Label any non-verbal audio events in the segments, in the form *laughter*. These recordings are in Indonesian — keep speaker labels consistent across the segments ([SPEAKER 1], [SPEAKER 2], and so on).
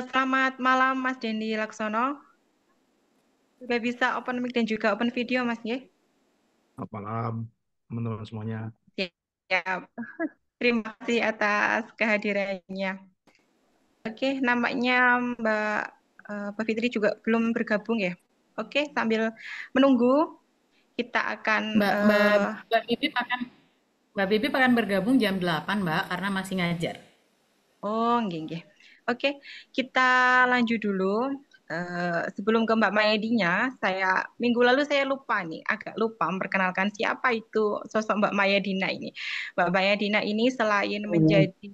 [SPEAKER 1] selamat malam Mas Dendi Laksono. Sudah bisa open mic dan juga open video Mas Ye.
[SPEAKER 2] Selamat malam teman-teman semuanya.
[SPEAKER 1] Ya, ya. *laughs* Terima kasih atas kehadirannya. Oke, namanya Mbak uh, Fitri juga belum bergabung ya. Oke, sambil menunggu kita akan Mbak uh, Mbak, eh,
[SPEAKER 3] Mbak Bibip akan
[SPEAKER 1] Mbak Bibip akan bergabung
[SPEAKER 4] jam 8, Mbak, karena masih ngajar.
[SPEAKER 1] Oh, nggih nggih. Oke, kita lanjut dulu. Uh, sebelum ke Mbak Mayadinya, saya minggu lalu saya lupa nih, agak lupa memperkenalkan siapa itu sosok Mbak Mayadina ini. Mbak Mayadina ini selain hmm. menjadi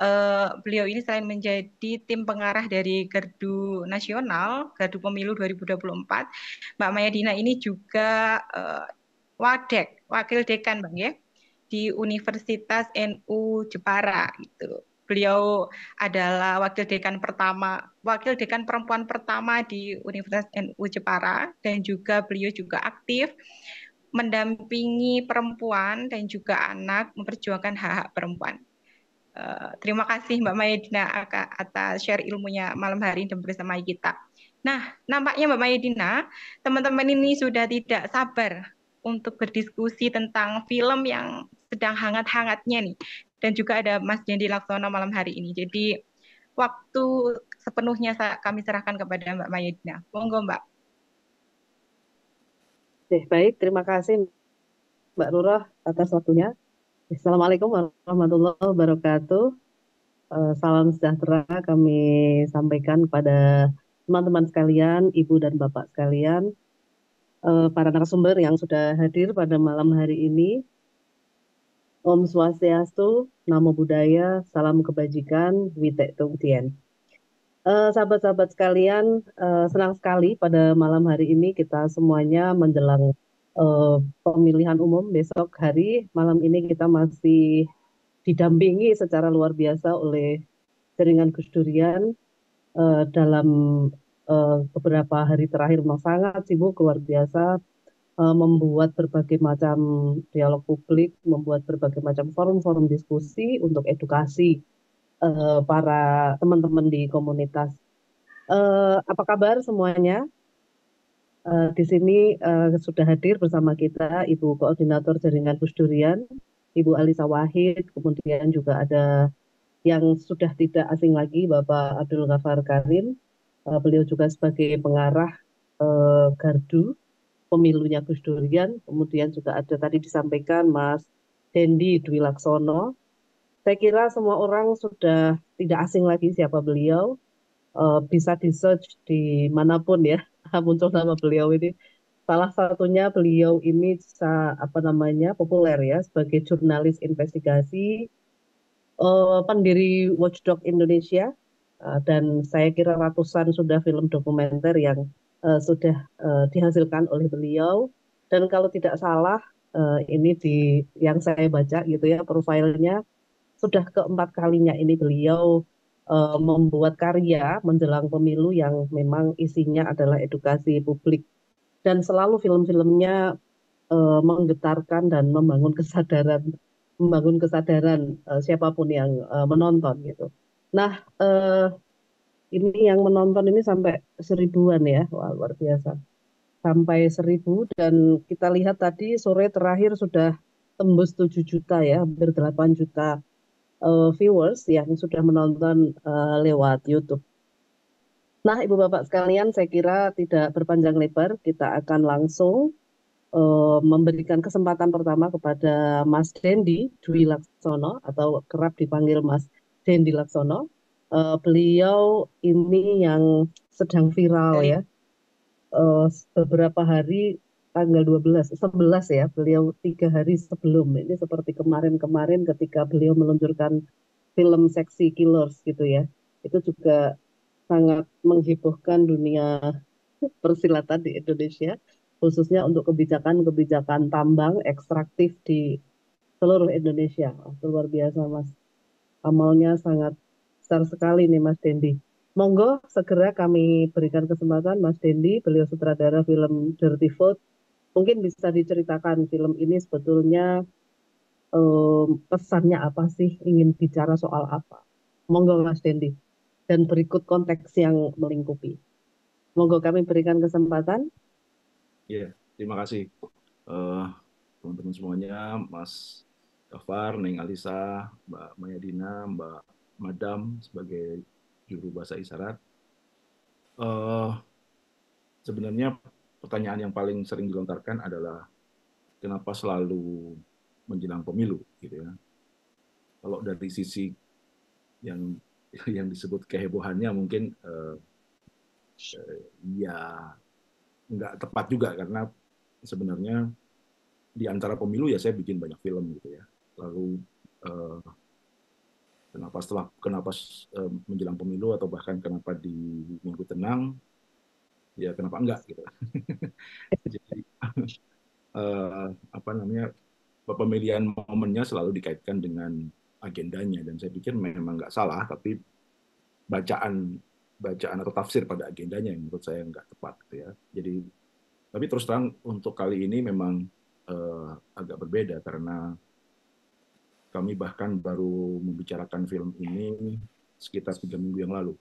[SPEAKER 1] uh, beliau ini selain menjadi tim pengarah dari Gerdu Nasional, Gerdu Pemilu 2024, Mbak Maya Dina ini juga uh, wadek, wakil dekan Bang ya, di Universitas NU Jepara gitu. Beliau adalah wakil dekan pertama, wakil dekan perempuan pertama di Universitas NU Jepara dan juga beliau juga aktif mendampingi perempuan dan juga anak memperjuangkan hak-hak perempuan. Eh, terima kasih Mbak Maedina atas share ilmunya malam hari ini bersama kita. Nah, nampaknya Mbak Maedina, teman-teman ini sudah tidak sabar untuk berdiskusi tentang film yang sedang hangat-hangatnya nih dan juga ada Mas Jendi Laksono malam hari ini. Jadi waktu sepenuhnya kami serahkan kepada Mbak Mayedina. Monggo Mbak.
[SPEAKER 5] Eh, baik, terima kasih Mbak Nurah atas waktunya. Assalamualaikum warahmatullahi wabarakatuh. Eh, salam sejahtera kami sampaikan kepada teman-teman sekalian, ibu dan bapak sekalian, eh, para narasumber yang sudah hadir pada malam hari ini Om Swastiastu, Namo Buddhaya, Salam Kebajikan, Witek Tung Tien. Uh, sahabat-sahabat sekalian, uh, senang sekali pada malam hari ini kita semuanya menjelang uh, pemilihan umum besok hari. Malam ini kita masih didampingi secara luar biasa oleh jaringan Gus Durian uh, dalam uh, beberapa hari terakhir memang sangat sibuk luar biasa Eh, membuat berbagai macam dialog publik, membuat berbagai macam forum-forum diskusi untuk edukasi eh, para teman-teman di komunitas. Eh, apa kabar semuanya? di sini sudah hadir bersama kita Ibu Koordinator Jaringan Gus Ibu Alisa Wahid, kemudian juga ada yang sudah tidak asing lagi Bapak Abdul Ghafar Karim. beliau juga sebagai pengarah Gardu pemilunya Gus Durian, kemudian juga ada tadi disampaikan Mas Dendi Dwi Laksono. Saya kira semua orang sudah tidak asing lagi siapa beliau, eh, bisa di search di manapun ya *laughs* ah, muncul nama beliau ini. Salah satunya beliau ini bisa, apa namanya populer ya sebagai jurnalis investigasi, eh, pendiri Watchdog Indonesia, ah, dan saya kira ratusan sudah film dokumenter yang uh, sudah uh, dihasilkan oleh beliau dan kalau tidak salah uh, ini di yang saya baca gitu ya profilnya sudah keempat kalinya ini beliau uh, membuat karya menjelang pemilu yang memang isinya adalah edukasi publik dan selalu film-filmnya uh, menggetarkan dan membangun kesadaran membangun kesadaran uh, siapapun yang uh, menonton gitu. Nah, uh, ini yang menonton ini sampai seribuan ya wah luar biasa sampai seribu dan kita lihat tadi sore terakhir sudah tembus 7 juta ya hampir 8 juta uh, viewers yang sudah menonton uh, lewat YouTube. Nah, Ibu Bapak sekalian, saya kira tidak berpanjang lebar, kita akan langsung uh, memberikan kesempatan pertama kepada Mas Dendi Dwi Laksono atau kerap dipanggil Mas Dendi Laksono uh, beliau ini yang sedang viral ya. Uh, beberapa hari tanggal 12, 11 ya, beliau tiga hari sebelum. Ini seperti kemarin-kemarin ketika beliau meluncurkan film Sexy Killers gitu ya. Itu juga sangat menghiburkan dunia persilatan di Indonesia, khususnya untuk kebijakan-kebijakan tambang ekstraktif di seluruh Indonesia. Luar biasa, Mas. Amalnya sangat besar sekali nih Mas Dendi. Monggo segera kami berikan kesempatan Mas Dendi, beliau sutradara film Dirty Food. Mungkin bisa diceritakan film ini sebetulnya um, pesannya apa sih, ingin bicara soal apa. Monggo Mas Dendi. Dan berikut konteks yang melingkupi. Monggo kami berikan kesempatan.
[SPEAKER 2] Ya yeah, terima kasih. teman eh, teman-teman semuanya, Mas Gafar, Neng Alisa, Mbak Mayadina, Mbak Madam sebagai juru bahasa isyarat. Uh, sebenarnya pertanyaan yang paling sering dilontarkan adalah kenapa selalu menjelang pemilu, gitu ya. Kalau dari sisi yang *laughs* yang disebut kehebohannya mungkin uh, uh, ya nggak tepat juga karena sebenarnya di antara pemilu ya saya bikin banyak film gitu ya. Lalu uh, Kenapa setelah kenapa menjelang pemilu atau bahkan kenapa di minggu tenang? Ya kenapa enggak gitu. *laughs* Jadi eh, apa namanya pemilihan momennya selalu dikaitkan dengan agendanya dan saya pikir memang nggak salah tapi bacaan bacaan atau tafsir pada agendanya yang menurut saya nggak tepat gitu ya jadi tapi terus terang untuk kali ini memang eh, agak berbeda karena kami bahkan baru membicarakan film ini sekitar tiga minggu yang lalu.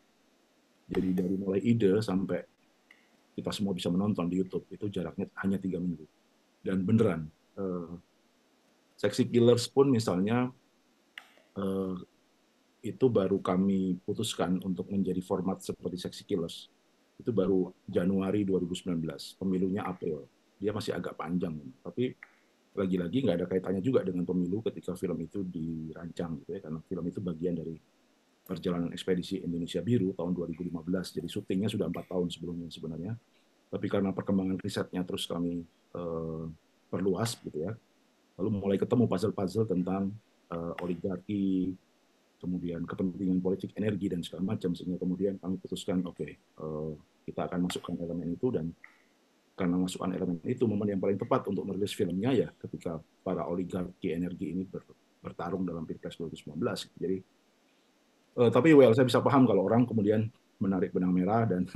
[SPEAKER 2] Jadi dari mulai ide sampai kita semua bisa menonton di YouTube itu jaraknya hanya tiga minggu. Dan beneran, uh, eh, Sexy Killers pun misalnya uh, itu baru kami putuskan untuk menjadi format seperti Sexy Killers. Itu baru Januari 2019, pemilunya April. Dia masih agak panjang, tapi lagi-lagi nggak ada kaitannya juga dengan pemilu ketika film itu dirancang gitu ya karena film itu bagian dari perjalanan ekspedisi Indonesia Biru tahun 2015 jadi syutingnya sudah empat tahun sebelumnya sebenarnya tapi karena perkembangan risetnya terus kami uh, perluas gitu ya lalu mulai ketemu puzzle-puzzle tentang uh, oligarki kemudian kepentingan politik energi dan segala macam sehingga kemudian kami putuskan oke okay, uh, eh, kita akan masukkan elemen itu dan karena masukan elemen itu momen yang paling tepat untuk merilis filmnya ya ketika para oligarki energi ini ber, bertarung dalam Pilpres 2019. Jadi uh, tapi well saya bisa paham kalau orang kemudian menarik benang merah dan *laughs*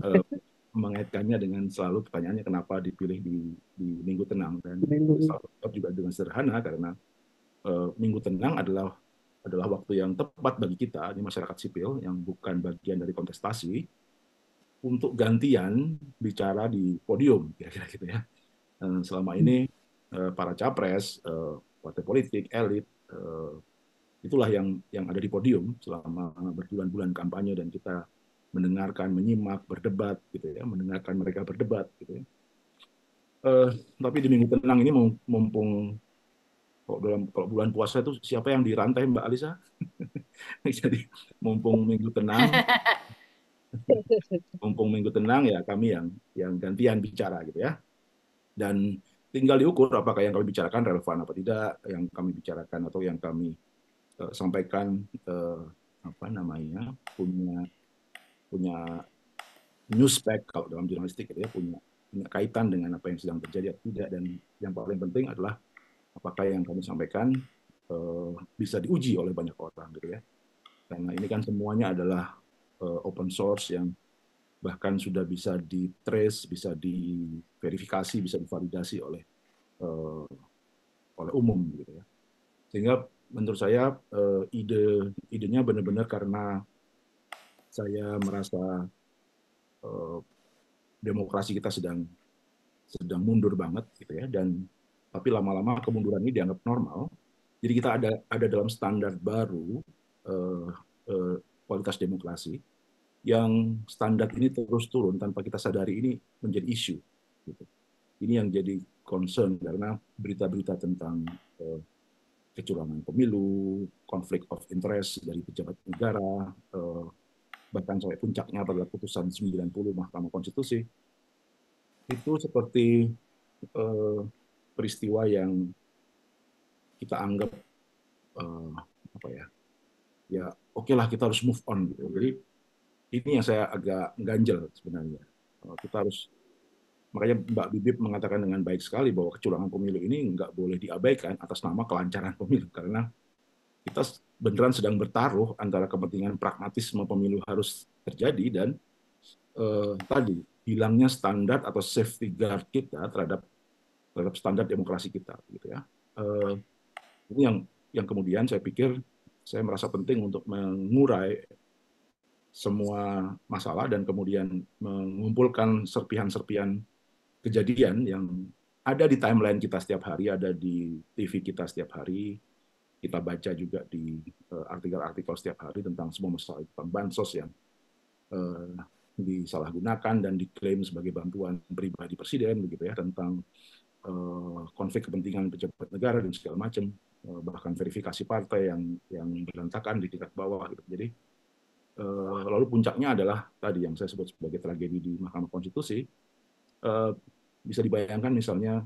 [SPEAKER 2] eh, mengaitkannya dengan selalu pertanyaannya kenapa dipilih di, di Minggu Tenang dan selalu juga dengan sederhana karena uh, Minggu Tenang adalah adalah waktu yang tepat bagi kita di masyarakat sipil yang bukan bagian dari kontestasi untuk gantian bicara di podium kira-kira gitu ya. Eh, selama ini eh, para capres, eh, partai politik, elit itulah yang yang ada di podium selama berbulan-bulan kampanye dan kita mendengarkan, menyimak, berdebat gitu ya, mendengarkan mereka berdebat gitu ya. tapi di minggu tenang ini mumpung kalau dalam kalau bulan puasa itu siapa yang dirantai Mbak Alisa? *laughs* Jadi mumpung minggu tenang *laughs* Mumpung minggu tenang ya kami yang yang gantian bicara gitu ya. Dan tinggal diukur apakah yang kami bicarakan relevan apa tidak, yang kami bicarakan atau yang kami uh, sampaikan uh, apa namanya punya punya pack kalau dalam jurnalistik gitu ya punya punya kaitan dengan apa yang sedang terjadi atau tidak dan yang paling penting adalah apakah yang kami sampaikan uh, bisa diuji oleh banyak orang gitu ya karena ini kan semuanya adalah Eh, open source yang bahkan sudah bisa di trace, bisa diverifikasi, bisa divalidasi oleh uh, oleh umum gitu ya. Sehingga menurut saya uh, ide idenya benar-benar karena saya merasa uh, demokrasi kita sedang sedang mundur banget gitu ya dan tapi lama-lama kemunduran ini dianggap normal. Jadi kita ada ada dalam standar baru uh, uh, kualitas demokrasi yang standar ini terus turun tanpa kita sadari ini menjadi isu. Gitu. Ini yang jadi concern karena berita-berita tentang eh, kecurangan pemilu, konflik of interest dari pejabat negara, eh, bahkan sampai puncaknya pada putusan 90 Mahkamah Konstitusi, itu seperti eh, peristiwa yang kita anggap apa ya, ya oke okay lah kita harus move on gitu. Jadi ini yang saya agak ganjel sebenarnya. Eh, kita harus makanya Mbak Bibip mengatakan dengan baik sekali bahwa kecurangan pemilu ini nggak boleh diabaikan atas nama kelancaran pemilu karena kita beneran sedang bertaruh antara kepentingan pragmatisme pemilu harus terjadi dan eh, tadi hilangnya standar atau safety guard kita terhadap terhadap standar demokrasi kita gitu ya eh, ini yang yang kemudian saya pikir saya merasa penting untuk mengurai semua masalah dan kemudian mengumpulkan serpihan-serpihan kejadian yang ada di timeline kita setiap hari, ada di TV kita setiap hari, kita baca juga di eh, artikel-artikel setiap hari tentang semua masalah tentang bansos yang eh, disalahgunakan dan diklaim sebagai bantuan pribadi presiden begitu ya tentang eh, konflik kepentingan pejabat negara dan segala macam bahkan verifikasi partai yang yang berantakan di tingkat bawah gitu. Jadi Eh, lalu puncaknya adalah tadi yang saya sebut sebagai tragedi di Mahkamah Konstitusi. Eh, bisa dibayangkan misalnya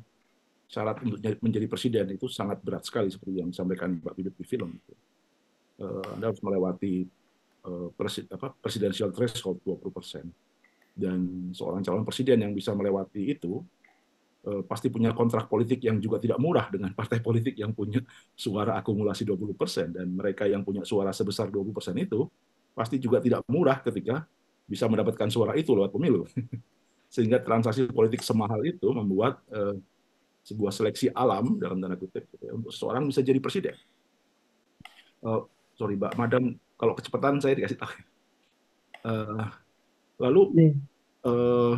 [SPEAKER 2] syarat untuk menjadi presiden itu sangat berat sekali seperti yang disampaikan Mbak Bibit di film. Eh, Anda harus melewati presidensial threshold 20 Dan seorang calon presiden yang bisa melewati itu pasti punya kontrak politik yang juga tidak murah dengan partai politik yang punya suara akumulasi 20 Dan mereka yang punya suara sebesar 20 itu pasti juga tidak murah ketika bisa mendapatkan suara itu lewat pemilu. *laughs* Sehingga transaksi politik semahal itu membuat eh, sebuah seleksi alam dalam tanda kutip gitu ya, untuk seorang bisa jadi presiden. Uh, sorry, Mbak, Madam, kalau kecepatan saya dikasih tahu. Uh, lalu tiba eh,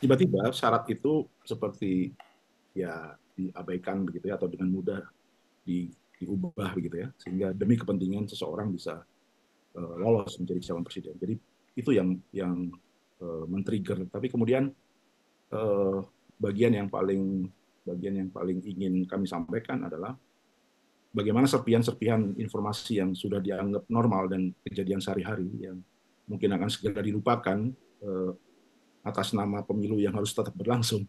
[SPEAKER 2] tiba-tiba syarat itu seperti ya diabaikan begitu ya atau dengan mudah di, diubah begitu ya sehingga demi kepentingan seseorang bisa uh, lolos menjadi calon presiden. Jadi itu yang yang eh, men-trigger. Tapi kemudian eh, bagian yang paling bagian yang paling ingin kami sampaikan adalah bagaimana serpihan-serpihan informasi yang sudah dianggap normal dan kejadian sehari-hari yang mungkin akan segera dilupakan atas nama pemilu yang harus tetap berlangsung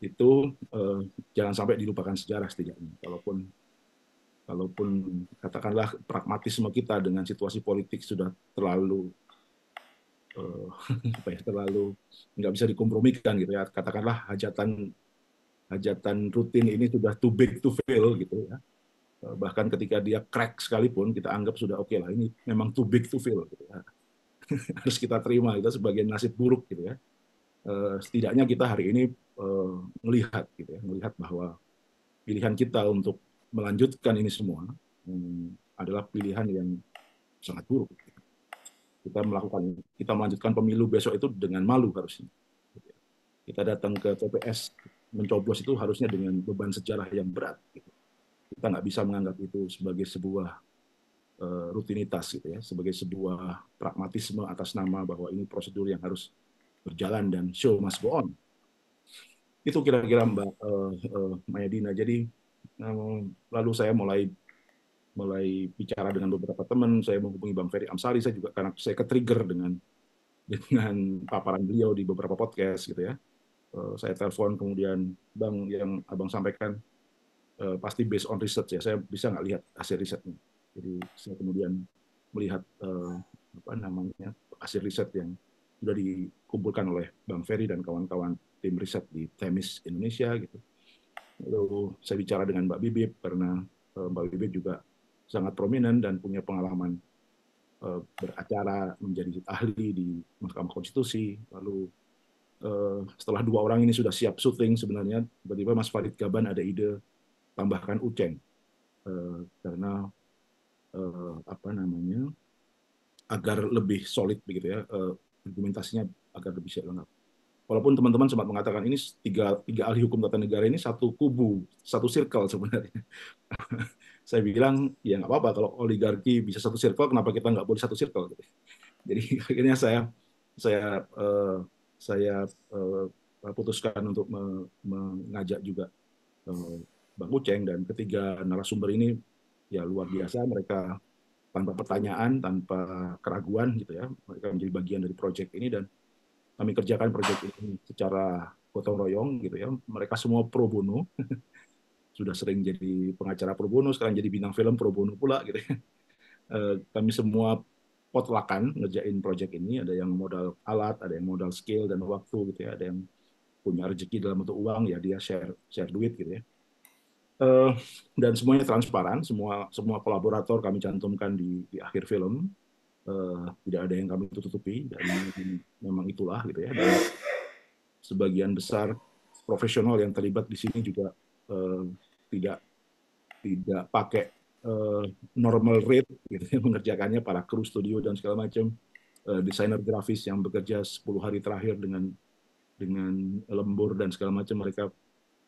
[SPEAKER 2] itu eh, jangan sampai dilupakan sejarah setidaknya. Walaupun kalaupun katakanlah pragmatisme kita dengan situasi politik sudah terlalu uh, *laughs* apa ya terlalu nggak bisa dikompromikan gitu ya katakanlah hajatan hajatan rutin ini sudah too big to fail gitu ya eh, bahkan ketika dia crack sekalipun kita anggap sudah oke okay lah ini memang too big to fail gitu ya. *laughs* harus kita terima itu sebagai nasib buruk gitu ya eh, setidaknya kita hari ini melihat gitu ya melihat bahwa pilihan kita untuk melanjutkan ini semua hmm, adalah pilihan yang sangat buruk. Kita melakukan, kita melanjutkan pemilu besok itu dengan malu harusnya. Kita datang ke TPS mencoblos itu harusnya dengan beban sejarah yang berat. Kita nggak bisa menganggap itu sebagai sebuah eh, rutinitas gitu ya, sebagai sebuah pragmatisme atas nama bahwa ini prosedur yang harus berjalan dan show must go on. Itu kira-kira Mbak uh, eh, uh, eh, Maya Jadi Nah, lalu saya mulai mulai bicara dengan beberapa teman, saya menghubungi Bang Ferry Amsari, saya juga karena saya ketrigger dengan dengan paparan beliau di beberapa podcast gitu ya. Eh, saya telepon kemudian Bang yang Abang sampaikan eh, pasti based on research ya. Saya bisa nggak lihat hasil risetnya. Jadi saya kemudian melihat eh, apa namanya hasil riset yang sudah dikumpulkan oleh Bang Ferry dan kawan-kawan tim riset di Temis Indonesia gitu lalu saya bicara dengan Mbak Bibip karena eh, Mbak Bibip juga sangat prominent dan punya pengalaman eh, beracara menjadi ahli di Mahkamah Konstitusi lalu eh, setelah dua orang ini sudah siap syuting sebenarnya tiba-tiba Mas Farid Gaban ada ide tambahkan Uceng karena apa namanya agar lebih solid begitu ya argumentasinya agar lebih lengkap walaupun teman-teman sempat mengatakan ini tiga, tiga ahli hukum tata negara ini satu kubu, satu circle sebenarnya. *laughs* Saya bilang, ya nggak apa-apa kalau oligarki bisa satu circle, kenapa kita nggak boleh satu circle? *laughs* Jadi *laughs* akhirnya saya saya eh, saya eh, putuskan untuk mengajak juga eh, Bang Uceng dan ketiga narasumber ini ya luar biasa mereka tanpa pertanyaan, tanpa keraguan gitu ya. Mereka menjadi bagian dari proyek ini dan kami kerjakan proyek ini secara gotong royong gitu ya. Mereka semua pro bono. *laughs* Sudah sering jadi pengacara pro bono, sekarang jadi bintang film pro bono pula gitu ya. *laughs* Eh, kami semua potlakan ngerjain proyek ini, ada yang modal alat, ada yang modal skill dan waktu gitu ya, ada yang punya rezeki dalam bentuk uang ya dia share share duit gitu ya. Eh, dan semuanya transparan, semua semua kolaborator kami cantumkan di, di akhir film uh, tidak ada yang kami tutupi dan memang itulah gitu ya. Dan sebagian besar profesional yang terlibat di sini juga uh, tidak tidak pakai uh, normal rate gitu ya, *laughs* mengerjakannya para kru studio dan segala macam uh, desainer grafis yang bekerja 10 hari terakhir dengan dengan lembur dan segala macam mereka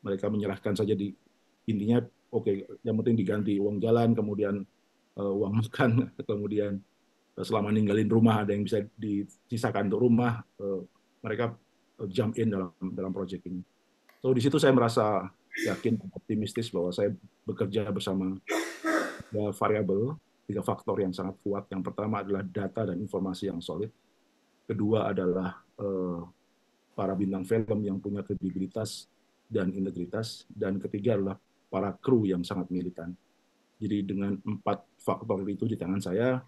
[SPEAKER 2] mereka menyerahkan saja di intinya oke okay, yang penting diganti uang jalan kemudian uh, uang *laughs* makan kemudian selama ninggalin rumah ada yang bisa disisakan untuk rumah eh, mereka eh, jump in dalam dalam project ini. So di situ saya merasa yakin optimistis bahwa saya bekerja bersama tiga variabel, tiga faktor yang sangat kuat. Yang pertama adalah data dan informasi yang solid. Kedua adalah eh, para bintang film yang punya kredibilitas dan integritas. Dan ketiga adalah para kru yang sangat militan. Jadi dengan empat faktor itu di tangan saya,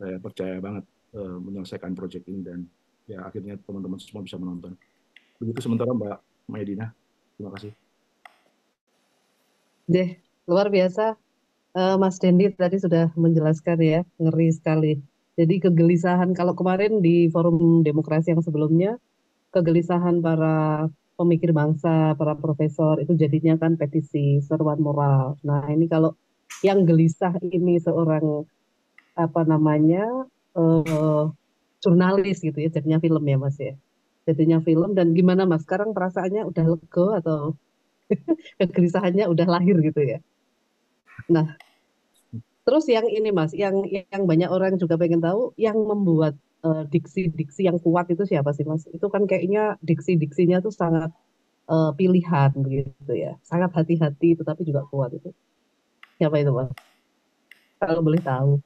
[SPEAKER 2] saya percaya banget uh, menyelesaikan proyek ini dan ya akhirnya teman-teman semua bisa menonton. Begitu sementara Mbak Maidina. Terima kasih.
[SPEAKER 5] Deh, luar biasa. Uh, Mas Dendi tadi sudah menjelaskan ya, ngeri sekali. Jadi kegelisahan kalau kemarin di forum demokrasi yang sebelumnya, kegelisahan para pemikir bangsa, para profesor itu jadinya kan petisi seruan moral. Nah ini kalau yang gelisah ini seorang apa namanya uh, jurnalis gitu ya jadinya film ya mas ya jadinya film dan gimana mas sekarang perasaannya udah lego atau *laughs* kegelisahannya udah lahir gitu ya nah terus yang ini mas yang yang banyak orang juga pengen tahu yang membuat eh, diksi-diksi uh, yang kuat itu siapa sih mas itu kan kayaknya diksi-diksinya tuh sangat uh, pilihan gitu ya sangat hati-hati tetapi juga kuat itu siapa itu mas
[SPEAKER 2] kalau boleh tahu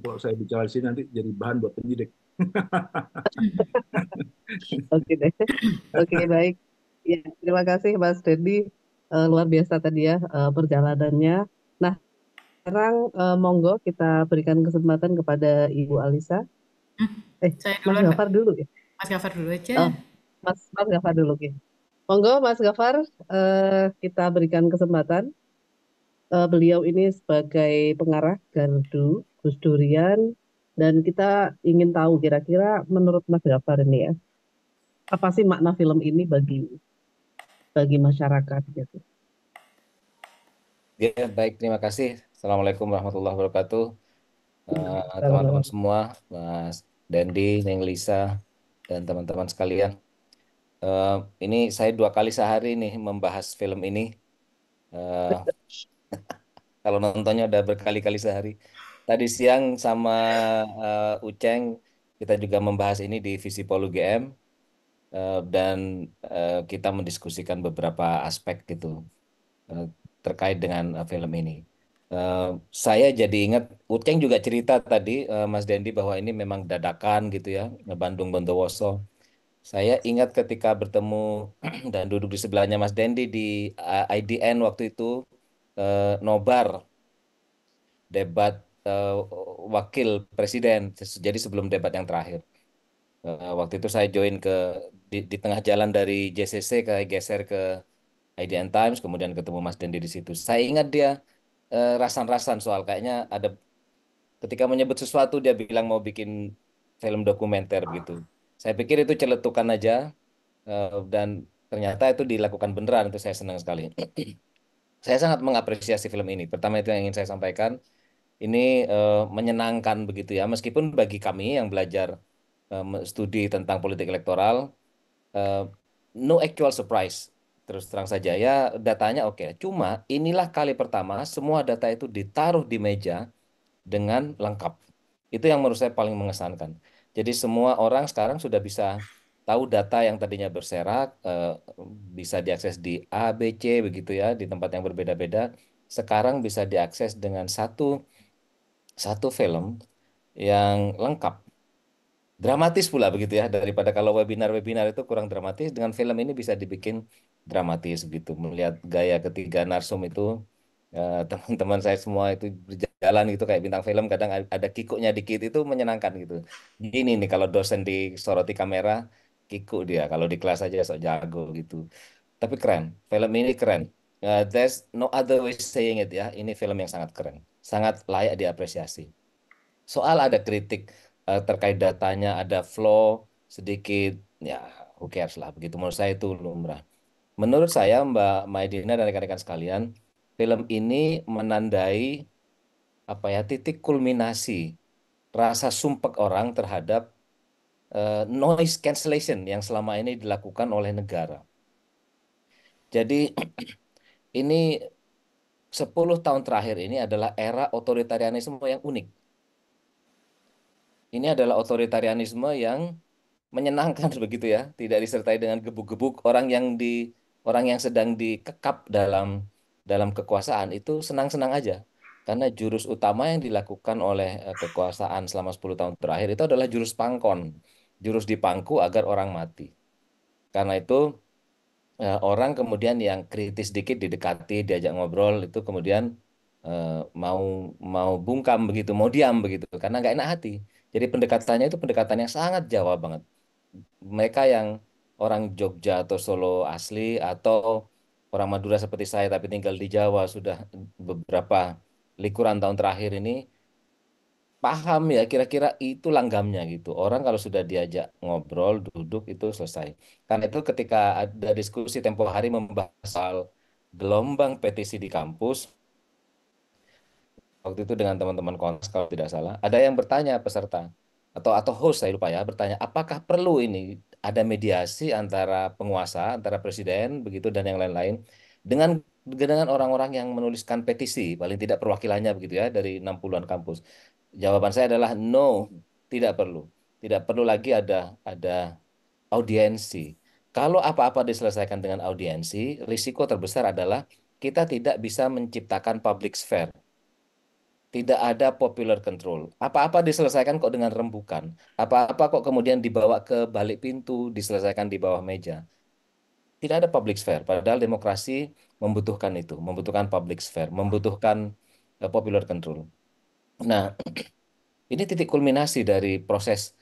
[SPEAKER 2] kalau saya bicara di sini nanti jadi bahan buat penyidik. *laughs* Oke deh.
[SPEAKER 5] Oke baik. Ya, terima kasih Mas Dedi. Uh, eh, luar biasa tadi ya uh, perjalanannya. Nah, sekarang uh, monggo kita berikan kesempatan kepada Ibu Alisa. Hmm, eh, saya Mas Gafar dulu ya. Mas Gafar dulu aja. Oh, Mas Mas Gafar dulu ya. Monggo Mas Gafar uh, kita berikan kesempatan. Uh, beliau ini sebagai pengarah Gardu Gus Durian dan kita ingin tahu kira-kira menurut Mas Gafar ini ya apa sih makna film ini bagi bagi masyarakat gitu.
[SPEAKER 6] Ya baik terima kasih. Assalamualaikum warahmatullahi wabarakatuh. Eh, teman-teman uh, semua, Mas Dendi Neng Lisa, dan teman-teman sekalian. Uh, ini saya dua kali sehari nih membahas film ini. Uh, *laughs* *laughs* kalau nontonnya udah berkali-kali sehari tadi siang sama uh, Uceng kita juga membahas ini di Visi Polu GM uh, eh, dan uh, kita mendiskusikan beberapa aspek gitu uh, terkait dengan uh, film ini. Uh, saya jadi ingat Uceng juga cerita tadi uh, Mas Dendi bahwa ini memang dadakan gitu ya Bandung Bondowoso. Saya ingat ketika bertemu *clears throat* dan duduk di sebelahnya Mas Dendi di IDN waktu itu uh, nobar debat uh, wakil presiden jadi sebelum debat yang terakhir uh, waktu itu saya join ke di, di tengah jalan dari JCC ke geser ke IDN Times kemudian ketemu Mas Dendi di situ saya ingat dia uh, rasan-rasan soal kayaknya ada ketika menyebut sesuatu dia bilang mau bikin film dokumenter gitu saya pikir itu celetukan aja uh, dan ternyata itu dilakukan beneran itu saya senang sekali *clears throat* saya sangat mengapresiasi film ini pertama itu yang ingin saya sampaikan ini uh, menyenangkan begitu ya. Meskipun bagi kami yang belajar uh, studi tentang politik elektoral, uh, no actual surprise. Terus terang saja ya datanya oke. Okay. Cuma inilah kali pertama semua data itu ditaruh di meja dengan lengkap. Itu yang menurut saya paling mengesankan. Jadi semua orang sekarang sudah bisa tahu data yang tadinya berserak bisa diakses di ABC begitu ya di tempat yang berbeda-beda. Sekarang bisa diakses dengan satu satu film yang lengkap. Dramatis pula begitu ya, daripada kalau webinar-webinar itu kurang dramatis, dengan film ini bisa dibikin dramatis gitu. Melihat gaya ketiga narsum itu, eh, *laughs* teman-teman saya semua itu berjalan gitu kayak bintang film, kadang ada kikuknya dikit itu menyenangkan gitu. Ini nih kalau dosen disoroti kamera, kikuk dia. Kalau di kelas aja sok jago gitu. Tapi keren, film ini keren. Uh, there's no other way saying it ya, ini film yang sangat keren sangat layak diapresiasi. Soal ada kritik uh, terkait datanya, ada flow sedikit, ya who cares lah. Begitu menurut saya itu lumrah. Menurut saya Mbak Maidina dan rekan-rekan sekalian, film ini menandai apa ya titik kulminasi rasa sumpek orang terhadap uh, noise cancellation yang selama ini dilakukan oleh negara. Jadi *clears throat* ini 10 tahun terakhir ini adalah era otoritarianisme yang unik. Ini adalah otoritarianisme yang menyenangkan *laughs* begitu ya, tidak disertai dengan gebuk-gebuk orang yang di orang yang sedang dikekap dalam dalam kekuasaan itu senang-senang aja. Karena jurus utama yang dilakukan oleh eh, kekuasaan selama 10 tahun terakhir itu adalah jurus pangkon, jurus dipangku agar orang mati. Karena itu Eh, orang kemudian yang kritis dikit didekati, diajak ngobrol itu kemudian eh, mau mau bungkam begitu, mau diam begitu karena nggak enak hati. Jadi pendekatannya itu pendekatan yang sangat Jawa banget. Mereka yang orang Jogja atau Solo asli atau orang Madura seperti saya tapi tinggal di Jawa sudah beberapa likuran tahun terakhir ini paham ya kira-kira itu langgamnya gitu. Orang kalau sudah diajak ngobrol, duduk itu selesai. Karena itu ketika ada diskusi tempo hari membahas soal gelombang petisi di kampus, waktu itu dengan teman-teman kontras kalau tidak salah, ada yang bertanya peserta atau atau host saya lupa ya bertanya apakah perlu ini ada mediasi antara penguasa, antara presiden begitu dan yang lain-lain dengan dengan orang-orang yang menuliskan petisi, paling tidak perwakilannya begitu ya dari 60-an kampus. Jawaban saya adalah no, tidak perlu. Tidak perlu lagi ada ada audiensi. Kalau apa-apa diselesaikan dengan audiensi, risiko terbesar adalah kita tidak bisa menciptakan public sphere. Tidak ada popular control. Apa-apa diselesaikan kok dengan rembukan. Apa-apa kok kemudian dibawa ke balik pintu, diselesaikan di bawah meja. Tidak ada public sphere. Padahal demokrasi membutuhkan itu, membutuhkan public sphere, membutuhkan eh, popular control. Nah, ini titik kulminasi dari proses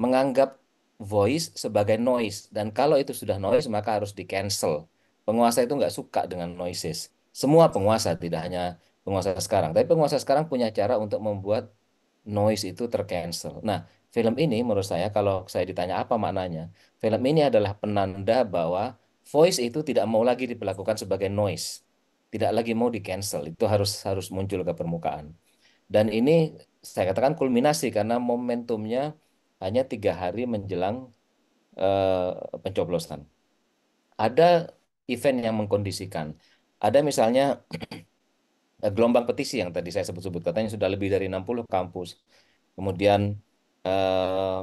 [SPEAKER 6] menganggap voice sebagai noise dan kalau itu sudah noise maka harus di cancel. Penguasa itu nggak suka dengan noises. Semua penguasa tidak hanya penguasa sekarang, tapi penguasa sekarang punya cara untuk membuat noise itu tercancel. Nah, film ini menurut saya kalau saya ditanya apa maknanya, film ini adalah penanda bahwa voice itu tidak mau lagi diperlakukan sebagai noise. Tidak lagi mau di cancel, itu harus harus muncul ke permukaan. Dan ini saya katakan kulminasi karena momentumnya hanya tiga hari menjelang uh, pencoblosan. Ada event yang mengkondisikan. Ada misalnya *clears throat* eh, gelombang petisi yang tadi saya sebut-sebut katanya sudah lebih dari 60 kampus. Kemudian eh,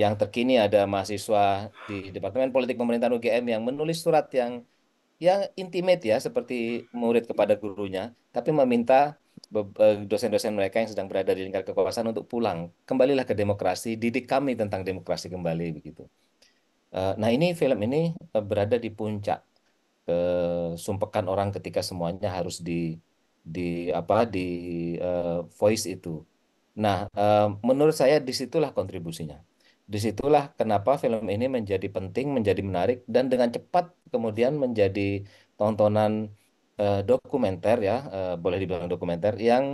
[SPEAKER 6] yang terkini ada mahasiswa di Departemen Politik Pemerintahan UGM yang menulis surat yang yang intimate ya seperti murid kepada gurunya, tapi meminta dosen-dosen mereka yang sedang berada di lingkar kekuasaan untuk pulang. Kembalilah ke demokrasi, didik kami tentang demokrasi kembali begitu. Eh, nah ini film ini eh, berada di puncak eh, sumpekan orang ketika semuanya harus di di apa di uh, voice itu. Nah uh, menurut saya disitulah kontribusinya. Disitulah kenapa film ini menjadi penting, menjadi menarik dan dengan cepat kemudian menjadi tontonan uh, dokumenter ya, uh, boleh dibilang dokumenter yang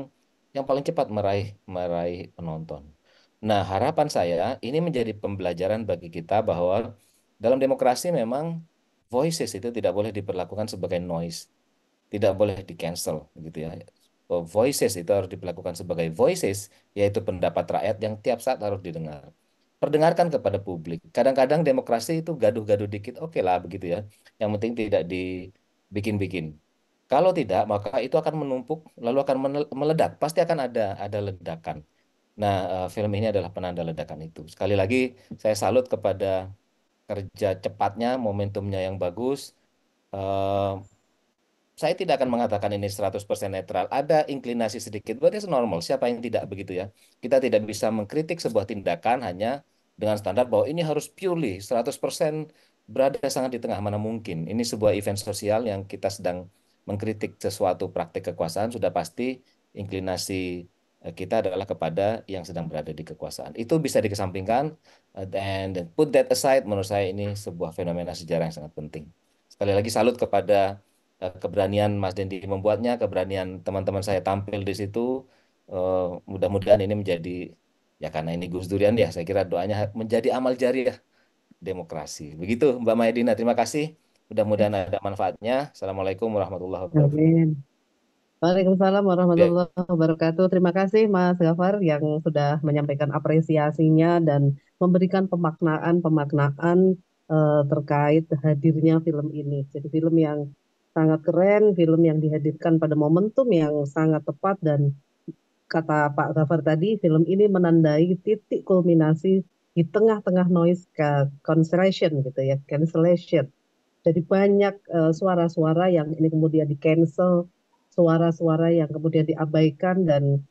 [SPEAKER 6] yang paling cepat meraih meraih penonton. Nah, harapan saya ini menjadi pembelajaran bagi kita bahwa dalam demokrasi memang voices itu tidak boleh diperlakukan sebagai noise. Tidak boleh di-cancel gitu ya. Oh, voices itu harus diperlakukan sebagai voices yaitu pendapat rakyat yang tiap saat harus didengar perdengarkan kepada publik. Kadang-kadang demokrasi itu gaduh-gaduh dikit, oke okay lah begitu ya. Yang penting tidak dibikin-bikin. Kalau tidak, maka itu akan menumpuk lalu akan meledak. Pasti akan ada ada ledakan. Nah, eh, film ini adalah penanda ledakan itu. Sekali lagi saya salut kepada kerja cepatnya, momentumnya yang bagus. Uh, saya tidak akan mengatakan ini 100% netral. Ada inklinasi sedikit, berarti normal. Siapa yang tidak begitu ya? Kita tidak bisa mengkritik sebuah tindakan hanya dengan standar bahwa ini harus purely 100% berada sangat di tengah mana mungkin. Ini sebuah event sosial yang kita sedang mengkritik sesuatu praktik kekuasaan sudah pasti inklinasi eh, kita adalah kepada yang sedang berada di kekuasaan. Itu bisa dikesampingkan eh, and put that aside menurut saya ini sebuah fenomena sejarah yang sangat penting. Sekali lagi salut kepada eh, keberanian Mas Dendi membuatnya, keberanian teman-teman saya tampil di situ. Mudah-mudahan ini menjadi ya karena ini Gus Durian ya saya kira doanya menjadi amal jariah demokrasi. Begitu Mbak maedina terima kasih. Mudah-mudahan ada manfaatnya. Assalamualaikum warahmatullahi wabarakatuh.
[SPEAKER 5] Amin. Waalaikumsalam warahmatullahi wabarakatuh. Terima kasih Mas Gafar yang sudah menyampaikan apresiasinya dan memberikan pemaknaan-pemaknaan uh, terkait hadirnya film ini. Jadi film yang sangat keren, film yang dihadirkan pada momentum yang sangat tepat dan kata Pak Gafar tadi, film ini menandai titik kulminasi di tengah-tengah noise cancellation gitu ya, cancellation jadi banyak eh, suara-suara uh, yang ini kemudian di cancel, suara-suara yang kemudian diabaikan dan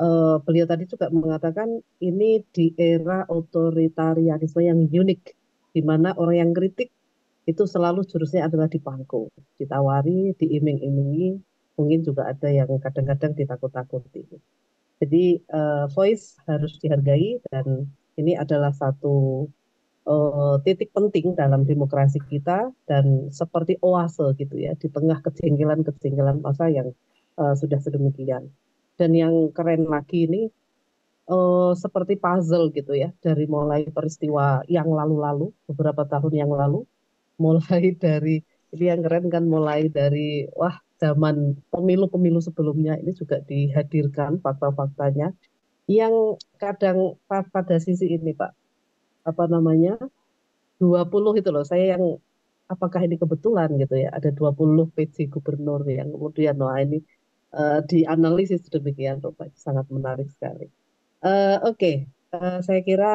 [SPEAKER 5] uh, beliau tadi juga mengatakan ini di era otoritarianisme yang unik, di mana orang yang kritik itu selalu jurusnya adalah dipangku, ditawari, diiming-imingi, mungkin juga ada yang kadang-kadang ditakut-takuti. Jadi uh, voice harus dihargai dan ini adalah satu Eh, titik penting dalam demokrasi kita dan seperti oase gitu ya di tengah kejengkelan-kejengkelan masa yang uh, sudah sedemikian. Dan yang keren lagi ini uh, seperti puzzle gitu ya dari mulai peristiwa yang lalu-lalu beberapa tahun yang lalu *laughs* mulai dari ini yang keren kan mulai dari wah zaman pemilu-pemilu sebelumnya ini juga dihadirkan fakta-faktanya yang kadang pada sisi ini Pak apa namanya 20 itu loh saya yang apakah ini kebetulan gitu ya ada 20 PC gubernur yang kemudian wah ini uh, dianalisis demikian Pak sangat menarik sekali. Uh, Oke, okay. uh, eh, saya kira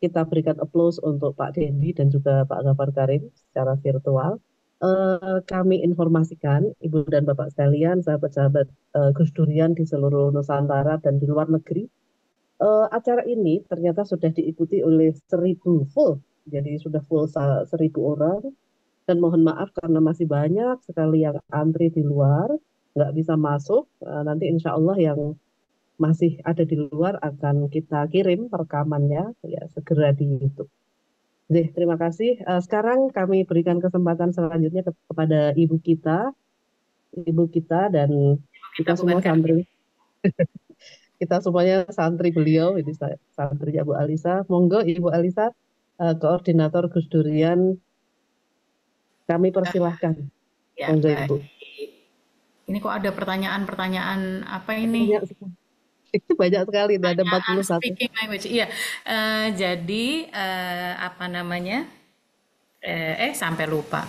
[SPEAKER 5] kita berikan aplaus untuk Pak Dendi dan juga Pak Gafar Karim secara virtual. Uh, kami informasikan Ibu dan Bapak sekalian, sahabat-sahabat uh, Gus Durian di seluruh Nusantara dan di luar negeri Eh, acara ini ternyata sudah diikuti oleh seribu full, jadi sudah full seribu orang. Dan mohon maaf karena masih banyak sekali yang antri di luar, nggak bisa masuk. Eh, nanti insya Allah yang masih ada di luar akan kita kirim rekamannya ya segera di YouTube. Zih, terima kasih. Eh, sekarang kami berikan kesempatan selanjutnya kepada ibu kita, ibu kita dan kita kita semua santri. *laughs* kita semuanya santri beliau, ini ya Bu Alisa. Monggo Ibu Alisa, eh, koordinator Gus Durian, kami persilahkan.
[SPEAKER 4] Ya, Monggo baik. Ibu. Ini kok ada pertanyaan-pertanyaan apa ini? Banyak
[SPEAKER 5] itu *laughs* banyak sekali, ada 41. Speaking
[SPEAKER 4] language, iya. Uh, jadi uh, apa namanya? Eh, eh sampai lupa.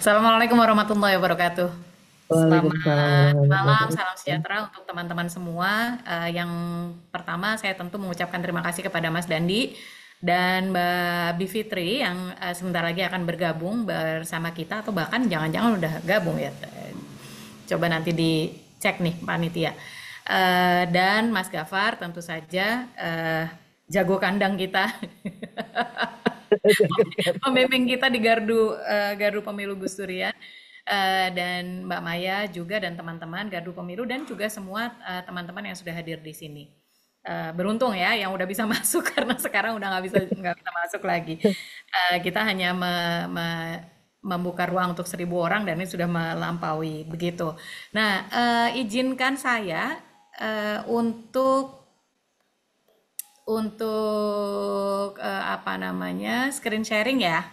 [SPEAKER 4] Assalamualaikum warahmatullahi wabarakatuh.
[SPEAKER 5] Selamat malam, salam
[SPEAKER 4] sejahtera untuk teman-teman semua. Uh, yang pertama saya tentu mengucapkan terima kasih kepada Mas Dandi dan Mbak Bivitri yang uh, sebentar lagi akan bergabung bersama kita atau bahkan jangan-jangan udah gabung ya. Coba nanti dicek nih panitia. Uh, dan Mas Gafar tentu saja uh, jago kandang kita. *laughs* Pemimpin kita di gardu uh, gardu pemilu Gus Durian. Eh, dan Mbak Maya juga dan teman-teman Gardu Pemilu dan juga semua eh, teman-teman yang sudah hadir di sini. Eh, beruntung ya yang udah bisa *laughs* masuk karena sekarang udah nggak bisa nggak bisa masuk lagi. kita hanya me, me, membuka ruang untuk seribu orang dan ini sudah melampaui begitu. Nah, izinkan saya untuk untuk apa namanya screen sharing ya.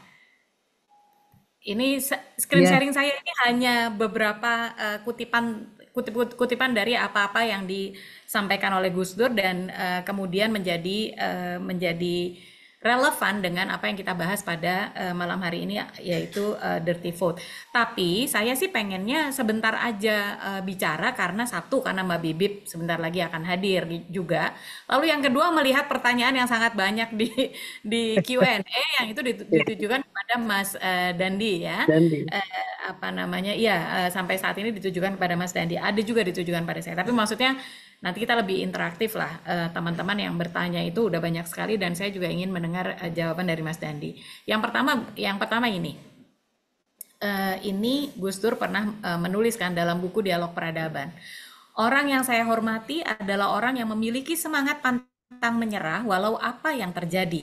[SPEAKER 4] Ini screen yeah. sharing saya ini hanya beberapa uh, kutipan kutip kutipan dari apa-apa yang disampaikan oleh Gus Dur dan uh, kemudian menjadi uh, menjadi relevan dengan apa yang kita bahas pada uh, malam hari ini yaitu uh, dirty food. Tapi saya sih pengennya sebentar aja uh, bicara karena satu karena Mbak Bibip sebentar lagi akan hadir juga. Lalu yang kedua melihat pertanyaan yang sangat banyak di di Q&A *laughs* yang itu iya. ditujukan kepada Mas uh, Dandi ya. Dandi. Uh, apa namanya? Iya, uh, sampai saat ini ditujukan kepada Mas Dandi. Ada juga ditujukan pada saya. Tapi maksudnya nanti kita lebih interaktif lah eh, teman-teman yang bertanya itu udah banyak sekali dan saya juga ingin mendengar eh, jawaban dari Mas Dandi. Yang pertama yang pertama ini eh, ini Gus Dur pernah menuliskan dalam buku Dialog Peradaban. Orang yang saya hormati adalah orang yang memiliki semangat pantang menyerah walau apa yang terjadi.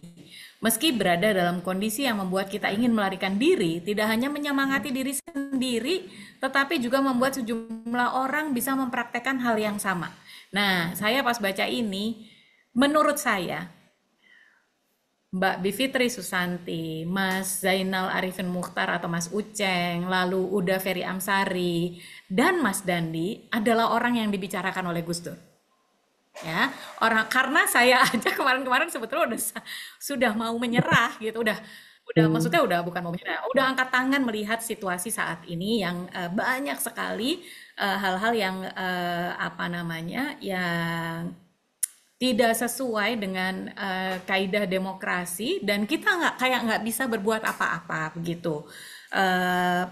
[SPEAKER 4] Meski berada dalam kondisi yang membuat kita ingin melarikan diri, tidak hanya menyemangati diri sendiri, tetapi juga membuat sejumlah orang bisa mempraktekkan hal yang sama. Nah, saya pas baca ini, menurut saya, Mbak Bivitri Susanti, Mas Zainal Arifin Mukhtar atau Mas Uceng, lalu Uda Ferry Amsari, dan Mas Dandi adalah orang yang dibicarakan oleh Gus Dur. Ya, orang karena saya *laughs* aja kemarin-kemarin sebetulnya udah sudah mau menyerah gitu, udah udah hmm. maksudnya udah bukan mau menyerah, udah angkat tangan melihat situasi saat ini yang eh, banyak sekali Eh, hal-hal uh, yang uh, apa namanya yang tidak sesuai dengan uh, kaidah demokrasi dan kita nggak kayak nggak bisa berbuat apa-apa begitu uh,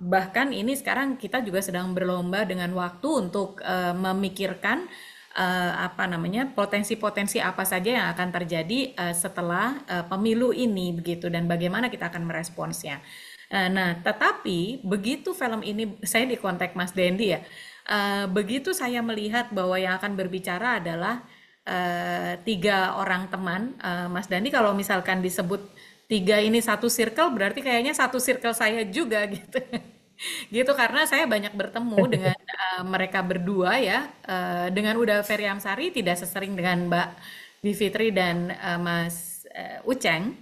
[SPEAKER 4] bahkan ini sekarang kita juga sedang berlomba dengan waktu untuk uh, memikirkan uh, apa namanya potensi-potensi apa saja yang akan terjadi uh, setelah uh, pemilu ini begitu dan bagaimana kita akan meresponsnya. Eh, nah, tetapi begitu film ini saya di kontak Mas Dendi ya. Eh, begitu saya melihat bahwa yang akan berbicara adalah eh, tiga orang teman, Mas dendi kalau misalkan disebut tiga ini satu circle berarti kayaknya satu circle saya juga *laughs* gitu. gitu karena saya banyak bertemu *laughs* dengan mereka berdua ya. dengan Uda Ferry Amsari tidak sesering dengan Mbak Bivitri dan Mas Uceng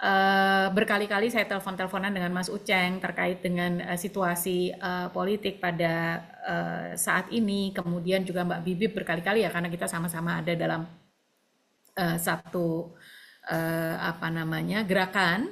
[SPEAKER 4] uh, berkali-kali saya telepon-teleponan dengan Mas Uceng terkait dengan uh, situasi uh, politik pada uh, saat ini. Kemudian juga Mbak Bibip berkali-kali ya karena kita sama-sama ada dalam uh, satu uh, apa namanya gerakan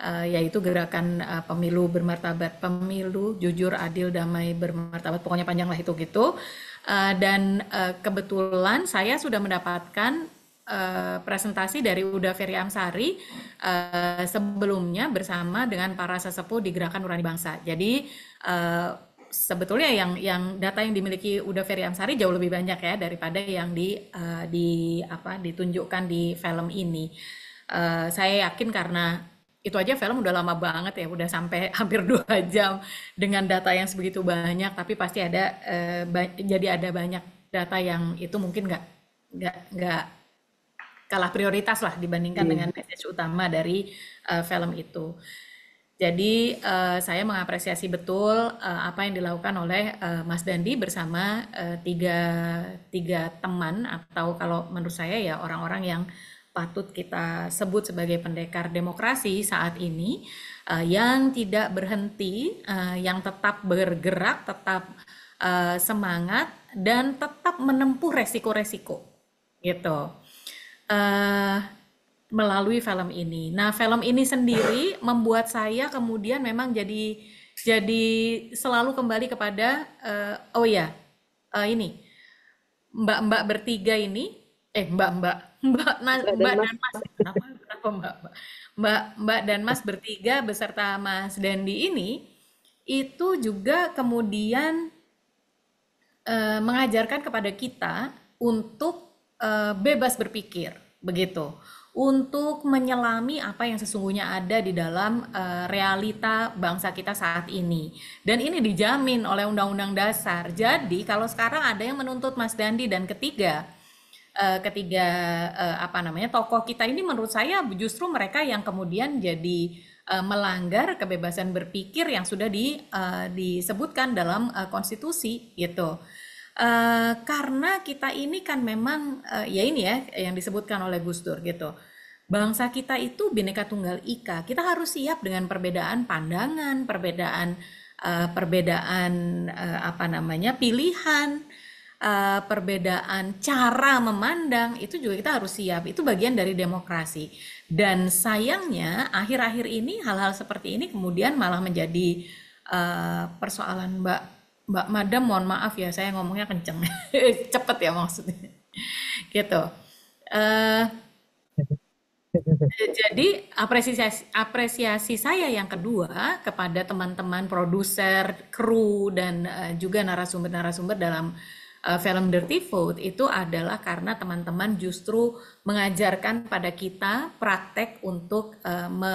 [SPEAKER 4] uh, yaitu gerakan uh, pemilu bermartabat, pemilu jujur, adil, damai, bermartabat. Pokoknya panjang lah itu gitu. Uh, dan uh, kebetulan saya sudah mendapatkan Eh, presentasi dari Uda Ferry Amsari uh, sebelumnya bersama dengan para sesepuh di Gerakan Urani Bangsa. Jadi uh, sebetulnya yang yang data yang dimiliki Uda Ferry Amsari jauh lebih banyak ya daripada yang di uh, di apa ditunjukkan di film ini. Uh, saya yakin karena itu aja film udah lama banget ya, udah sampai *laughs* hampir dua jam dengan data yang sebegitu banyak, tapi pasti ada jadi ada banyak data yang itu mungkin nggak nggak nggak skala prioritas lah dibandingkan hmm. dengan iya. message utama dari uh, film itu. Jadi uh, saya mengapresiasi betul uh, apa yang dilakukan oleh uh, Mas Dandi bersama uh, tiga tiga teman atau kalau menurut saya ya orang-orang yang patut kita sebut sebagai pendekar demokrasi saat ini uh, yang tidak berhenti, uh, yang tetap bergerak, tetap uh, semangat dan tetap menempuh resiko-resiko gitu uh, melalui film ini. Nah, film ini sendiri membuat saya kemudian memang jadi jadi selalu kembali kepada uh, oh ya uh, ini mbak-mbak bertiga ini eh mbak-mbak *laughs* mbak mbak, mbak, mbak dan mas kenapa, kenapa mbak, mbak mbak mbak dan mas bertiga beserta mas Dandi ini itu juga kemudian uh, mengajarkan kepada kita untuk uh, bebas berpikir begitu untuk menyelami apa yang sesungguhnya ada di dalam uh, realita bangsa kita saat ini. Dan ini dijamin oleh Undang-Undang Dasar. Jadi kalau sekarang ada yang menuntut Mas Dandi dan ketiga, uh, ketiga uh, apa namanya tokoh kita ini menurut saya justru mereka yang kemudian jadi uh, melanggar kebebasan berpikir yang sudah di, uh, disebutkan dalam uh, konstitusi gitu. Eh, karena kita ini kan memang uh, ya ini ya yang disebutkan oleh Gus Dur gitu. Bangsa kita itu bineka tunggal ika. Kita harus siap dengan perbedaan pandangan, perbedaan uh, perbedaan uh, apa namanya pilihan, uh, perbedaan cara memandang itu juga kita harus siap. Itu bagian dari demokrasi. Dan sayangnya akhir-akhir ini hal-hal seperti ini kemudian malah menjadi uh, persoalan Mbak Mbak Madam mohon maaf ya saya ngomongnya kenceng *laughs* cepet ya maksudnya gitu uh, jadi apresiasi apresiasi saya yang kedua kepada teman-teman produser, kru dan uh, juga narasumber-narasumber dalam uh, film Dirty Food itu adalah karena teman-teman justru mengajarkan pada kita praktek untuk uh, me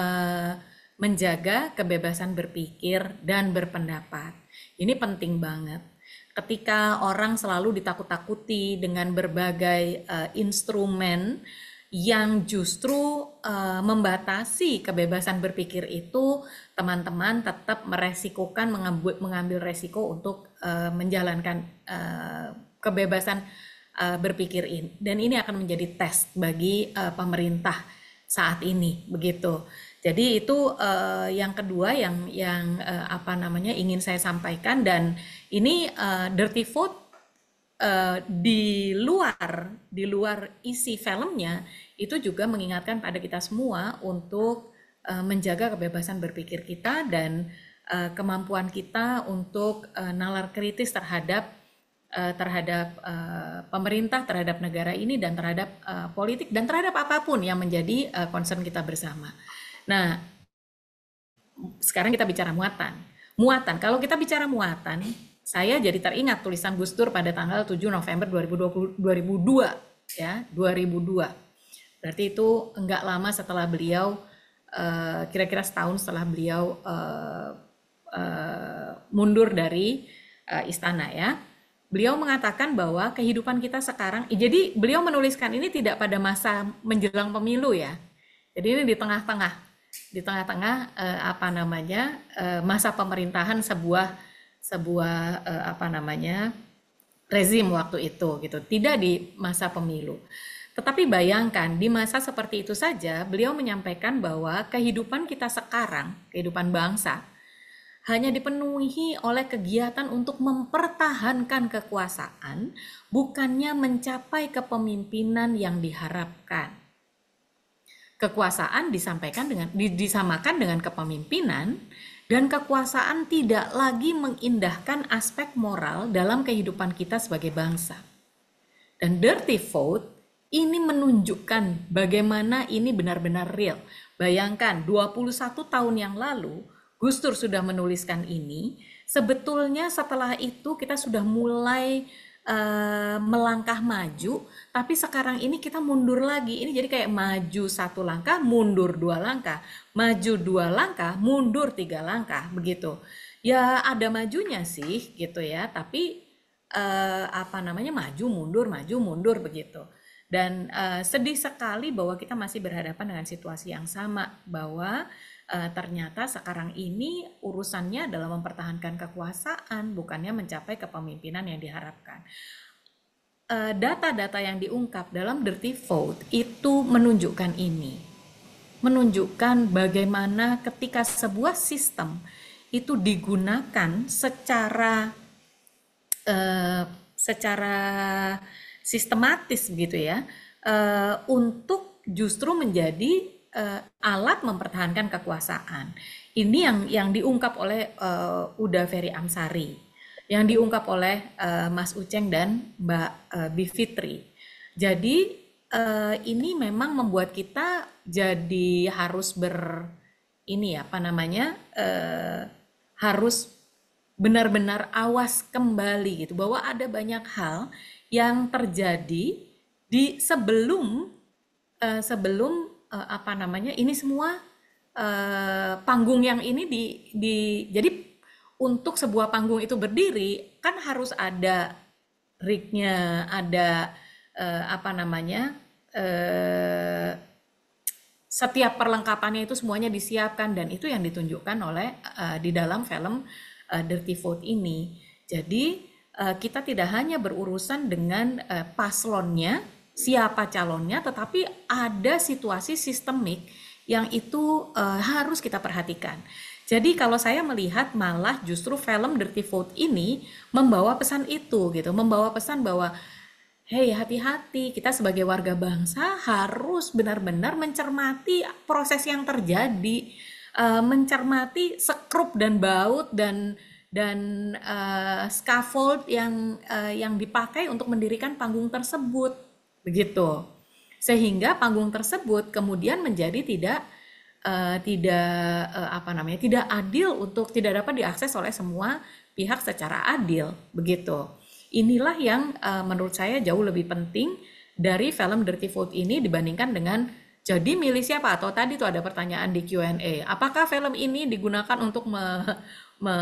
[SPEAKER 4] menjaga kebebasan berpikir dan berpendapat. Ini penting banget. Ketika orang selalu ditakut-takuti dengan berbagai uh, instrumen yang justru uh, membatasi kebebasan berpikir itu, teman-teman tetap meresikokan mengambil, mengambil resiko untuk uh, menjalankan uh, kebebasan uh, berpikir ini. Dan ini akan menjadi tes bagi uh, pemerintah saat ini, begitu. Jadi itu uh, yang kedua yang yang uh, apa namanya ingin saya sampaikan dan ini uh, dirty food uh, di luar di luar isi filmnya itu juga mengingatkan pada kita semua untuk uh, menjaga kebebasan berpikir kita dan uh, kemampuan kita untuk uh, nalar kritis terhadap terhadap uh, pemerintah, terhadap negara ini dan terhadap uh, politik dan terhadap apapun yang menjadi uh, concern kita bersama. Nah, sekarang kita bicara muatan. Muatan, kalau kita bicara muatan, saya jadi teringat tulisan Gus Dur pada tanggal 7 November 2020, 2002 ya, 2002. Berarti itu enggak lama setelah beliau eh, kira-kira setahun setelah beliau eh, eh, mundur dari istana ya. Beliau mengatakan bahwa kehidupan kita sekarang, jadi beliau menuliskan ini tidak pada masa menjelang pemilu ya. Jadi ini di tengah-tengah di tengah-tengah uh, apa namanya uh, masa pemerintahan sebuah sebuah uh, apa namanya rezim waktu itu gitu tidak di masa pemilu tetapi bayangkan di masa seperti itu saja beliau menyampaikan bahwa kehidupan kita sekarang kehidupan bangsa hanya dipenuhi oleh kegiatan untuk mempertahankan kekuasaan bukannya mencapai kepemimpinan yang diharapkan Kekuasaan disampaikan dengan disamakan dengan kepemimpinan dan kekuasaan tidak lagi mengindahkan aspek moral dalam kehidupan kita sebagai bangsa. Dan dirty vote ini menunjukkan bagaimana ini benar-benar real. Bayangkan 21 tahun yang lalu Gus sudah menuliskan ini, sebetulnya setelah itu kita sudah mulai Eh, melangkah maju, tapi sekarang ini kita mundur lagi. Ini jadi kayak maju satu langkah, mundur dua langkah, maju dua langkah, mundur tiga langkah, begitu. Ya ada majunya sih, gitu ya. Tapi uh, apa namanya maju mundur, maju mundur begitu. Dan uh, sedih sekali bahwa kita masih berhadapan dengan situasi yang sama bahwa uh, ternyata sekarang ini urusannya adalah mempertahankan kekuasaan, bukannya mencapai kepemimpinan yang diharapkan. Eh, data-data uh, yang diungkap dalam Dirty Vote itu menunjukkan ini, menunjukkan bagaimana ketika sebuah sistem itu digunakan secara uh, secara sistematis begitu ya uh, untuk justru menjadi uh, alat mempertahankan kekuasaan. Ini yang yang diungkap oleh uh, Uda Ferry Amsari, yang diungkap oleh uh, Mas Uceng dan Mbak uh, Bivitri. Jadi uh, ini memang membuat kita jadi harus ber ini ya apa namanya uh, harus benar-benar awas kembali gitu bahwa ada banyak hal yang terjadi di sebelum uh, sebelum uh, apa namanya ini semua uh, panggung yang ini di, di jadi untuk sebuah panggung itu berdiri kan harus ada rignya, ada uh, apa namanya
[SPEAKER 3] uh,
[SPEAKER 4] setiap perlengkapannya itu semuanya disiapkan dan itu yang ditunjukkan oleh uh, di dalam film uh, Dirty Vote ini. Jadi uh, kita tidak hanya berurusan dengan uh, paslonnya siapa calonnya, tetapi ada situasi sistemik yang itu e, harus kita perhatikan. Jadi kalau saya melihat malah justru film Dirty Vote ini membawa pesan itu gitu, membawa pesan bahwa hey hati-hati kita sebagai warga bangsa harus benar-benar mencermati proses yang terjadi, e, mencermati sekrup dan baut dan dan uh, scaffold yang uh, yang dipakai untuk mendirikan panggung tersebut begitu sehingga panggung tersebut kemudian menjadi tidak uh, tidak uh, apa namanya tidak adil untuk tidak dapat diakses oleh semua pihak secara adil begitu inilah yang uh, menurut saya jauh lebih penting dari film Dirty Food ini dibandingkan dengan jadi milih siapa atau tadi tuh ada pertanyaan di Q&A apakah film ini digunakan untuk me, me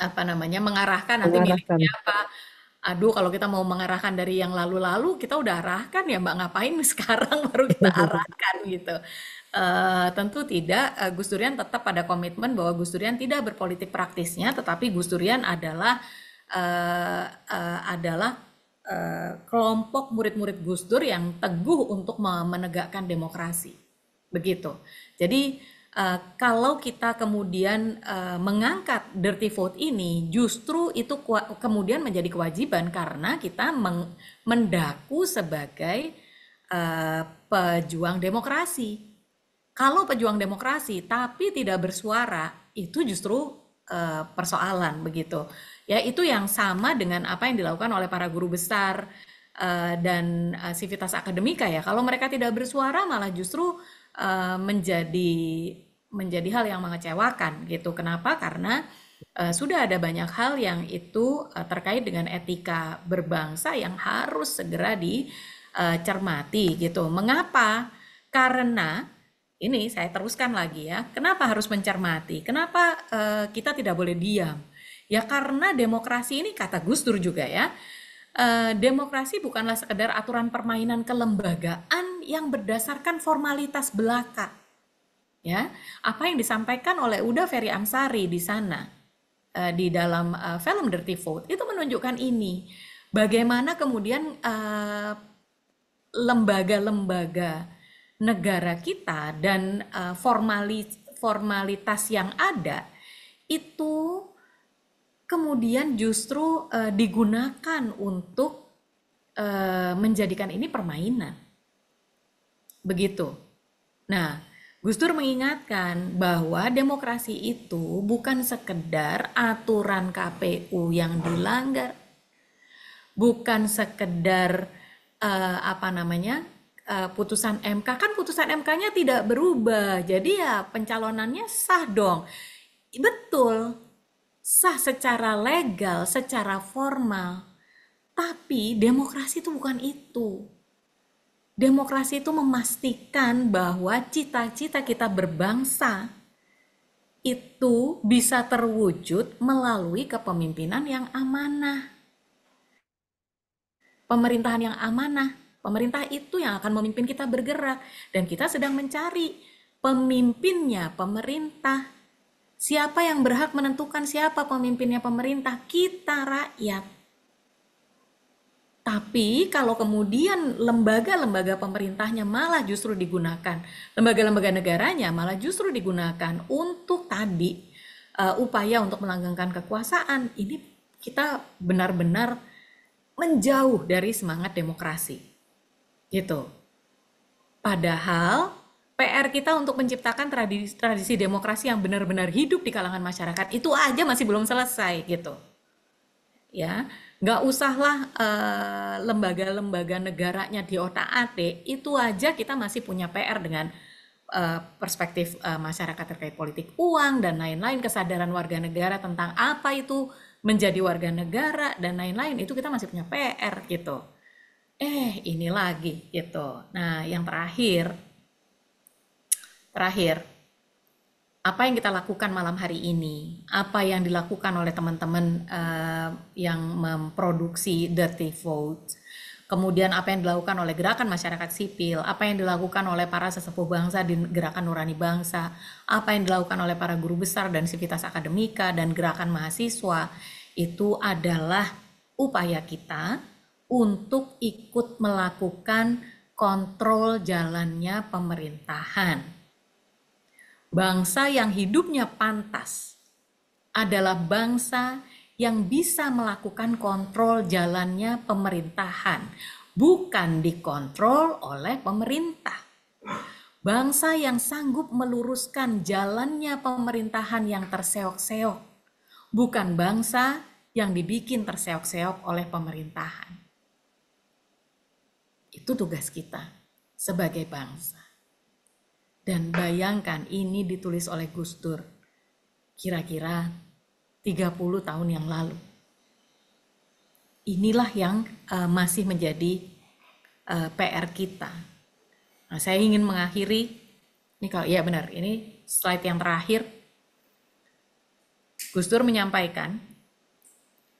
[SPEAKER 4] apa namanya mengarahkan nanti milih siapa aduh kalau kita mau mengarahkan dari yang lalu-lalu kita udah arahkan ya mbak ngapain sekarang *laughs* baru kita arahkan gitu uh, tentu tidak uh, Gus Durian tetap pada komitmen bahwa Gus Durian tidak berpolitik praktisnya tetapi Gus Durian adalah uh, uh, adalah uh, kelompok murid-murid Gus Dur yang teguh untuk menegakkan demokrasi begitu jadi Eh, kalau kita kemudian uh, mengangkat dirty vote ini, justru itu kemudian menjadi kewajiban karena kita mendaku sebagai uh, pejuang demokrasi. Kalau pejuang demokrasi tapi tidak bersuara, itu justru uh, persoalan begitu. Ya itu yang sama dengan apa yang dilakukan oleh para guru besar dan uh, sivitas akademika ya. Kalau mereka tidak bersuara malah justru Eh, menjadi menjadi hal yang mengecewakan gitu. Kenapa? Karena eh, sudah ada banyak hal yang itu eh, terkait dengan etika berbangsa yang harus segera dicermati gitu. Mengapa? Karena ini saya teruskan lagi ya. Kenapa harus mencermati? Kenapa kita tidak boleh diam? Ya karena demokrasi ini kata Gus Dur juga ya Eh, demokrasi bukanlah sekedar aturan permainan kelembagaan yang berdasarkan formalitas belaka. Ya, apa yang disampaikan oleh Uda Ferry Amsari di sana eh, di dalam eh, film Dirty Vote itu menunjukkan ini bagaimana kemudian lembaga-lembaga negara kita dan formalitas formalitas yang ada itu kemudian justru uh, digunakan untuk uh, menjadikan ini permainan. Begitu. Nah, Gus Dur mengingatkan bahwa demokrasi itu bukan sekedar aturan KPU yang dilanggar, bukan sekedar uh, apa namanya putusan MK kan putusan MK-nya tidak berubah, jadi ya pencalonannya sah dong. Betul, sah secara legal, secara formal. Tapi demokrasi itu bukan itu. Demokrasi itu memastikan bahwa cita-cita kita berbangsa itu bisa terwujud melalui kepemimpinan yang amanah. Pemerintahan yang amanah, pemerintah itu yang akan memimpin kita bergerak dan kita sedang mencari pemimpinnya, pemerintah Siapa yang berhak menentukan siapa pemimpinnya pemerintah? Kita rakyat. Tapi kalau kemudian lembaga-lembaga pemerintahnya malah justru digunakan, lembaga-lembaga negaranya malah justru digunakan untuk tadi uh, upaya untuk melanggengkan kekuasaan, ini kita benar-benar menjauh dari semangat demokrasi. Gitu. Padahal PR kita untuk menciptakan tradisi, tradisi demokrasi yang benar-benar hidup di kalangan masyarakat itu aja masih belum selesai gitu ya nggak usahlah eh, lembaga-lembaga uh, negaranya di otak atik itu aja kita masih punya PR dengan uh, perspektif uh, masyarakat terkait politik uang dan lain-lain kesadaran warga negara tentang apa itu menjadi warga negara dan lain-lain itu kita masih punya PR gitu eh ini lagi gitu nah yang terakhir terakhir, apa yang kita lakukan malam hari ini? Apa yang dilakukan oleh teman-teman uh, yang memproduksi Dirty Vote? Kemudian apa yang dilakukan oleh gerakan masyarakat sipil? Apa yang dilakukan oleh para sesepuh bangsa di gerakan nurani bangsa? Apa yang dilakukan oleh para guru besar dan sivitas akademika dan gerakan mahasiswa? Itu adalah upaya kita untuk ikut melakukan kontrol jalannya pemerintahan Bangsa yang hidupnya pantas adalah bangsa yang bisa melakukan kontrol jalannya pemerintahan, bukan dikontrol oleh pemerintah. Bangsa yang sanggup meluruskan jalannya pemerintahan yang terseok-seok, bukan bangsa yang dibikin terseok-seok oleh pemerintahan. Itu tugas kita sebagai bangsa. Dan bayangkan ini ditulis oleh Gus Dur kira-kira 30 tahun yang lalu. Inilah yang uh, masih menjadi uh, eh, PR kita. Nah, saya ingin mengakhiri ini kalau ya benar, ini slide yang terakhir. Gus Dur menyampaikan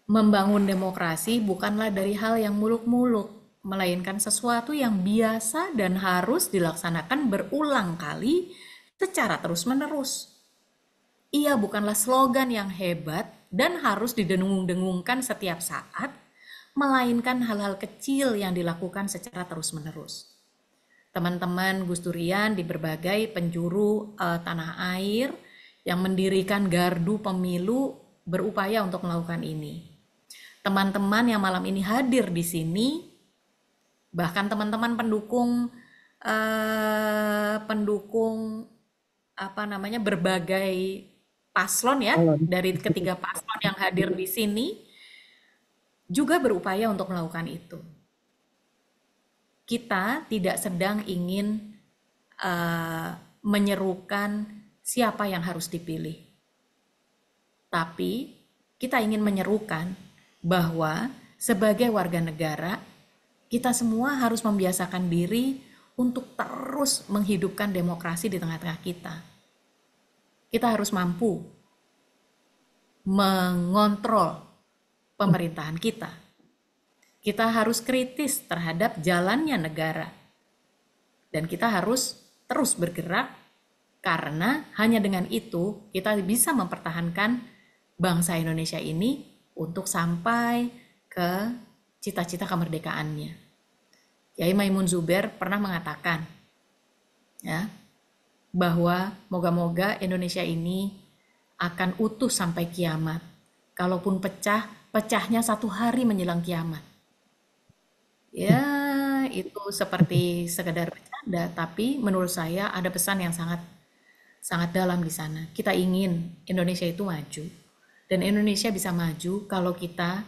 [SPEAKER 4] membangun demokrasi bukanlah dari hal yang muluk-muluk melainkan sesuatu yang biasa dan harus dilaksanakan berulang kali secara terus-menerus. Ia bukanlah slogan yang hebat dan harus didengung-dengungkan setiap saat, melainkan hal-hal kecil yang dilakukan secara terus-menerus. Teman-teman Gus Durian di berbagai penjuru uh, tanah air yang mendirikan gardu pemilu berupaya untuk melakukan ini. Teman-teman yang malam ini hadir di sini bahkan teman-teman pendukung eh, pendukung apa namanya berbagai paslon ya dari ketiga paslon yang hadir di sini juga berupaya untuk melakukan itu. Kita tidak sedang ingin eh, menyerukan siapa yang harus dipilih, tapi kita ingin menyerukan bahwa sebagai warga negara kita semua harus membiasakan diri untuk terus menghidupkan demokrasi di tengah-tengah kita. Kita harus mampu mengontrol pemerintahan kita. Kita harus kritis terhadap jalannya negara. Dan kita harus terus bergerak karena hanya dengan itu kita bisa mempertahankan bangsa Indonesia ini untuk sampai ke cita-cita kemerdekaannya. Kiai Maimun Zuber pernah mengatakan ya, bahwa moga-moga Indonesia ini akan utuh sampai kiamat. Kalaupun pecah, pecahnya satu hari menjelang kiamat. Ya, itu seperti sekedar bercanda, tapi menurut saya ada pesan yang sangat sangat dalam di sana. Kita ingin Indonesia itu maju dan Indonesia bisa maju kalau kita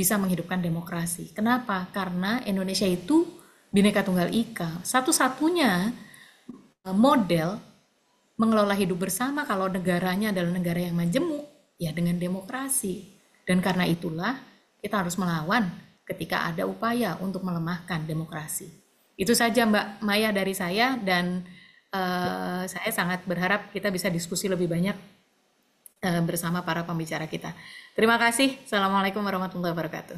[SPEAKER 4] bisa menghidupkan demokrasi. Kenapa? Karena Indonesia itu bineka tunggal ika. Satu-satunya eh, model mengelola hidup bersama kalau negaranya adalah negara yang majemuk, ya dengan demokrasi. Dan karena itulah kita harus melawan ketika ada upaya untuk melemahkan demokrasi. Itu saja Mbak Maya dari saya dan uh, saya sangat berharap kita bisa diskusi lebih banyak uh, bersama para pembicara kita. Terima kasih. Assalamualaikum warahmatullahi wabarakatuh.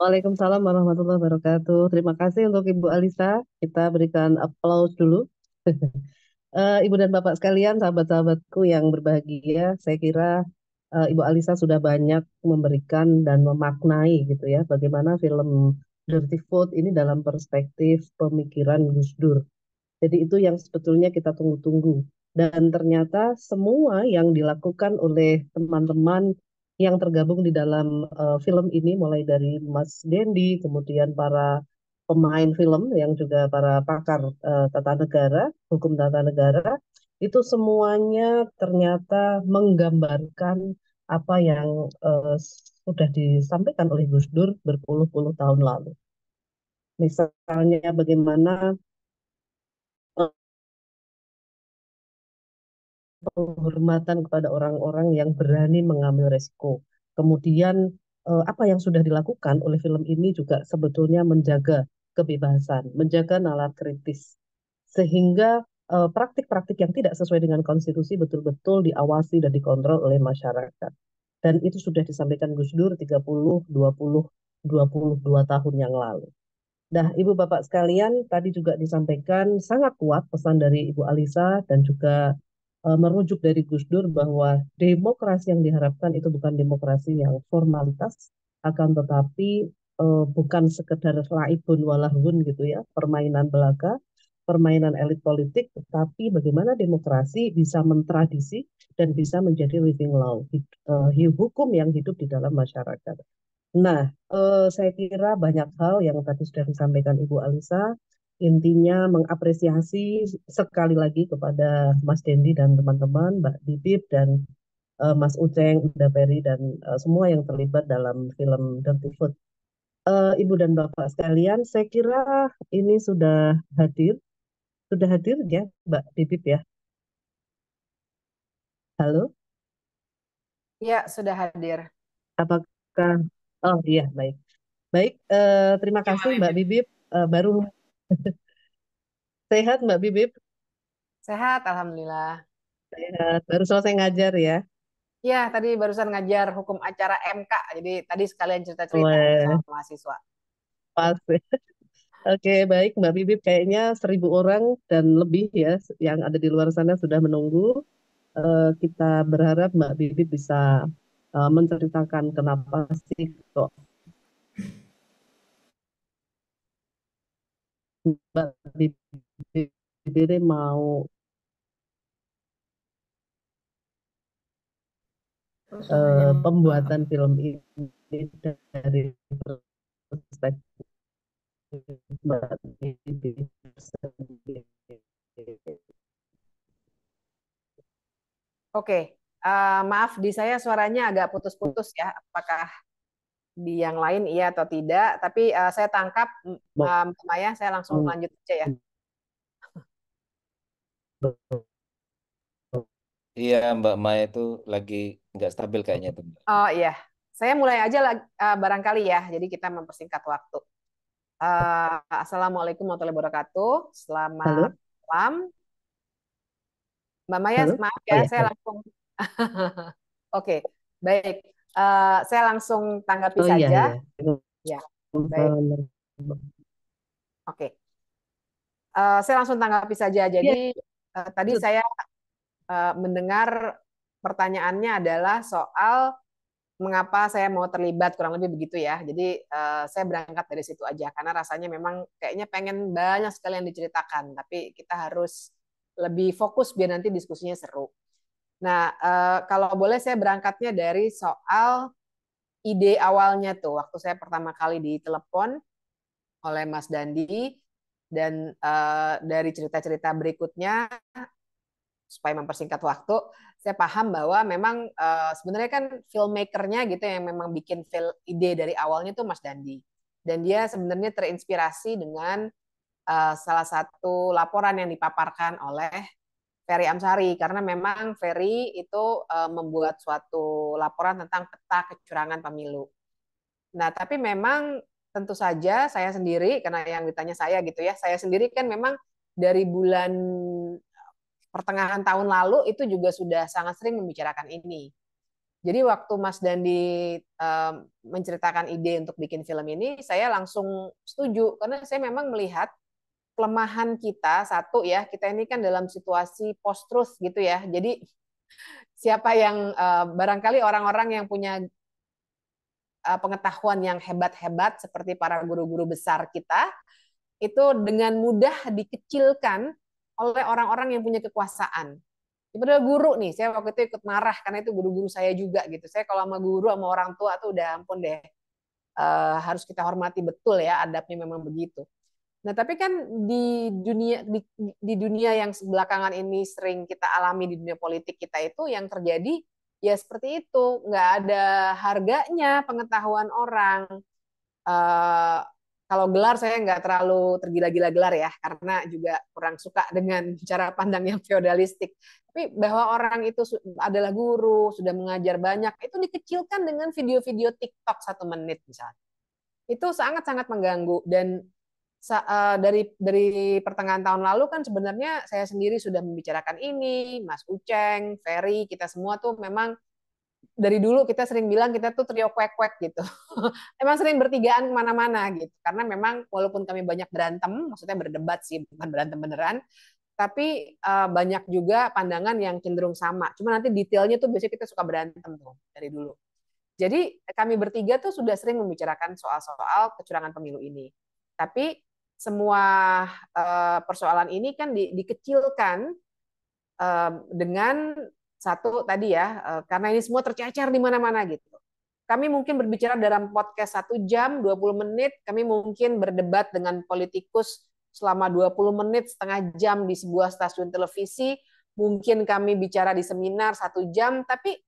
[SPEAKER 5] Waalaikumsalam warahmatullahi wabarakatuh. Terima kasih untuk Ibu Alisa. Kita berikan aplaus dulu. *laughs* Eh, Ibu dan Bapak sekalian, sahabat-sahabatku yang berbahagia, saya kira eh, Ibu Alisa sudah banyak memberikan dan memaknai gitu ya bagaimana film Dirty Food ini dalam perspektif pemikiran Gus Dur. Jadi itu yang sebetulnya kita tunggu-tunggu. Dan ternyata semua yang dilakukan oleh teman-teman yang tergabung di dalam uh, film ini mulai dari Mas Dendi, kemudian para pemain film yang juga para pakar uh, tata negara, hukum tata negara, itu semuanya ternyata menggambarkan apa yang uh, sudah disampaikan oleh Gus Dur
[SPEAKER 7] berpuluh-puluh tahun lalu. Misalnya bagaimana penghormatan kepada
[SPEAKER 5] orang-orang yang berani mengambil resiko. Kemudian eh, apa yang sudah dilakukan oleh film ini juga sebetulnya menjaga kebebasan, menjaga nalar kritis, sehingga eh, praktik-praktik eh, yang tidak sesuai dengan konstitusi betul-betul diawasi dan dikontrol oleh masyarakat. Dan itu sudah disampaikan Gus Dur 30, 20, 22 tahun yang lalu. Nah, Ibu Bapak sekalian, tadi juga disampaikan sangat kuat pesan dari Ibu Alisa dan juga Eh, merujuk dari Gus Dur bahwa demokrasi yang diharapkan itu bukan demokrasi yang formalitas akan tetapi uh, bukan sekedar laibun walahun gitu ya permainan belaka permainan elit politik tetapi bagaimana demokrasi bisa mentradisi dan bisa menjadi living law uh, hukum yang hidup di dalam masyarakat. Nah, uh, saya kira banyak hal yang tadi sudah disampaikan Ibu Alisa intinya mengapresiasi sekali lagi kepada Mas Dendi dan teman-teman, Mbak Bibip dan uh, Mas Uceng, Uda Peri dan uh, semua yang terlibat dalam film Dirty Food. Uh, Ibu dan Bapak sekalian, saya kira ini sudah hadir. Sudah hadir ya Mbak Bibip ya? Halo?
[SPEAKER 3] Ya, sudah hadir.
[SPEAKER 5] Apakah, oh iya baik. Baik, uh, terima kasih Mbak Bibip. Uh, baru Sehat Mbak Bibip?
[SPEAKER 3] Sehat, Alhamdulillah. Sehat. Baru
[SPEAKER 5] selesai ngajar ya?
[SPEAKER 3] Ya, tadi barusan ngajar hukum acara MK. Jadi tadi sekalian cerita-cerita Wah, sama
[SPEAKER 5] mahasiswa. pas. Oke, baik Mbak Bibip. Kayaknya seribu orang dan lebih ya yang ada di luar sana sudah menunggu. Eh, kita berharap Mbak Bibip bisa eh, menceritakan kenapa sih kok Mbak Bibire mau uh, pembuatan film ini dari perspektif Mbak Bibire sendiri.
[SPEAKER 3] Oke, okay. uh, eh, maaf di saya suaranya agak putus-putus ya. Apakah di yang lain iya atau tidak, tapi uh, saya tangkap um, Maya, saya langsung hmm. lanjut aja ya.
[SPEAKER 6] Iya Mbak Maya itu lagi nggak stabil kayaknya tuh.
[SPEAKER 3] Oh iya, saya mulai aja uh, barangkali ya, jadi kita mempersingkat waktu. Uh, Assalamualaikum warahmatullahi wabarakatuh. Selamat Halo. malam. Mbak Maya, Halo? maaf ya, oh, iya. saya langsung. *laughs* Oke, okay. baik. Uh, saya langsung tanggapi oh, iya, saja. Iya, iya. Ya,
[SPEAKER 5] baik. Oke.
[SPEAKER 3] Okay. Uh, eh, saya langsung tanggapi saja. Iya. Jadi ya. uh, tadi Betul. saya uh, mendengar pertanyaannya adalah soal mengapa saya mau terlibat kurang lebih begitu ya. Jadi uh, saya berangkat dari situ aja karena rasanya memang kayaknya pengen banyak sekali yang diceritakan, tapi kita harus lebih fokus biar nanti diskusinya seru. Nah, eh, kalau boleh saya berangkatnya dari soal ide awalnya tuh waktu saya pertama kali ditelepon oleh Mas Dandi dan eh, dari cerita-cerita berikutnya supaya mempersingkat waktu, saya paham bahwa memang eh, sebenarnya kan filmmakernya gitu yang memang bikin ide dari awalnya tuh Mas Dandi. Dan dia sebenarnya terinspirasi dengan salah satu laporan yang dipaparkan oleh Ferry Amsari karena memang Ferry itu uh, membuat suatu laporan tentang peta kecurangan pemilu. Nah, tapi memang tentu saja saya sendiri karena yang ditanya saya gitu ya, saya sendiri kan memang dari bulan pertengahan tahun lalu itu juga sudah sangat sering membicarakan ini. Jadi waktu Mas Dandi eh, menceritakan ide untuk bikin film ini, saya langsung setuju karena saya memang melihat kelemahan kita satu ya kita ini kan dalam situasi post truth gitu ya jadi siapa yang eh, barangkali orang-orang yang punya eh, pengetahuan yang hebat-hebat seperti para guru-guru besar kita itu dengan mudah dikecilkan oleh orang-orang yang punya kekuasaan. Sebenarnya guru nih, saya waktu itu ikut marah karena itu guru-guru saya juga gitu. Saya kalau sama guru sama orang tua tuh udah ampun deh. Uh, harus kita hormati betul ya adabnya memang begitu. Nah, tapi kan di dunia di, di dunia yang belakangan ini sering kita alami di dunia politik kita itu yang terjadi ya seperti itu, nggak ada harganya pengetahuan orang. Uh, kalau gelar saya nggak terlalu tergila-gila gelar ya, karena juga kurang suka dengan *laughs* cara pandang yang feodalistik. Tapi bahwa orang itu adalah guru, sudah mengajar banyak, itu dikecilkan dengan video-video TikTok satu menit misalnya. Itu sangat-sangat mengganggu dan Eh, dari dari pertengahan tahun lalu kan sebenarnya saya sendiri sudah membicarakan ini, Mas Uceng, Ferry, kita semua tuh memang dari dulu kita sering bilang kita tuh trio kuek-kuek gitu. *laughs* Emang sering bertigaan kemana-mana gitu. Karena memang walaupun kami banyak berantem, maksudnya berdebat sih, bukan berantem beneran, tapi uh, banyak juga pandangan yang cenderung sama. Cuma nanti detailnya tuh biasanya kita suka berantem tuh dari dulu. Jadi kami bertiga tuh sudah sering membicarakan soal-soal kecurangan pemilu ini. Tapi semua uh, persoalan ini kan di, dikecilkan uh, dengan satu tadi ya, uh, karena ini semua tercecer di mana-mana gitu. Kami mungkin berbicara dalam podcast satu jam 20 menit, kami mungkin berdebat dengan politikus selama 20 menit setengah jam di sebuah stasiun televisi, mungkin kami bicara di seminar satu jam, tapi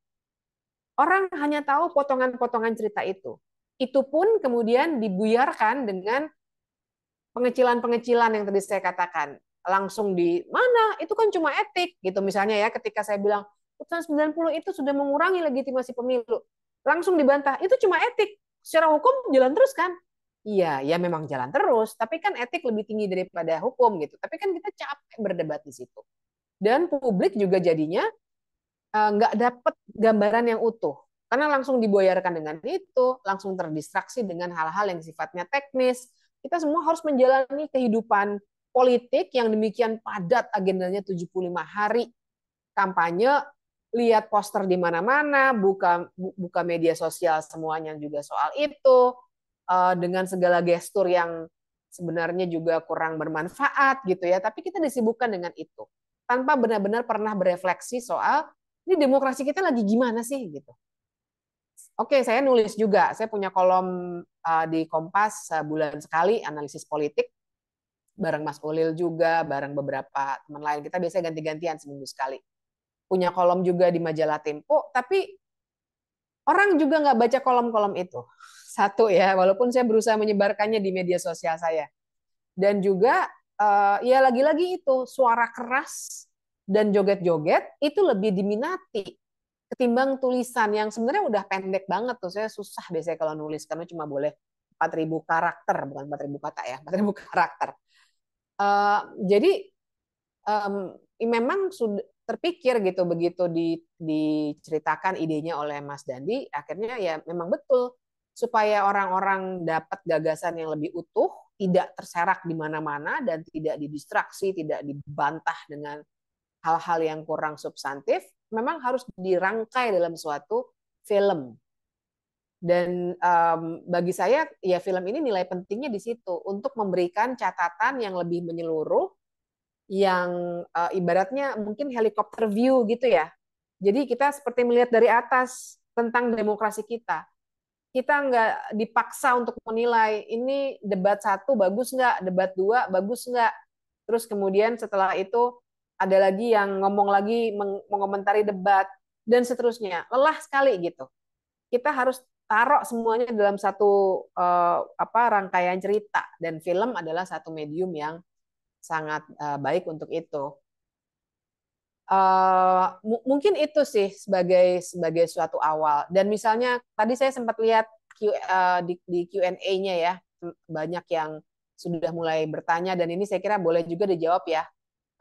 [SPEAKER 3] orang hanya tahu potongan-potongan cerita itu. Itu pun kemudian dibuyarkan dengan pengecilan-pengecilan yang tadi saya katakan langsung di mana itu kan cuma etik gitu misalnya ya ketika saya bilang putusan 90 itu sudah mengurangi legitimasi pemilu langsung dibantah itu cuma etik secara hukum jalan terus kan iya ya memang jalan terus tapi kan etik lebih tinggi daripada hukum gitu tapi kan kita capek berdebat di situ dan publik juga jadinya eh, nggak uh, dapat gambaran yang utuh karena langsung diboyarkan dengan itu langsung terdistraksi dengan hal-hal yang sifatnya teknis kita semua harus menjalani kehidupan politik yang demikian padat agendanya 75 hari kampanye lihat poster di mana-mana buka buka media sosial semuanya juga soal itu eh, dengan segala gestur yang sebenarnya juga kurang bermanfaat gitu ya tapi kita disibukkan dengan itu tanpa benar-benar pernah berefleksi soal ini demokrasi kita lagi gimana sih gitu Oke, okay, saya nulis juga. Saya punya kolom uh, di Kompas sebulan sekali analisis politik bareng Mas Ulil juga, bareng beberapa teman lain. Kita biasanya ganti-gantian seminggu sekali. Punya kolom juga di majalah Tempo, tapi orang juga nggak baca kolom-kolom itu. *laughs* Satu ya, walaupun saya berusaha menyebarkannya di media sosial saya. Dan juga uh, ya lagi-lagi itu suara keras dan joget-joget itu lebih diminati ketimbang tulisan yang sebenarnya udah pendek banget tuh saya susah biasanya kalau nulis karena cuma boleh 4000 karakter bukan 4000 kata ya 4000 *laughs* karakter uh, jadi um, memang sudah terpikir gitu begitu di, diceritakan idenya oleh Mas Dandi akhirnya ya memang betul supaya orang-orang dapat gagasan yang lebih utuh tidak terserak di mana-mana dan tidak didistraksi tidak dibantah dengan hal-hal yang kurang substantif memang harus dirangkai dalam suatu film. Dan um, bagi saya ya film ini nilai pentingnya di situ untuk memberikan catatan yang lebih menyeluruh, yang uh, ibaratnya mungkin helikopter view gitu ya. Jadi kita seperti melihat dari atas tentang demokrasi kita. Kita nggak dipaksa untuk menilai ini debat satu bagus nggak, debat dua bagus nggak. Terus kemudian setelah itu ada lagi yang ngomong lagi meng mengomentari debat dan seterusnya. Lelah sekali gitu. Kita harus taruh semuanya dalam satu uh, apa rangkaian cerita dan film adalah satu medium yang sangat uh, baik untuk itu. Uh, mungkin itu sih sebagai sebagai suatu awal. Dan misalnya tadi saya sempat lihat Q, uh, di, di Q&A-nya ya banyak yang sudah mulai bertanya dan ini saya kira boleh juga dijawab ya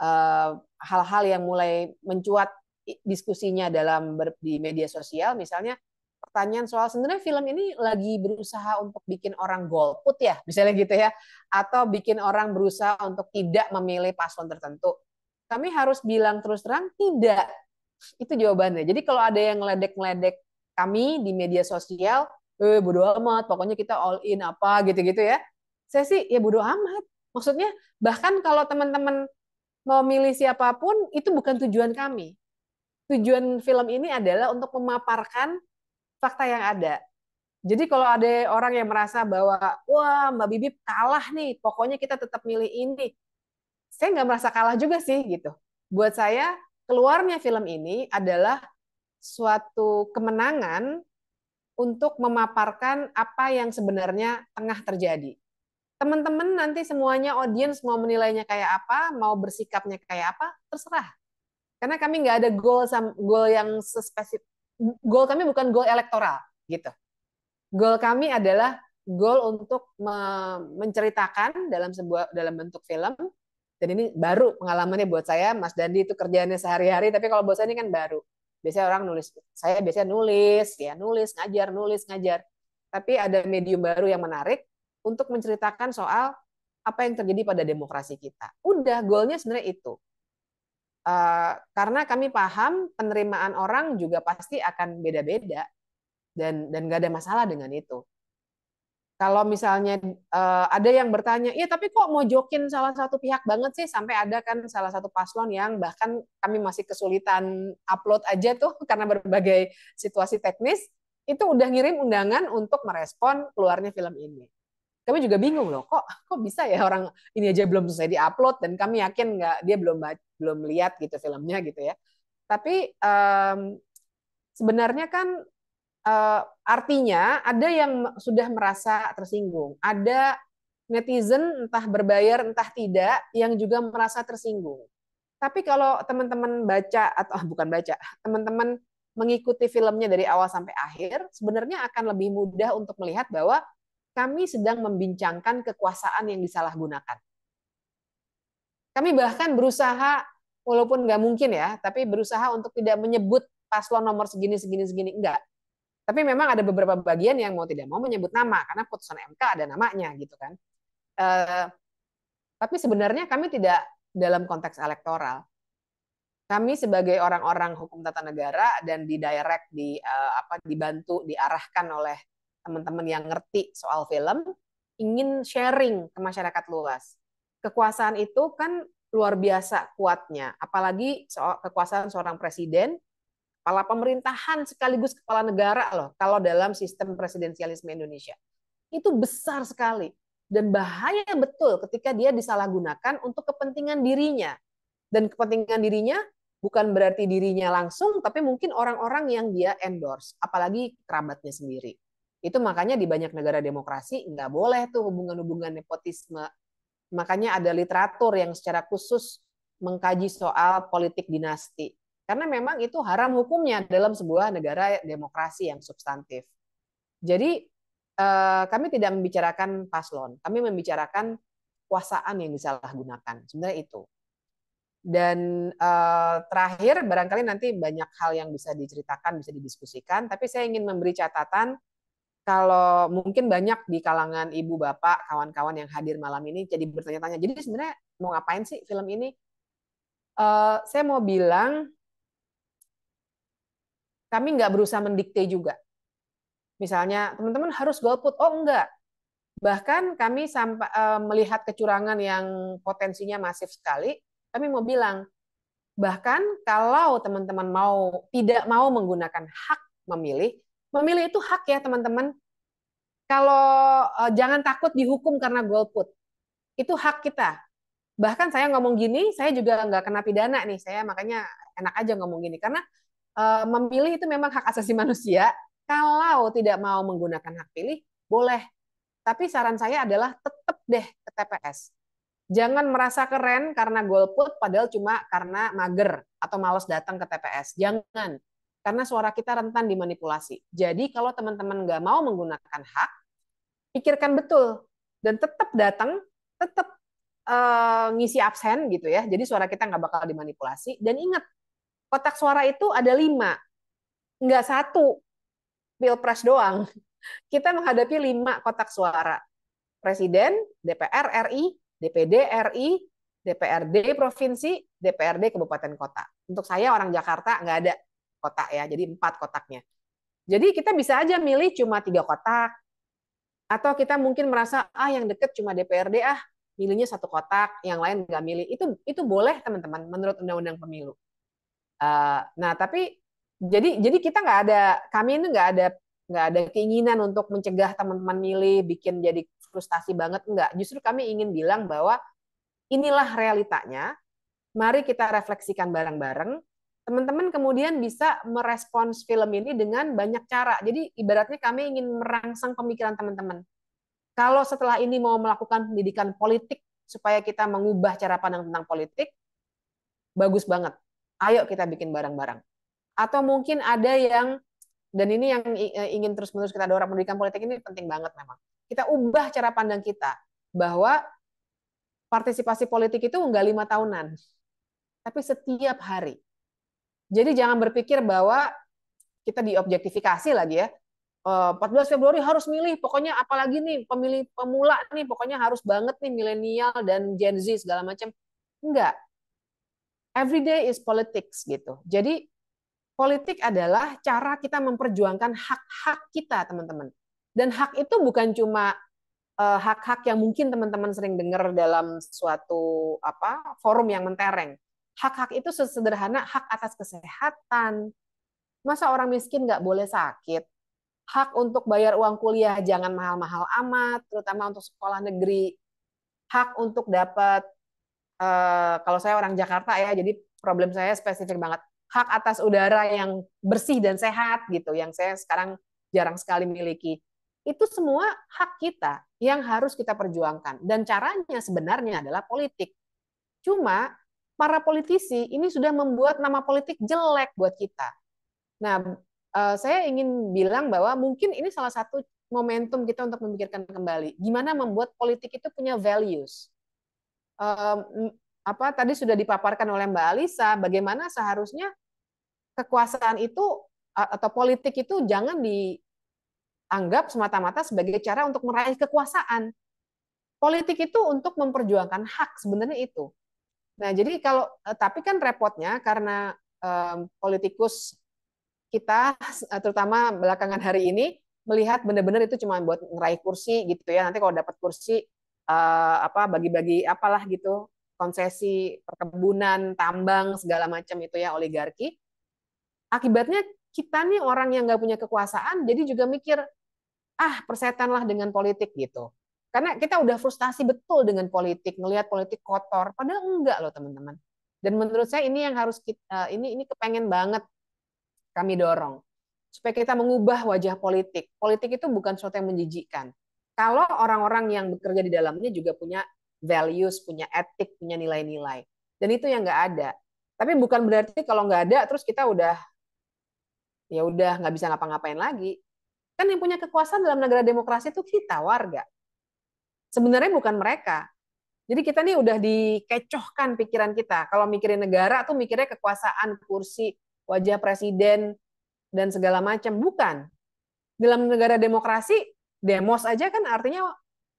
[SPEAKER 3] Eh, hal-hal yang mulai mencuat diskusinya dalam ber, di media sosial misalnya pertanyaan soal sebenarnya film ini lagi berusaha untuk bikin orang golput ya *laughs* misalnya gitu ya atau bikin orang berusaha untuk tidak memilih paslon tertentu kami harus bilang terus terang tidak itu jawabannya jadi kalau ada yang ngeledek-ngeledek kami di media sosial eh bodo amat pokoknya kita all in apa gitu-gitu ya saya sih ya bodo amat maksudnya bahkan kalau teman-teman memilih siapapun itu bukan tujuan kami. Tujuan film ini adalah untuk memaparkan fakta yang ada. Jadi kalau ada orang yang merasa bahwa wah Mbak Bibi kalah nih, pokoknya kita tetap milih ini. Saya nggak merasa kalah juga sih gitu. Buat saya keluarnya film ini adalah suatu kemenangan untuk memaparkan apa yang sebenarnya tengah terjadi teman-teman nanti semuanya audiens mau menilainya kayak apa, mau bersikapnya kayak apa, terserah. Karena kami nggak ada goal goal yang spesifik. Goal kami bukan goal elektoral gitu. Goal kami adalah goal untuk menceritakan dalam sebuah dalam bentuk film. Dan ini baru pengalamannya buat saya, Mas Dandi itu kerjaannya sehari-hari, tapi kalau buat saya ini kan baru. Biasanya orang nulis, saya biasanya nulis, ya nulis, ngajar, nulis, ngajar. Tapi ada medium baru yang menarik, untuk menceritakan soal apa yang terjadi pada demokrasi kita. Udah, goalnya sebenarnya itu. Uh, karena kami paham penerimaan orang juga pasti akan beda-beda dan dan nggak ada masalah dengan itu. Kalau misalnya uh, ada yang bertanya, iya tapi kok mau jokin salah satu pihak banget sih sampai ada kan salah satu paslon yang bahkan kami masih kesulitan upload aja tuh *laughs* karena berbagai situasi teknis itu udah ngirim undangan untuk merespon keluarnya film ini kami juga bingung loh kok kok bisa ya orang ini aja belum selesai diupload dan kami yakin nggak dia belum belum lihat gitu filmnya gitu ya tapi um, sebenarnya kan uh, artinya ada yang sudah merasa tersinggung ada netizen entah berbayar entah tidak yang juga merasa tersinggung tapi kalau teman-teman baca atau oh, bukan baca teman-teman mengikuti filmnya dari awal sampai akhir sebenarnya akan lebih mudah untuk melihat bahwa kami sedang membincangkan kekuasaan yang disalahgunakan. Kami bahkan berusaha, walaupun nggak mungkin ya, tapi berusaha untuk tidak menyebut paslon nomor segini, segini, segini. Enggak. Tapi memang ada beberapa bagian yang mau tidak mau menyebut nama, karena putusan MK ada namanya gitu kan. Eh, tapi sebenarnya kami tidak dalam konteks elektoral. Kami sebagai orang-orang hukum tata negara dan didirect, di, eh, apa, dibantu, diarahkan oleh teman-teman yang ngerti soal film ingin sharing ke masyarakat luas. Kekuasaan itu kan luar biasa kuatnya, apalagi soal kekuasaan seorang presiden, kepala pemerintahan sekaligus kepala negara loh kalau dalam sistem presidensialisme Indonesia. Itu besar sekali dan bahaya betul ketika dia disalahgunakan untuk kepentingan dirinya. Dan kepentingan dirinya bukan berarti dirinya langsung, tapi mungkin orang-orang yang dia endorse, apalagi kerabatnya sendiri. Itu makanya di banyak negara demokrasi nggak boleh tuh hubungan-hubungan nepotisme. Makanya ada literatur yang secara khusus mengkaji soal politik dinasti. Karena memang itu haram hukumnya dalam sebuah negara demokrasi yang substantif. Jadi eh, kami tidak membicarakan paslon, kami membicarakan kuasaan yang disalahgunakan. Sebenarnya itu. Dan eh, terakhir, barangkali nanti banyak hal yang bisa diceritakan, bisa didiskusikan, tapi saya ingin memberi catatan kalau mungkin banyak di kalangan ibu bapak kawan-kawan yang hadir malam ini jadi bertanya-tanya jadi sebenarnya mau ngapain sih film ini uh, saya mau bilang kami nggak berusaha mendikte juga misalnya teman-teman harus golput oh enggak bahkan kami sampai uh, eh, melihat kecurangan yang potensinya masif sekali kami mau bilang bahkan kalau teman-teman mau tidak mau menggunakan hak memilih memilih itu hak ya teman-teman. Kalau uh, jangan takut dihukum karena golput, itu hak kita. Bahkan saya ngomong gini, saya juga nggak kena pidana nih. Saya makanya enak aja ngomong gini karena uh, memilih itu memang hak asasi manusia. Kalau tidak mau menggunakan hak pilih, boleh. Tapi saran saya adalah tetap deh ke TPS. Jangan merasa keren karena golput padahal cuma karena mager atau males datang ke TPS. Jangan karena suara kita rentan dimanipulasi. Jadi kalau teman-teman nggak mau menggunakan hak, pikirkan betul dan tetap datang, tetap uh, ngisi absen gitu ya. Jadi suara kita nggak bakal dimanipulasi. Dan ingat, kotak suara itu ada lima, nggak satu pilpres doang. Kita menghadapi lima kotak suara. Presiden, DPR RI, DPD RI, DPRD provinsi, DPRD kabupaten kota. Untuk saya orang Jakarta nggak ada kotak ya, jadi empat kotaknya. Jadi kita bisa aja milih cuma tiga kotak, atau kita mungkin merasa ah yang deket cuma DPRD ah milihnya satu kotak, yang lain nggak milih. Itu itu boleh teman-teman menurut Undang-Undang Pemilu. Uh, nah tapi jadi jadi kita nggak ada kami ini nggak ada nggak ada keinginan untuk mencegah teman-teman milih bikin jadi frustasi banget enggak. Justru kami ingin bilang bahwa inilah realitanya. Mari kita refleksikan bareng-bareng teman-teman kemudian bisa merespons film ini dengan banyak cara. Jadi ibaratnya kami ingin merangsang pemikiran teman-teman. Kalau setelah ini mau melakukan pendidikan politik supaya kita mengubah cara pandang tentang politik, bagus banget. Ayo kita bikin barang-barang. Atau mungkin ada yang dan ini yang eh, ingin terus-menerus kita dorong pendidikan politik ini penting banget memang. Kita ubah cara pandang kita bahwa partisipasi politik itu enggak lima tahunan, tapi setiap hari jadi jangan berpikir bahwa kita diobjektifikasi lagi ya. 14 eh, Februari harus milih, pokoknya apalagi nih pemilih pemula nih, pokoknya harus banget nih milenial dan Gen Z segala macam. Enggak. Everyday is politics gitu. Jadi politik adalah cara kita memperjuangkan hak-hak kita, teman-teman. Dan hak itu bukan cuma eh, hak-hak yang mungkin teman-teman sering dengar dalam suatu apa forum yang mentereng hak-hak itu sesederhana hak atas kesehatan. Masa orang miskin nggak boleh sakit? Hak untuk bayar uang kuliah jangan mahal-mahal amat, terutama untuk sekolah negeri. Hak untuk dapat, eh, kalau saya orang Jakarta ya, jadi problem saya spesifik banget. Hak atas udara yang bersih dan sehat gitu, yang saya sekarang jarang sekali miliki. Itu semua hak kita yang harus kita perjuangkan. Dan caranya sebenarnya adalah politik. Cuma para politisi ini sudah membuat nama politik jelek buat kita. Nah, eh, saya ingin bilang bahwa mungkin ini salah satu momentum kita untuk memikirkan kembali gimana membuat politik itu punya values. Apa tadi sudah dipaparkan oleh Mbak Alisa, bagaimana seharusnya kekuasaan itu atau politik itu jangan dianggap semata-mata sebagai cara untuk meraih kekuasaan. Politik itu untuk memperjuangkan hak sebenarnya itu Nah, jadi kalau eh, tapi kan repotnya karena um, politikus kita eh, terutama belakangan hari ini melihat benar-benar itu cuma buat meraih kursi gitu ya. Nanti kalau dapat kursi uh, apa bagi-bagi apalah gitu, konsesi perkebunan, tambang segala macam itu ya oligarki. Akibatnya kita nih orang yang nggak punya kekuasaan jadi juga mikir ah persetanlah dengan politik gitu. Karena kita udah frustasi betul dengan politik, melihat politik kotor. Padahal enggak loh teman-teman. Dan menurut saya ini yang harus kita eh, ini ini kepengen banget kami dorong supaya kita mengubah wajah politik. Politik itu bukan sesuatu yang menjijikkan. Kalau orang-orang yang bekerja di dalamnya juga punya values, punya etik, punya nilai-nilai. Dan itu yang nggak ada. Tapi bukan berarti kalau nggak ada terus kita udah ya udah nggak bisa ngapa-ngapain lagi. Kan yang punya kekuasaan dalam negara demokrasi itu kita warga sebenarnya bukan mereka. Jadi kita nih udah dikecohkan pikiran kita. Kalau mikirin negara tuh mikirnya kekuasaan, kursi, wajah presiden, dan segala macam. Bukan. Dalam negara demokrasi, demos aja kan artinya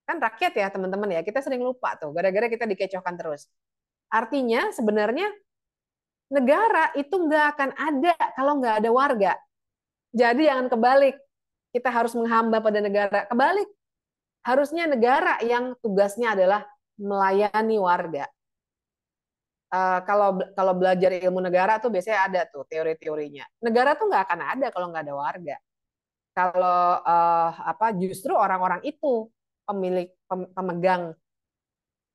[SPEAKER 3] kan rakyat ya teman-teman ya. Kita sering lupa tuh, gara-gara kita dikecohkan terus. Artinya sebenarnya negara itu nggak akan ada kalau nggak ada warga. Jadi jangan kebalik. Kita harus menghamba pada negara. Kebalik, harusnya negara yang tugasnya adalah melayani warga. Uh, kalau kalau belajar ilmu negara tuh biasanya ada tuh teori-teorinya. Negara tuh nggak akan ada kalau nggak ada warga. Kalau uh, apa justru orang-orang itu pemilik pemegang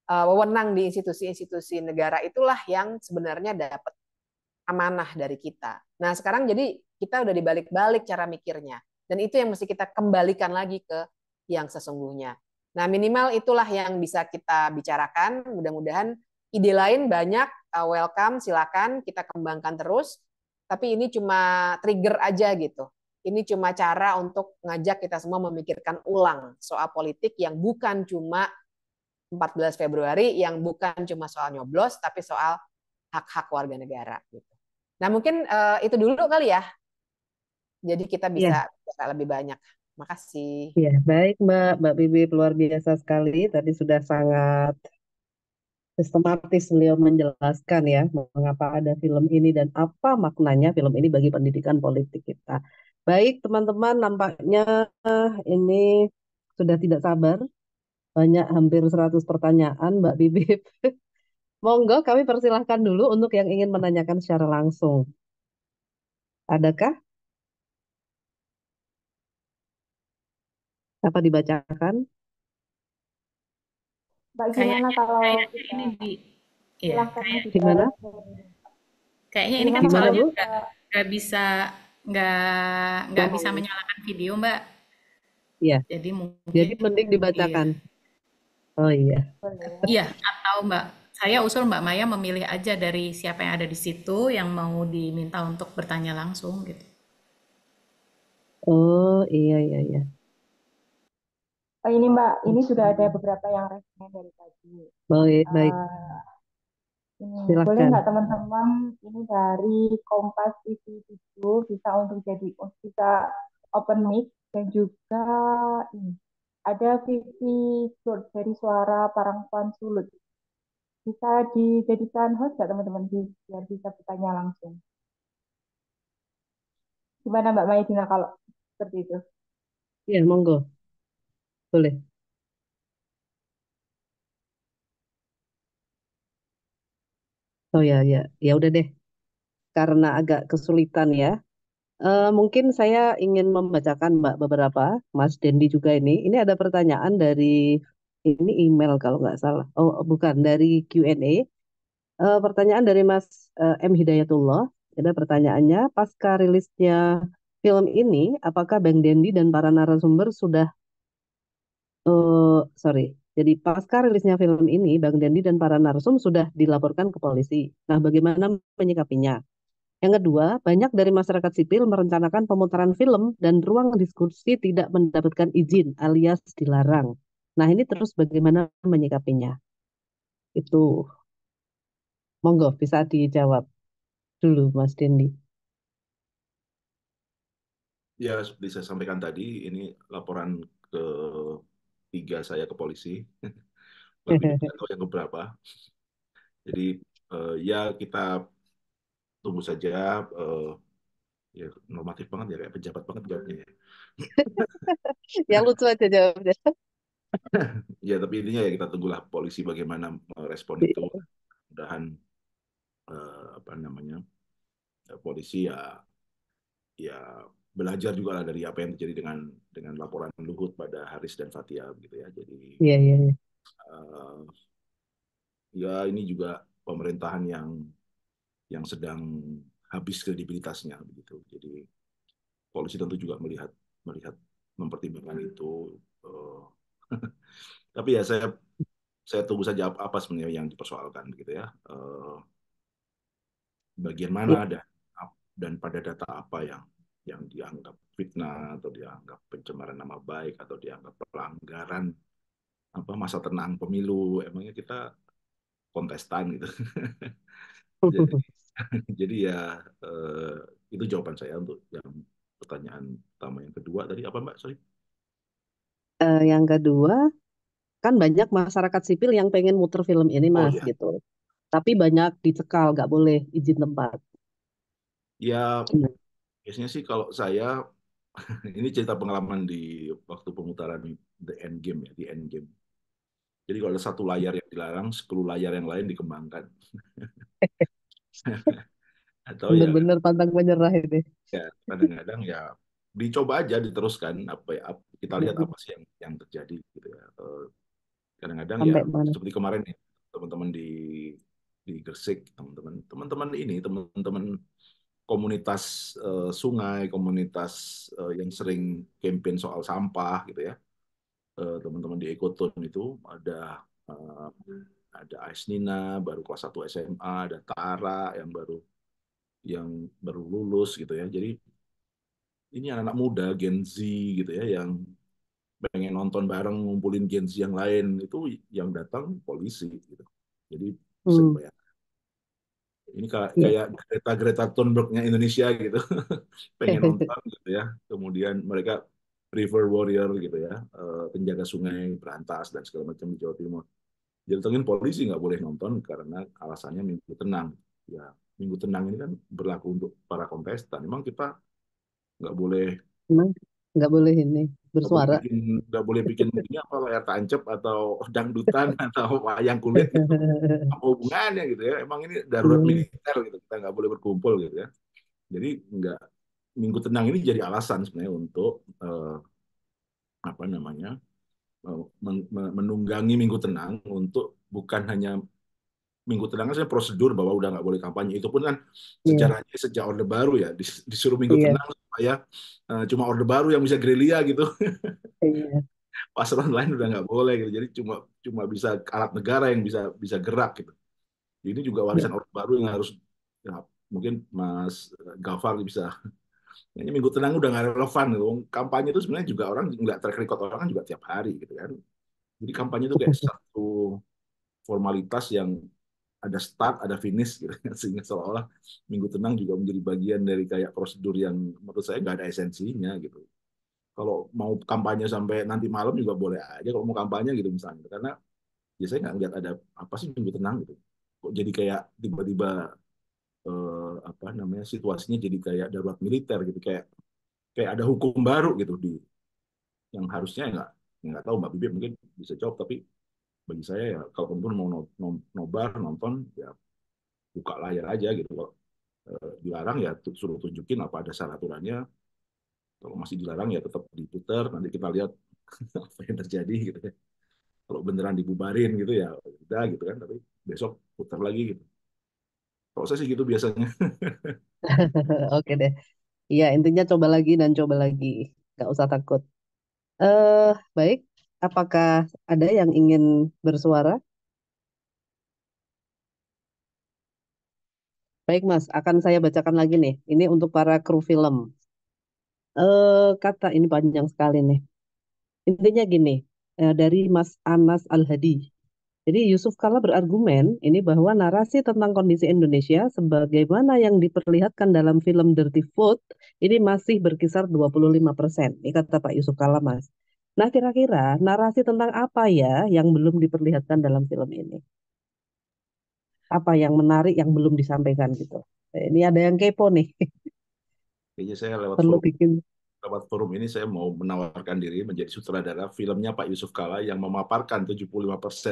[SPEAKER 3] uh, wewenang di institusi-institusi negara itulah yang sebenarnya dapat amanah dari kita. Nah sekarang jadi kita udah dibalik-balik cara mikirnya dan itu yang mesti kita kembalikan lagi ke yang sesungguhnya. Nah, minimal itulah yang bisa kita bicarakan. Mudah-mudahan ide lain banyak, uh, welcome, silakan kita kembangkan terus. Tapi ini cuma trigger aja gitu. Ini cuma cara untuk ngajak kita semua memikirkan ulang soal politik yang bukan cuma 14 Februari, yang bukan cuma soal nyoblos, tapi soal hak-hak warga negara. Gitu. Nah mungkin uh, itu dulu kali ya. Jadi kita iya. bisa yeah. lebih banyak. Makasih.
[SPEAKER 5] Ya, baik Mbak. Mbak Bibi luar biasa sekali. Tadi sudah sangat sistematis beliau menjelaskan ya mengapa ada film ini dan apa maknanya film ini bagi pendidikan politik kita. Baik teman-teman, nampaknya eh, ini sudah tidak sabar. Banyak hampir 100 pertanyaan Mbak bibi *laughs* Monggo kami persilahkan dulu untuk yang ingin menanyakan secara langsung. Adakah? Apa dibacakan?
[SPEAKER 4] Mbak, gimana kalau ini di ya, gimana?
[SPEAKER 3] Kayaknya ini kan soalnya nggak bisa nggak
[SPEAKER 4] nggak bisa oh. menyalakan video, Mbak. Iya. Jadi mungkin
[SPEAKER 3] Jadi mending
[SPEAKER 5] dibacakan. Iya. Oh, iya. oh
[SPEAKER 4] iya. Iya, atau Mbak saya usul Mbak Maya memilih aja dari siapa yang ada di situ yang mau diminta untuk bertanya langsung gitu.
[SPEAKER 1] Oh iya iya iya oh, ini Mbak, ini sudah ada beberapa yang resmi dari tadi. Baik, uh, Ini, Silakan. boleh nggak teman-teman ini dari Kompas TV 7 bisa untuk jadi bisa open mic dan juga ini ada Vivi dari Suara Parangpuan Sulut. Bisa dijadikan host nggak teman-teman biar bisa bertanya langsung. Gimana Mbak Maidina kalau seperti itu?
[SPEAKER 5] Iya, monggo. Boleh. Oh ya, ya, ya udah deh. Karena agak kesulitan ya. Eh, mungkin saya ingin membacakan Mbak beberapa, Mas Dendi juga ini. Ini ada pertanyaan dari ini email kalau nggak salah. Oh, bukan dari Q&A. Eh, pertanyaan dari Mas eh, M Hidayatullah. Ada pertanyaannya, pasca rilisnya film ini, apakah Bang Dendi dan para narasumber sudah uh, sorry, jadi pasca rilisnya film ini, Bang Dendi dan para narsum sudah dilaporkan ke polisi. Nah, bagaimana menyikapinya? Yang kedua, banyak dari masyarakat sipil merencanakan pemutaran film dan ruang diskusi tidak mendapatkan izin alias dilarang. Nah, ini terus bagaimana menyikapinya? Itu. Monggo bisa dijawab dulu Mas Dendi.
[SPEAKER 2] Ya, seperti saya sampaikan tadi, ini laporan ke tiga saya ke polisi lebih
[SPEAKER 7] *laughs* atau *laughs* yang
[SPEAKER 2] keberapa jadi uh, ya kita tunggu saja uh, ya normatif banget ya kayak pejabat banget jawabnya ya.
[SPEAKER 5] *laughs* ya lucu aja jawabnya
[SPEAKER 2] ya tapi intinya ya kita tunggulah polisi bagaimana respon itu iya. mudahan uh, eh, apa namanya polisi ya ya belajar juga lah dari apa yang terjadi dengan dengan laporan Luhut pada Haris dan Fatia gitu ya. Jadi Uh, ya ini juga pemerintahan yang yang sedang habis kredibilitasnya begitu. Jadi polisi tentu juga melihat melihat mempertimbangkan itu. Uh, *laughs* tapi ya saya saya tunggu saja apa, apa sebenarnya yang dipersoalkan begitu ya. Uh, eh, bagian mana ya. dan dan pada data apa yang yang dianggap fitnah atau dianggap pencemaran nama baik atau dianggap pelanggaran apa masa tenang pemilu emangnya kita kontestan gitu
[SPEAKER 7] *laughs*
[SPEAKER 2] jadi, *laughs* jadi ya eh, itu jawaban saya untuk yang pertanyaan pertama yang kedua tadi apa mbak sorry
[SPEAKER 5] uh, yang kedua kan banyak masyarakat sipil yang pengen muter film ini oh, mas oh, gitu tapi banyak dicekal nggak boleh izin tempat
[SPEAKER 2] ya iya biasanya sih kalau saya *laughs* ini cerita pengalaman di waktu pemutaran the end game ya, di end game. Jadi kalau ada satu layar yang dilarang, 10 layar yang lain dikembangkan.
[SPEAKER 7] *laughs*
[SPEAKER 2] Atau ya.
[SPEAKER 5] Bener-bener ya, pantang menyerah ini.
[SPEAKER 2] Ya, kadang-kadang ya dicoba aja diteruskan apa ya kita lihat apa sih yang yang terjadi gitu ya. Kadang-kadang ya mana? seperti kemarin ya teman-teman di di Gresik, teman-teman teman-teman ini teman-teman komunitas uh, sungai, komunitas uh, yang sering campaign soal sampah gitu ya. Eh, teman-teman uh, di Ekoton itu ada uh, ada Aisnina baru kelas 1 SMA, ada Tara yang baru yang baru lulus gitu ya. Jadi ini anak-anak muda Gen Z gitu ya yang pengen nonton bareng ngumpulin Gen Z yang lain itu yang datang polisi gitu. Jadi hmm ini kayak, yeah. kayak kereta Greta Thunbergnya Indonesia gitu *laughs* pengen *laughs* nonton gitu ya kemudian mereka river warrior gitu ya eh, penjaga sungai berantas dan segala macam di Jawa Timur Jadi jatuhin polisi nggak boleh nonton karena alasannya minggu tenang ya minggu tenang ini kan berlaku untuk para kontestan memang kita nggak boleh
[SPEAKER 5] Emang nggak boleh ini bersuara.
[SPEAKER 2] Udah boleh bikin ini apa layar tancap atau *laughs* dangdutan *laughs* atau wayang kulit gitu. apa hubungannya gitu ya. Emang ini darurat hmm. militer gitu. Kita nggak boleh berkumpul gitu ya. Jadi nggak minggu tenang ini jadi alasan sebenarnya untuk uh, apa namanya eh, menunggangi minggu tenang untuk bukan hanya minggu tenang kan saya prosedur bahwa udah nggak boleh kampanye itu pun kan yeah. Iya. sejak orde baru ya disuruh minggu yeah. tenang supaya uh, cuma orde baru yang bisa gerilya gitu yeah. *laughs* pasaran lain udah nggak boleh gitu jadi cuma cuma bisa alat negara yang bisa bisa gerak gitu ini juga iya. warisan yeah. orde baru yang harus ya, mungkin Mas Gafar bisa ini minggu tenang udah nggak relevan gitu. Kampanye itu sebenarnya juga orang nggak track record orang kan juga tiap hari gitu kan. Jadi kampanye itu kayak *laughs* satu formalitas yang ada start, ada finish, gitu. Kan. *laughs* sehingga seolah-olah Minggu Tenang juga menjadi bagian dari kayak prosedur yang menurut saya nggak ada esensinya gitu. Kalau mau kampanye sampai nanti malam juga boleh aja kalau mau kampanye gitu misalnya, karena ya nggak lihat ada apa sih Minggu Tenang gitu. Kok jadi kayak tiba-tiba eh, apa namanya situasinya jadi kayak darurat militer gitu, kayak kayak ada hukum baru gitu di yang harusnya nggak nggak tahu Mbak Bibi mungkin bisa jawab tapi bagi saya ya kalaupun mau nobar nonton ya buka layar aja gitu loh eh, dilarang ya suruh tunjukin apa ada syarat aturannya kalau masih dilarang ya tetap diputar nanti kita lihat *laughs* apa yang terjadi gitu ya kalau beneran dibubarin gitu ya udah gitu kan tapi besok putar lagi gitu kalau saya sih gitu biasanya
[SPEAKER 5] *laughs* oke deh iya intinya coba lagi dan coba lagi nggak usah takut eh uh, baik Apakah ada yang ingin bersuara? Baik Mas, akan saya bacakan lagi nih. Ini untuk para kru film. Eh, kata ini panjang sekali nih. Intinya gini, eh, dari Mas Anas Al-Hadi. Jadi Yusuf Kala berargumen ini bahwa narasi tentang kondisi Indonesia sebagaimana yang diperlihatkan dalam film Dirty Food ini masih berkisar 25%. Ini kata Pak Yusuf Kala, Mas. Nah, kira-kira narasi tentang apa ya yang belum diperlihatkan dalam film ini? Apa yang menarik yang belum disampaikan gitu? Eh, ini ada yang kepo nih. *laughs*
[SPEAKER 2] Kayaknya saya lewat Perlu forum, bikin lewat forum ini saya mau menawarkan diri menjadi sutradara filmnya Pak Yusuf Kala yang memaparkan 75%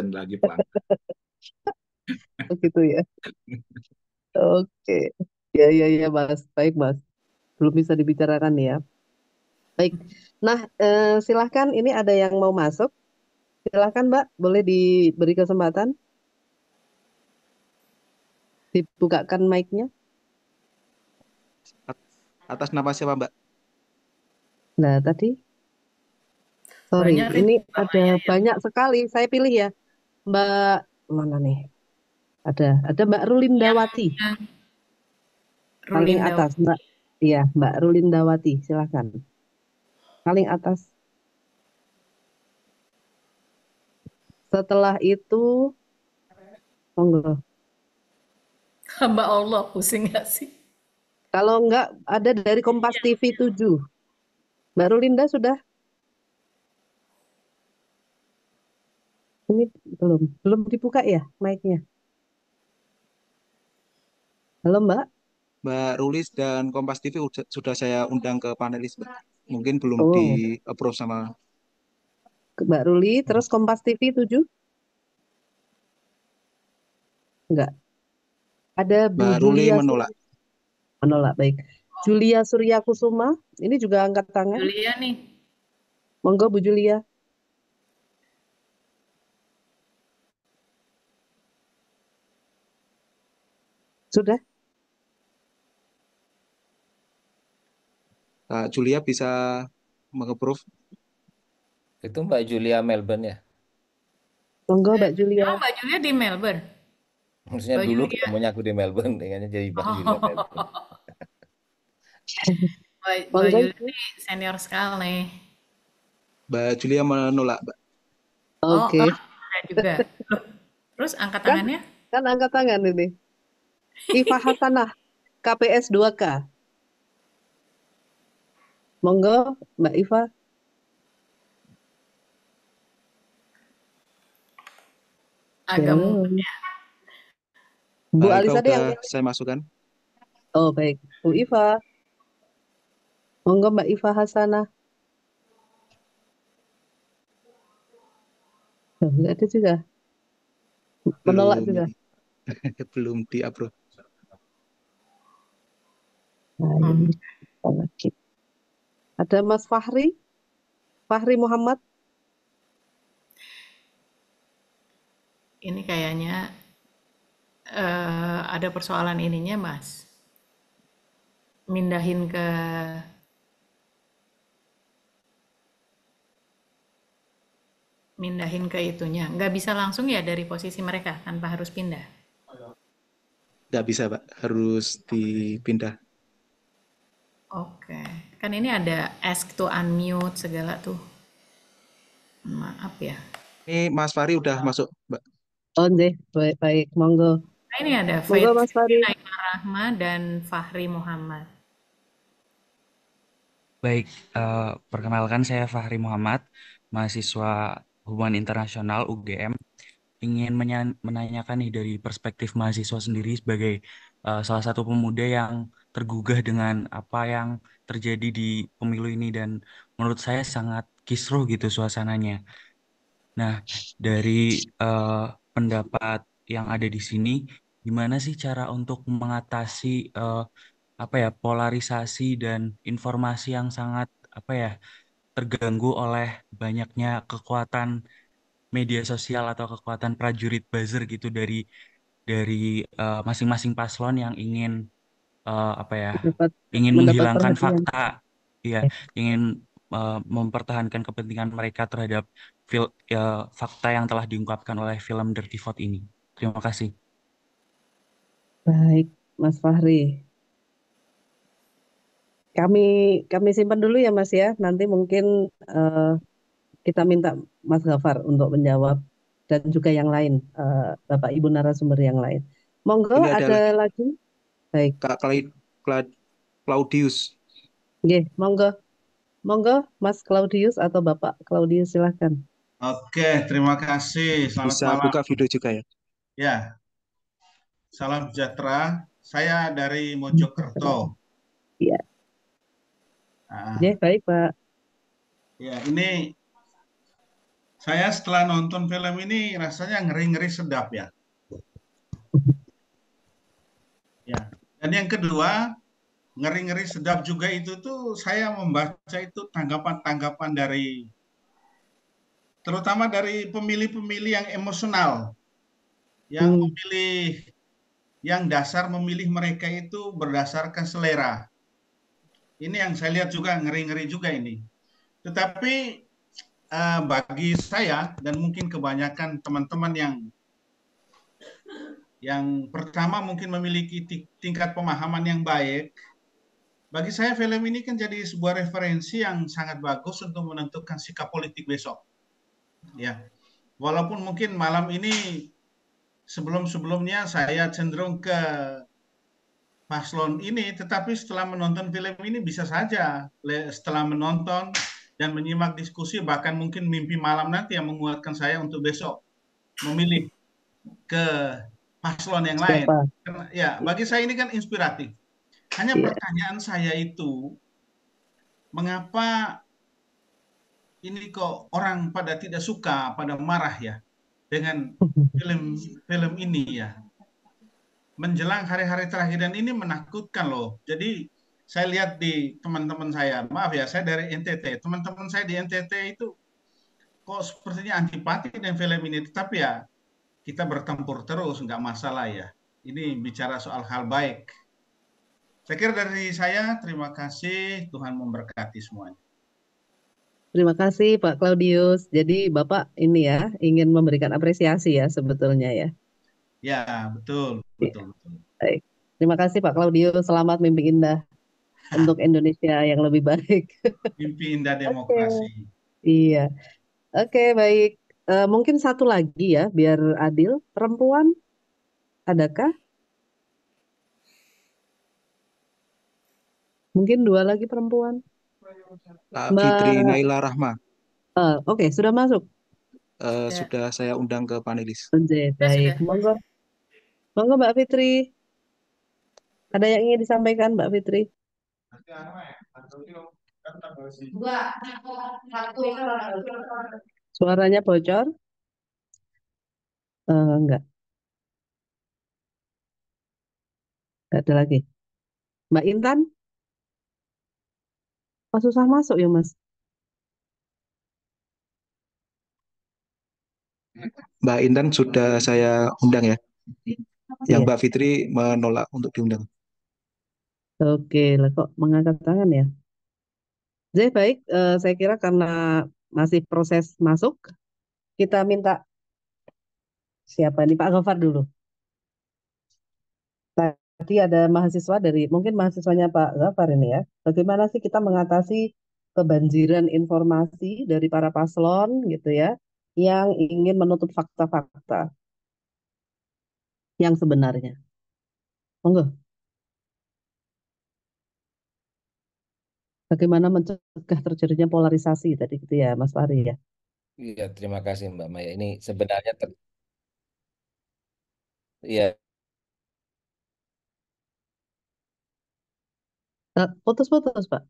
[SPEAKER 2] lagi pelanggan.
[SPEAKER 5] *laughs* Begitu oh, ya. Oke. Okay. Ya, ya, ya, Mas. Baik, Mas. Belum bisa dibicarakan ya. Baik. Nah, eh, silahkan ini ada yang mau masuk. Silahkan Mbak, boleh diberi kesempatan. Dibukakan
[SPEAKER 8] mic-nya. Atas nama siapa Mbak?
[SPEAKER 5] Nah, tadi. Sorry, banyak ini ada ya. banyak sekali. Saya pilih ya. Mbak, mana nih? Ada, ada Mbak Rulindawati. Ya, ya. Paling atas, Mbak. Iya, Mbak Rulindawati, silahkan paling atas. Setelah itu, monggo.
[SPEAKER 7] Hamba
[SPEAKER 4] Allah pusing nggak sih?
[SPEAKER 5] Kalau nggak ada dari Kompas TV 7. Mbak Rulinda sudah? Ini belum, belum dibuka ya mic-nya? Halo Mbak.
[SPEAKER 8] Mbak Rulis dan Kompas TV sudah saya undang ke panelis. Mbak mungkin belum oh. di approve sama
[SPEAKER 5] Mbak Ruli terus Kompas TV 7 enggak ada Bu Mbak Ruli menolak Surya. menolak baik Julia Surya Kusuma ini juga angkat tangan Julia nih monggo Bu Julia sudah
[SPEAKER 8] Nah, Julia bisa
[SPEAKER 6] mengeproof. Itu Mbak Julia Melbourne ya?
[SPEAKER 4] Tunggu Mbak Julia. Oh, Mbak Julia di Melbourne.
[SPEAKER 6] Maksudnya Mbak dulu Julia. ketemunya aku di Melbourne, dengannya jadi Mbak oh. *laughs* Julia
[SPEAKER 8] Melbourne.
[SPEAKER 4] Mbak, Julia ini senior
[SPEAKER 5] sekali.
[SPEAKER 8] Mbak Julia menolak, Mbak. Oke. Okay. Oh,
[SPEAKER 5] oh juga. Terus angkat kan tangannya? Kan, kan angkat tangan ini. Ifah Hasanah, KPS 2K. Monggo Mbak Iva. Agak ya.
[SPEAKER 8] Bu Alisa ada yang saya masukkan.
[SPEAKER 5] Oh baik, Bu Iva. Monggo Mbak Iva Hasanah. Tidak ada juga.
[SPEAKER 8] Menolak belum, juga. *laughs* belum di approve.
[SPEAKER 5] Nah, ini hmm. Ada Mas Fahri? Fahri Muhammad?
[SPEAKER 4] Ini kayaknya uh, ada persoalan ininya, Mas. Mindahin ke mindahin ke itunya. Nggak bisa langsung ya dari posisi mereka tanpa harus pindah?
[SPEAKER 8] Nggak bisa, Pak. Harus dipindah.
[SPEAKER 4] Oke. Okay kan ini ada ask to unmute segala tuh
[SPEAKER 8] maaf ya ini Mas Fari udah masuk Mbak
[SPEAKER 5] oh deh baik baik monggo nah,
[SPEAKER 4] ini ada monggo, Mas Fari Rahma dan Fahri Muhammad
[SPEAKER 8] baik uh, perkenalkan saya Fahri Muhammad mahasiswa hubungan internasional UGM ingin menanyakan nih dari perspektif mahasiswa sendiri sebagai uh, salah satu pemuda yang tergugah dengan apa yang terjadi di pemilu ini dan menurut saya sangat kisruh gitu suasananya. Nah, dari uh, pendapat yang ada di sini, gimana sih cara untuk mengatasi uh, apa ya polarisasi dan informasi yang sangat apa ya terganggu oleh banyaknya kekuatan media sosial atau kekuatan prajurit buzzer gitu dari dari eh, masing-masing uh, masing -masing paslon yang ingin uh, apa ya Dapat ingin menghilangkan perhatian. fakta ya ingin uh, mempertahankan kepentingan mereka terhadap fil- uh, fakta yang telah diungkapkan oleh film Dirty Vote ini terima kasih
[SPEAKER 5] Baik, Mas Fahri. Kami kami simpan dulu ya Mas ya. Nanti mungkin uh, kita minta Mas Gafar untuk menjawab dan juga yang lain uh, Bapak Ibu narasumber yang lain. Monggo ada, ada ada lagi.
[SPEAKER 8] Baik. Kak Claud Claudius.
[SPEAKER 5] Oke, monggo. Monggo Mas Claudius atau Bapak Claudius silahkan.
[SPEAKER 8] Oke, terima kasih. Selamat Bisa malam. buka video juga ya. Ya. Salam sejahtera. Saya dari Mojokerto. Iya. ah.
[SPEAKER 5] Ya, baik Pak.
[SPEAKER 8] Ya, ini saya setelah nonton film ini rasanya ngeri-ngeri sedap ya. *laughs* Ya, dan yang kedua, ngeri-ngeri sedap juga itu tuh saya membaca itu tanggapan-tanggapan dari terutama dari pemilih-pemilih yang emosional yang hmm. memilih yang dasar memilih mereka itu berdasarkan selera. Ini yang saya lihat juga ngeri-ngeri juga ini. Tetapi eh, bagi saya dan mungkin kebanyakan teman-teman yang yang pertama mungkin memiliki tingkat pemahaman yang baik. Bagi saya film ini kan jadi sebuah referensi yang sangat bagus untuk menentukan sikap politik besok. Ya. Walaupun mungkin malam ini sebelum-sebelumnya saya cenderung ke paslon ini, tetapi setelah menonton film ini bisa saja setelah menonton dan menyimak diskusi bahkan mungkin mimpi malam nanti yang menguatkan saya untuk besok memilih ke paslon yang lain. ya, bagi saya ini kan inspiratif. Hanya yeah. pertanyaan saya itu, mengapa ini kok orang pada tidak suka, pada marah ya dengan film-film *laughs* ini ya. Menjelang hari-hari terakhir dan ini menakutkan loh. Jadi saya lihat di teman-teman saya, maaf ya, saya dari NTT. Teman-teman saya di NTT itu kok sepertinya antipati dengan film ini. Tetapi ya kita bertempur terus nggak masalah ya. Ini bicara soal hal baik. Saya kira dari saya terima kasih Tuhan memberkati semuanya.
[SPEAKER 5] Terima kasih Pak Claudius. Jadi Bapak ini ya ingin memberikan apresiasi ya sebetulnya ya.
[SPEAKER 8] Ya betul betul. Iya.
[SPEAKER 5] Baik. Terima kasih Pak Claudius. Selamat mimpi indah untuk Indonesia yang lebih baik.
[SPEAKER 8] mimpi indah *laughs* demokrasi. Okay.
[SPEAKER 5] Iya. Oke okay, baik mungkin satu lagi ya biar adil, perempuan adakah? Mungkin dua lagi perempuan.
[SPEAKER 8] Mbak Fitri Naila Rahma.
[SPEAKER 5] Uh, Oke, okay, sudah masuk.
[SPEAKER 8] Uh, ya. Sudah saya undang ke panelis. Oke, baik.
[SPEAKER 5] Monggo. Monggo Mbak Fitri. Ada yang ingin disampaikan Mbak Fitri?
[SPEAKER 7] Dua, satu,
[SPEAKER 5] Suaranya bocor? Uh, enggak. Enggak ada lagi. Mbak Intan? Oh, susah masuk ya, Mas?
[SPEAKER 8] Mbak Intan sudah saya undang ya.
[SPEAKER 7] Iya.
[SPEAKER 5] Yang
[SPEAKER 8] Mbak Fitri menolak untuk diundang.
[SPEAKER 5] Oke, lah kok mengangkat tangan ya? Jadi baik, uh, saya kira karena masih proses masuk. Kita minta siapa nih Pak Gofar dulu. Tadi ada mahasiswa dari mungkin mahasiswanya Pak Gofar ini ya. Bagaimana sih kita mengatasi kebanjiran informasi dari para paslon gitu ya yang ingin menutup fakta-fakta yang sebenarnya. Monggo. bagaimana mencegah terjadinya polarisasi tadi gitu ya Mas Fahri ya.
[SPEAKER 6] Iya, terima kasih Mbak Maya. Ini sebenarnya ter... Iya.
[SPEAKER 5] Putus-putus, eh, Pak.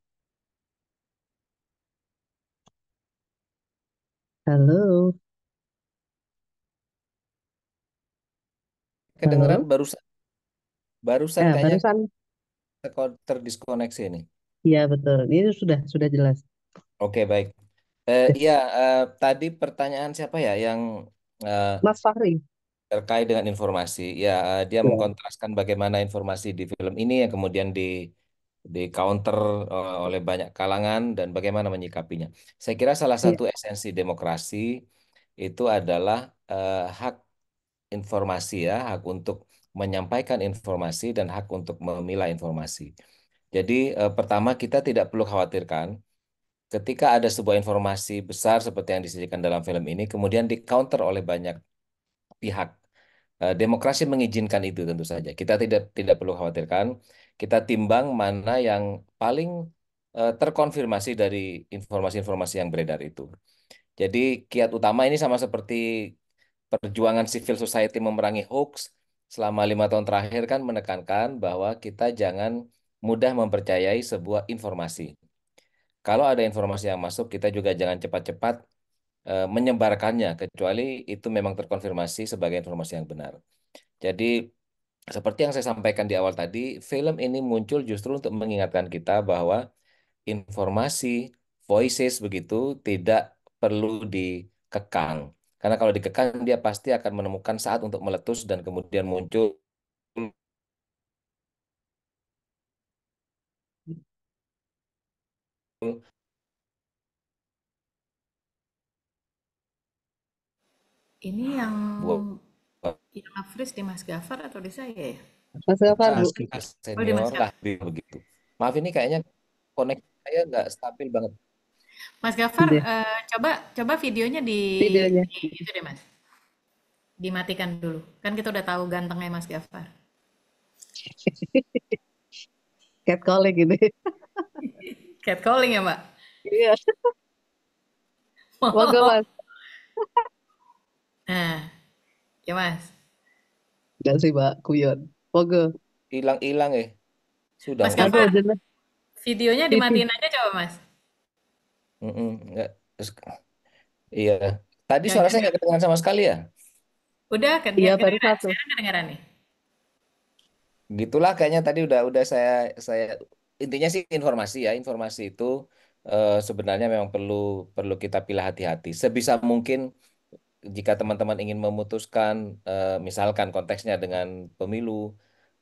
[SPEAKER 5] Halo. Kedengeran Halo.
[SPEAKER 6] barusan barusan ya, kayaknya barusan terdiskoneksi ini.
[SPEAKER 5] Iya betul. Ini sudah sudah jelas.
[SPEAKER 6] Oke, baik. Eh, iya, eh, tadi pertanyaan siapa ya yang eh, Mas Fahri. terkait dengan informasi? Ya, eh, dia Ya. mengkontraskan bagaimana informasi di film ini yang kemudian di di counter eh, oleh banyak kalangan dan bagaimana menyikapinya. Saya kira salah iya. satu esensi demokrasi itu adalah eh, hak informasi ya, hak untuk menyampaikan informasi dan hak untuk memilah informasi. Jadi eh, pertama kita tidak perlu khawatirkan ketika ada sebuah informasi besar seperti yang disajikan dalam film ini kemudian di counter oleh banyak pihak. Eh, demokrasi mengizinkan itu tentu saja. Kita tidak tidak perlu khawatirkan. Kita timbang mana yang paling eh, terkonfirmasi dari informasi-informasi yang beredar itu. Jadi kiat utama ini sama seperti perjuangan civil society memerangi hoax selama lima tahun terakhir kan menekankan bahwa kita jangan mudah mempercayai sebuah informasi. Kalau ada informasi yang masuk, kita juga jangan cepat-cepat e, menyebarkannya, kecuali itu memang terkonfirmasi sebagai informasi yang benar. Jadi, seperti yang saya sampaikan di awal tadi, film ini muncul justru untuk mengingatkan kita bahwa informasi, voices begitu, tidak perlu dikekang. Karena kalau dikekang, dia pasti akan menemukan saat untuk meletus dan kemudian muncul Gitu. Ini ah, yang yang Afris di Mas Gafar atau di saya ya? Mas Gafar, Mas, senior oh, di Mas lah begitu. Maaf ini kayaknya koneksi saya nggak stabil banget.
[SPEAKER 4] Mas Gafar, uh, coba coba videonya di, videonya di itu deh Mas. Dimatikan dulu. Kan kita udah tahu gantengnya Mas Gafar.
[SPEAKER 7] *laughs*
[SPEAKER 5] Catcalling ini. *laughs*
[SPEAKER 4] calling ya, Mbak? Iya.
[SPEAKER 6] *laughs* Monggo, Mas. Nah, ya Mas. Enggak sih, Mbak. Kuyon. Monggo. Hilang-hilang ya. Sudah. Mas Kava, videonya dimatiin aja coba, Mas. Mm -mm, enggak. Iya. Tadi suara saya nggak kedengaran sama sekali ya?
[SPEAKER 4] Udah, kan Iya, baru satu. Sekarang kedengaran nih.
[SPEAKER 6] Gitulah kayaknya tadi udah udah saya saya intinya sih informasi ya, informasi itu uh, sebenarnya memang perlu perlu kita pilih hati-hati. Sebisa mungkin jika teman-teman ingin memutuskan uh, misalkan konteksnya dengan pemilu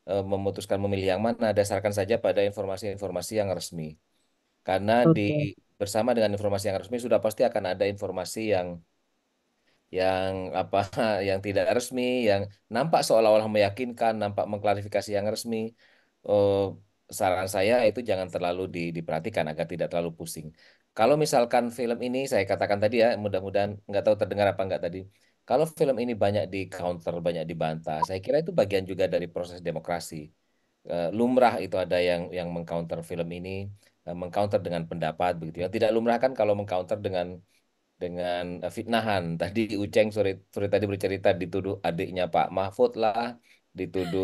[SPEAKER 6] uh, memutuskan memilih yang mana dasarkan saja pada informasi-informasi yang resmi. Karena di bersama dengan informasi yang resmi sudah pasti akan ada informasi yang yang apa *laughs* yang tidak resmi yang nampak seolah-olah meyakinkan nampak mengklarifikasi yang resmi uh, saran saya itu jangan terlalu di, diperhatikan agar tidak terlalu pusing. Kalau misalkan film ini saya katakan tadi ya, mudah-mudahan nggak tahu terdengar apa nggak tadi. Kalau film ini banyak di counter, banyak dibantah, saya kira itu bagian juga dari proses demokrasi. Eh, lumrah itu ada yang yang mengcounter film ini, eh, mengcounter dengan pendapat begitu ya. Tidak lumrah kan kalau mengcounter dengan dengan eh, fitnahan. *laughs* Tadi Uceng sore sore tadi bercerita dituduh adiknya Pak Mahfud lah, dituduh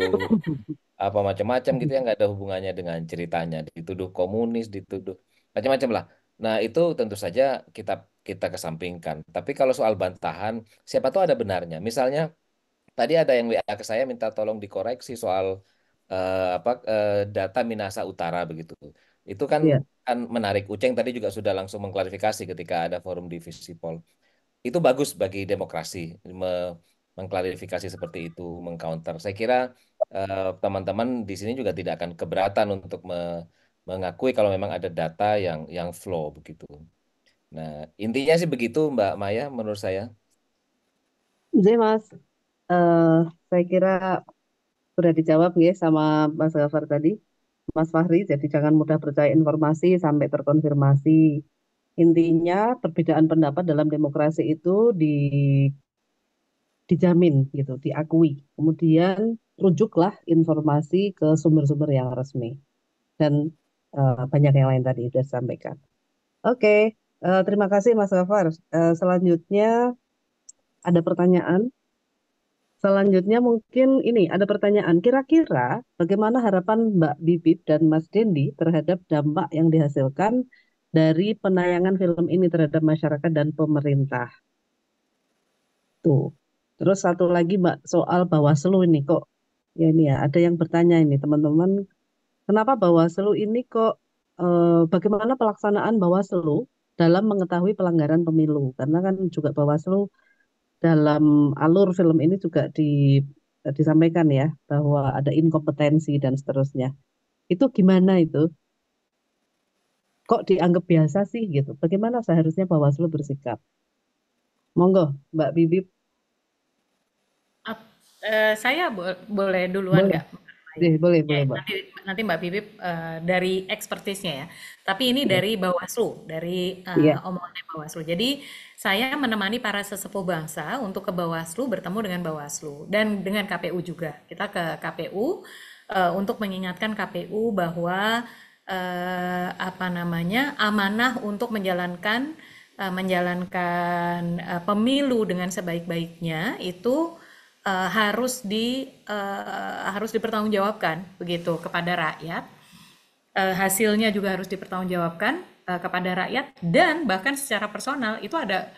[SPEAKER 6] apa macam-macam gitu ya nggak ada hubungannya dengan ceritanya, dituduh komunis, dituduh macam-macam lah. Nah itu tentu saja kita kita kesampingkan. Tapi kalau soal bantahan, siapa tuh ada benarnya. Misalnya tadi ada yang WA ke saya minta tolong dikoreksi soal uh, apa uh, data Minasa Utara begitu. Itu kan iya. kan menarik. Uceng tadi juga sudah langsung mengklarifikasi ketika ada forum divisi pol Itu bagus bagi demokrasi me mengklarifikasi seperti itu, mengcounter. Saya kira eh, teman-teman uh, di sini juga tidak akan keberatan untuk me mengakui kalau memang ada data yang yang flow begitu. Nah, intinya sih begitu Mbak Maya menurut saya.
[SPEAKER 5] Jadi iya, Mas, uh, saya kira sudah dijawab ya sama Mas Gafar tadi. Mas Fahri, jadi jangan mudah percaya informasi sampai terkonfirmasi. Intinya perbedaan pendapat dalam demokrasi itu di dijamin gitu, diakui. Kemudian rujuklah informasi ke sumber-sumber yang resmi dan uh, banyak yang lain tadi sudah sampaikan. Oke, okay. uh, eh, terima kasih Mas Gafar. Uh, selanjutnya ada pertanyaan. Selanjutnya mungkin ini ada pertanyaan. Kira-kira bagaimana harapan Mbak bibit dan Mas Dendi terhadap dampak yang dihasilkan dari penayangan film ini terhadap masyarakat dan pemerintah? Tuh. Terus satu lagi Mbak soal Bawaslu ini kok ya ini ya ada yang bertanya ini teman-teman kenapa Bawaslu ini kok eh, bagaimana pelaksanaan Bawaslu dalam mengetahui pelanggaran pemilu karena kan juga Bawaslu dalam alur film ini juga di disampaikan ya bahwa ada inkompetensi dan seterusnya. Itu gimana itu? Kok dianggap biasa sih gitu? Bagaimana seharusnya Bawaslu bersikap? Monggo, Mbak Bibip
[SPEAKER 4] Eh, saya bo boleh duluan nggak?
[SPEAKER 5] Boleh. boleh, boleh, ya, boleh. Nanti,
[SPEAKER 4] nanti Mbak Bibip uh, dari ekspertisnya ya. Tapi ini iya. dari Bawaslu, dari uh, eh, yeah. omongannya Bawaslu. Jadi saya menemani para sesepuh bangsa untuk ke Bawaslu bertemu dengan Bawaslu dan dengan KPU juga. Kita ke KPU uh, untuk mengingatkan KPU bahwa uh, apa namanya amanah untuk menjalankan menjalankan pemilu dengan sebaik-baiknya itu uh, harus di uh, harus dipertanggungjawabkan begitu kepada rakyat. Uh, hasilnya juga harus dipertanggungjawabkan uh, kepada rakyat dan bahkan secara personal itu ada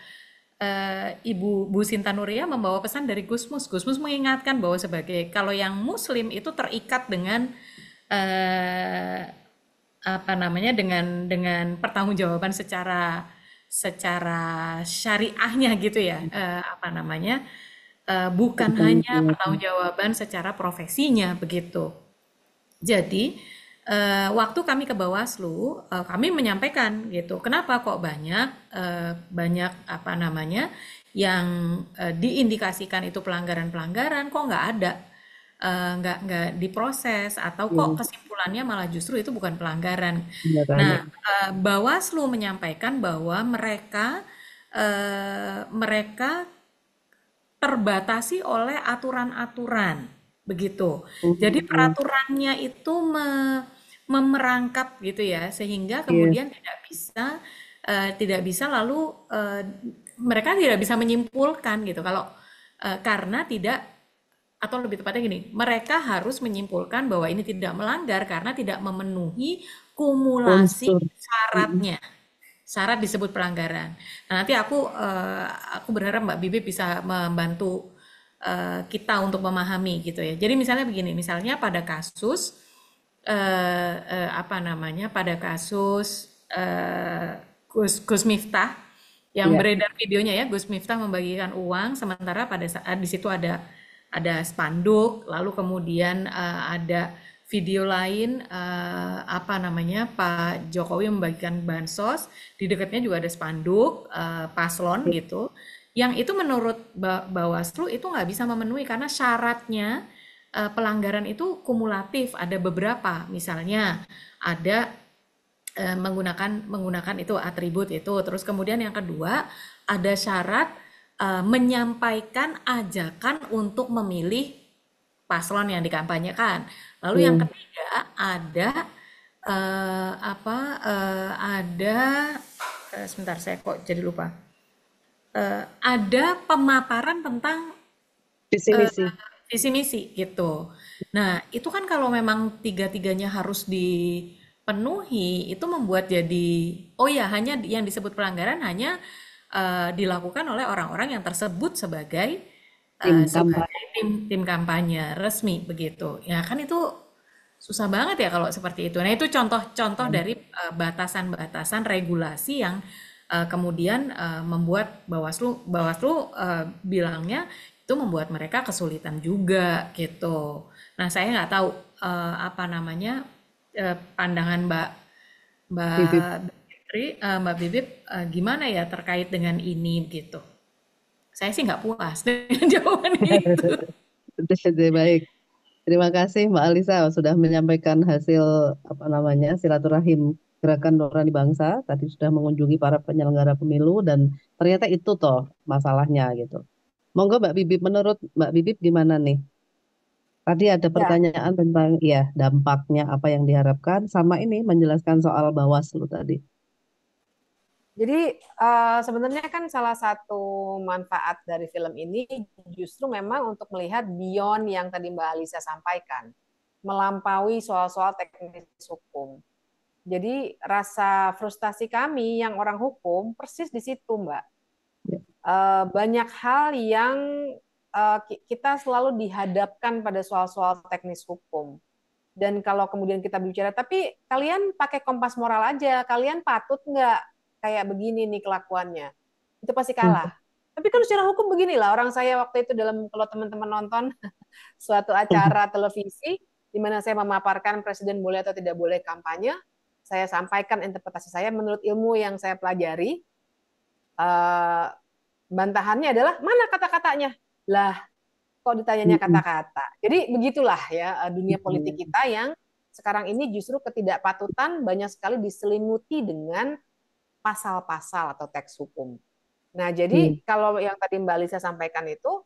[SPEAKER 4] uh, Ibu Bu Sinta Nuria membawa pesan dari Gusmus. Gusmus mengingatkan bahwa sebagai kalau yang muslim itu terikat dengan uh, apa namanya dengan dengan pertanggungjawaban secara secara syariahnya gitu ya uh, apa namanya uh, uh, bukan hanya jawaban secara profesinya begitu. Jadi uh, waktu kami ke Bawaslu, uh, kami menyampaikan gitu, kenapa kok banyak uh, banyak apa namanya yang uh, diindikasikan itu pelanggaran-pelanggaran, kok nggak ada uh, nggak nggak diproses atau kok kesimpulannya malah justru itu bukan pelanggaran.
[SPEAKER 5] Ya, nah,
[SPEAKER 4] uh, Bawaslu menyampaikan bahwa mereka uh, mereka terbatasi oleh aturan-aturan begitu. Hmm, Jadi hmm. peraturannya itu me, memerangkap gitu ya sehingga iya. kemudian yeah. tidak bisa uh, tidak bisa lalu uh, mereka tidak bisa menyimpulkan gitu kalau uh, karena tidak atau lebih tepatnya gini, mereka harus menyimpulkan bahwa ini tidak melanggar karena tidak memenuhi kumulasi syaratnya. Hmm syarat disebut pelanggaran. Nah, nanti aku uh, aku berharap Mbak Bibi bisa membantu uh, kita untuk memahami gitu ya. Jadi misalnya begini, misalnya pada kasus uh, uh, apa namanya? pada kasus uh, Gus Gus Miftah yang yeah. beredar videonya ya, Gus Miftah membagikan uang sementara pada saat di situ ada ada spanduk, lalu kemudian uh, ada video lain uh, apa namanya Pak Jokowi membagikan bansos di dekatnya juga ada spanduk uh, paslon gitu yang itu menurut Bawaslu itu nggak bisa memenuhi karena syaratnya uh, pelanggaran itu kumulatif ada beberapa misalnya ada uh, menggunakan menggunakan itu atribut itu terus kemudian yang kedua ada syarat uh, menyampaikan ajakan untuk memilih paslon yang dikampanyekan Lalu iya. yang ketiga ada uh, apa? Uh, ada eh, sebentar saya kok jadi lupa. Uh, ada pemaparan tentang visi misi. Uh, visi misi gitu. Nah itu kan kalau memang tiga tiganya harus dipenuhi itu membuat jadi oh ya hanya yang disebut pelanggaran hanya uh, dilakukan oleh orang-orang yang tersebut sebagai
[SPEAKER 6] tim eh, kampanye.
[SPEAKER 4] tim tim kampanye resmi begitu. Ya kan itu susah banget ya kalau seperti itu. Nah itu contoh-contoh hmm. dari eh, batasan-batasan uh, regulasi yang uh, kemudian uh, membuat Bawaslu Bawaslu uh, bilangnya itu membuat mereka kesulitan juga gitu. Nah saya nggak tahu uh, apa namanya uh, pandangan Mbak Mbak Bibip. Mbak Bibip gimana ya terkait dengan ini gitu saya sih nggak puas dengan *laughs* jawaban
[SPEAKER 5] itu. Baik. Terima kasih Mbak Alisa sudah menyampaikan hasil apa namanya silaturahim gerakan nurani bangsa tadi sudah mengunjungi para penyelenggara pemilu dan ternyata itu toh masalahnya gitu. Monggo Mbak Bibip menurut Mbak Bibip gimana nih? Tadi ada ya. pertanyaan ya. tentang ya dampaknya apa yang diharapkan sama ini menjelaskan soal Bawaslu tadi.
[SPEAKER 3] Jadi uh, sebenarnya kan salah satu manfaat dari film ini justru memang untuk melihat beyond yang tadi Mbak Alisa sampaikan, melampaui soal-soal teknis hukum. Jadi rasa frustasi kami yang orang hukum persis di situ, Mbak. Uh, banyak hal yang uh, kita selalu dihadapkan pada soal-soal teknis hukum dan kalau kemudian kita bicara tapi kalian pakai kompas moral aja kalian patut nggak kayak begini nih kelakuannya. Itu pasti hmm. kalah. Hmm. Tapi kan secara hukum beginilah orang saya waktu itu dalam kalau teman-teman nonton *laughs* suatu acara hmm. televisi di mana saya memaparkan presiden boleh atau tidak boleh kampanye, saya sampaikan interpretasi saya menurut ilmu yang saya pelajari. Uh, bantahannya adalah mana kata-katanya? Lah, kok ditanyanya hmm. kata-kata. Jadi begitulah ya eh, dunia politik kita yang sekarang ini justru ketidakpatutan banyak sekali diselimuti dengan pasal-pasal atau teks hukum. Nah, jadi hmm. kalau yang tadi Mbak Lisa sampaikan itu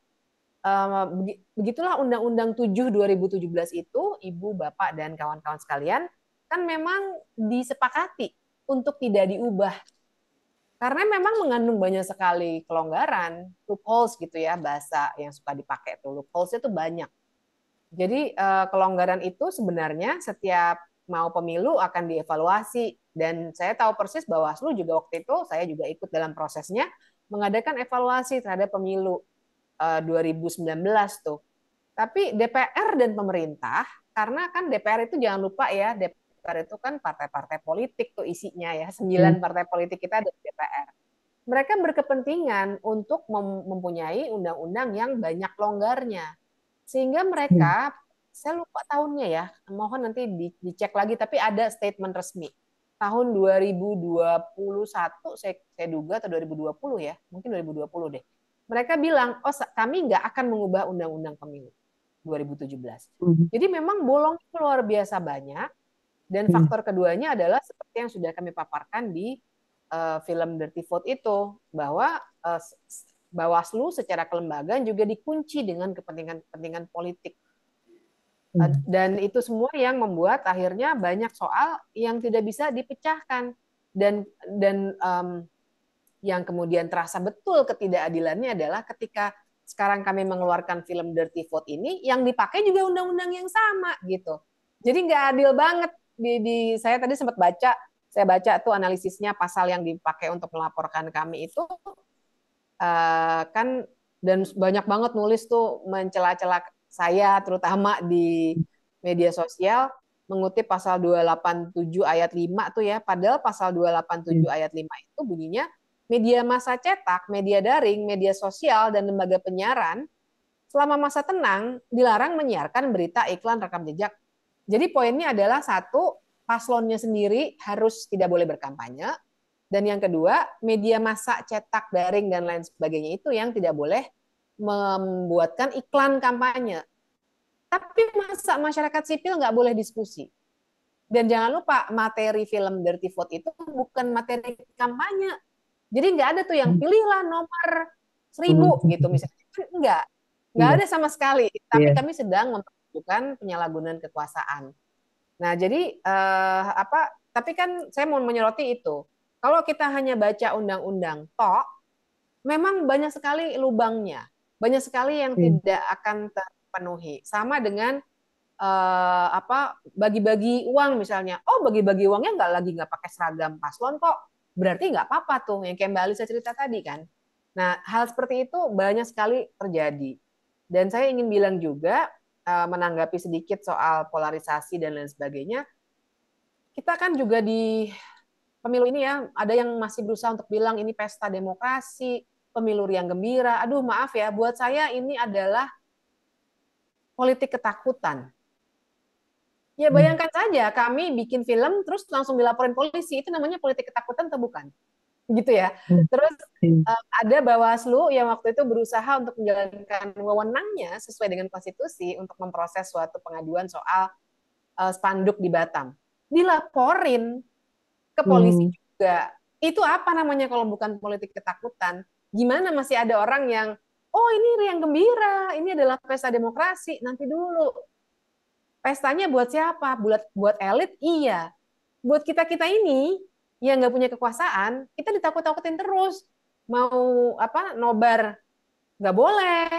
[SPEAKER 3] eh, begitulah Undang-Undang 7 2017 itu Ibu, Bapak dan kawan-kawan sekalian kan memang disepakati untuk tidak diubah. Karena memang mengandung banyak sekali kelonggaran, loopholes gitu ya bahasa yang suka dipakai itu Loopholes itu banyak. Jadi eh, kelonggaran itu sebenarnya setiap mau pemilu akan dievaluasi dan saya tahu persis Bawaslu juga waktu itu saya juga ikut dalam prosesnya mengadakan evaluasi terhadap pemilu 2019 eh, tuh. Tapi DPR dan pemerintah karena kan DPR itu jangan lupa ya DPR itu kan partai-partai politik tuh isinya ya sembilan hmm. partai politik kita ada di DPR. Mereka berkepentingan untuk mempunyai undang-undang yang banyak longgarnya sehingga mereka hmm saya lupa tahunnya ya, mohon nanti di, dicek lagi, tapi ada statement resmi. Tahun 2021, saya, saya duga, atau 2020 ya, mungkin 2020 deh. Mereka bilang, oh kami nggak akan mengubah undang-undang pemilu 2017. Mm-hmm. Jadi memang bolong luar biasa banyak, dan hmm. faktor mm-hmm. keduanya adalah seperti yang sudah kami paparkan di uh, film Dirty Vote itu, bahwa uh, Bawaslu secara kelembagaan juga dikunci dengan kepentingan-kepentingan politik Iya. dan itu semua yang membuat akhirnya banyak soal yang tidak bisa dipecahkan dan dan um, yang kemudian terasa betul ketidakadilannya adalah ketika sekarang kami mengeluarkan film Dirty Vote ini yang dipakai juga undang-undang yang sama gitu jadi nggak adil banget di, di saya tadi sempat baca saya baca tuh analisisnya pasal yang dipakai untuk melaporkan kami itu uh, kan dan banyak banget nulis tuh mencela-cela saya terutama di media sosial mengutip pasal 287 ayat 5 tuh ya, padahal pasal 287 hmm. ayat 5 itu bunyinya media masa cetak, media daring, media sosial dan lembaga penyiaran selama masa tenang dilarang menyiarkan berita iklan rekam jejak. Jadi poinnya adalah satu, paslonnya sendiri harus tidak boleh berkampanye dan yang kedua, media masa cetak daring dan lain sebagainya itu yang tidak boleh membuatkan iklan kampanye. Tapi masa masyarakat sipil nggak boleh diskusi? Dan jangan lupa materi film Dirty Vote itu bukan materi kampanye. Jadi nggak ada tuh yang hmm. pilihlah nomor
[SPEAKER 6] seribu hmm. gitu misalnya.
[SPEAKER 3] Enggak. Kan nggak yeah. ada sama sekali. Tapi yeah. kami sedang memperlakukan penyalahgunaan kekuasaan. Nah, jadi eh, apa? Tapi kan saya mau menyoroti itu. Kalau kita hanya baca undang-undang toh memang banyak sekali lubangnya banyak sekali yang hmm. tidak akan terpenuhi. Sama dengan uh, apa bagi-bagi uang misalnya. Oh bagi-bagi uangnya nggak lagi nggak pakai seragam paslon kok. Berarti nggak apa-apa tuh yang kembali saya cerita tadi kan. Nah hal seperti itu banyak sekali terjadi. Dan saya ingin bilang juga uh, menanggapi sedikit soal polarisasi dan lain sebagainya. Kita kan juga di pemilu ini ya ada yang masih berusaha untuk bilang ini pesta demokrasi, pemilu yang gembira. Aduh, maaf ya, buat saya ini adalah politik ketakutan. Ya hmm. bayangkan hmm. saja kami bikin film terus langsung dilaporin polisi itu namanya politik ketakutan atau bukan? Gitu ya. Hmm. Terus hmm. Eh, ada Bawaslu yang waktu itu berusaha untuk menjalankan wewenangnya sesuai dengan konstitusi untuk memproses suatu pengaduan soal uh, spanduk di Batam. Dilaporin ke polisi hmm. juga. Itu apa namanya kalau bukan politik ketakutan? gimana masih ada orang yang oh ini riang gembira, ini adalah pesta demokrasi, nanti dulu. Pestanya buat siapa? Buat buat elit? Iya. Buat kita-kita ini yang nggak punya kekuasaan, kita ditakut-takutin terus. Mau apa? Nobar nggak boleh.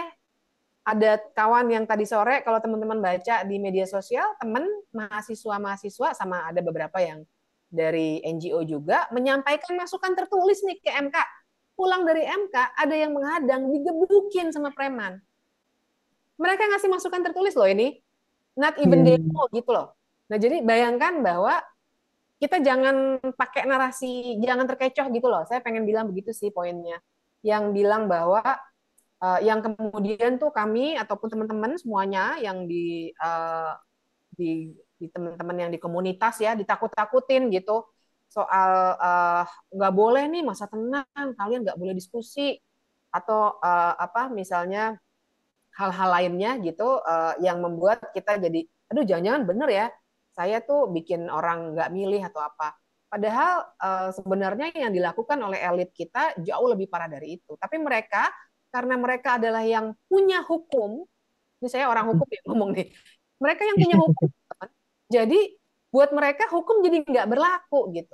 [SPEAKER 3] Ada kawan yang tadi sore kalau teman-teman baca di media sosial, teman mahasiswa-mahasiswa sama ada beberapa yang dari NGO juga menyampaikan masukan tertulis nih ke MK pulang dari MK ada yang menghadang digebukin sama preman. Mereka ngasih masukan tertulis loh ini, not even yeah. Hmm. demo gitu loh. Nah jadi bayangkan bahwa kita jangan pakai narasi, jangan terkecoh gitu loh. Saya pengen bilang begitu sih poinnya. Yang bilang bahwa uh, yang kemudian tuh kami ataupun teman-teman semuanya yang di uh, di teman-teman yang di komunitas ya ditakut-takutin gitu soal eh, nggak uh, boleh nih masa tenang kalian nggak boleh diskusi atau uh, apa misalnya hal-hal lainnya gitu uh, yang membuat kita jadi aduh jangan-jangan bener ya saya tuh bikin orang nggak milih atau apa padahal uh, sebenarnya yang dilakukan oleh elit kita jauh lebih parah dari itu tapi mereka karena mereka adalah yang punya hukum ini saya orang hukum yang ngomong nih mereka yang punya hukum *laughs* jadi buat mereka hukum jadi nggak berlaku gitu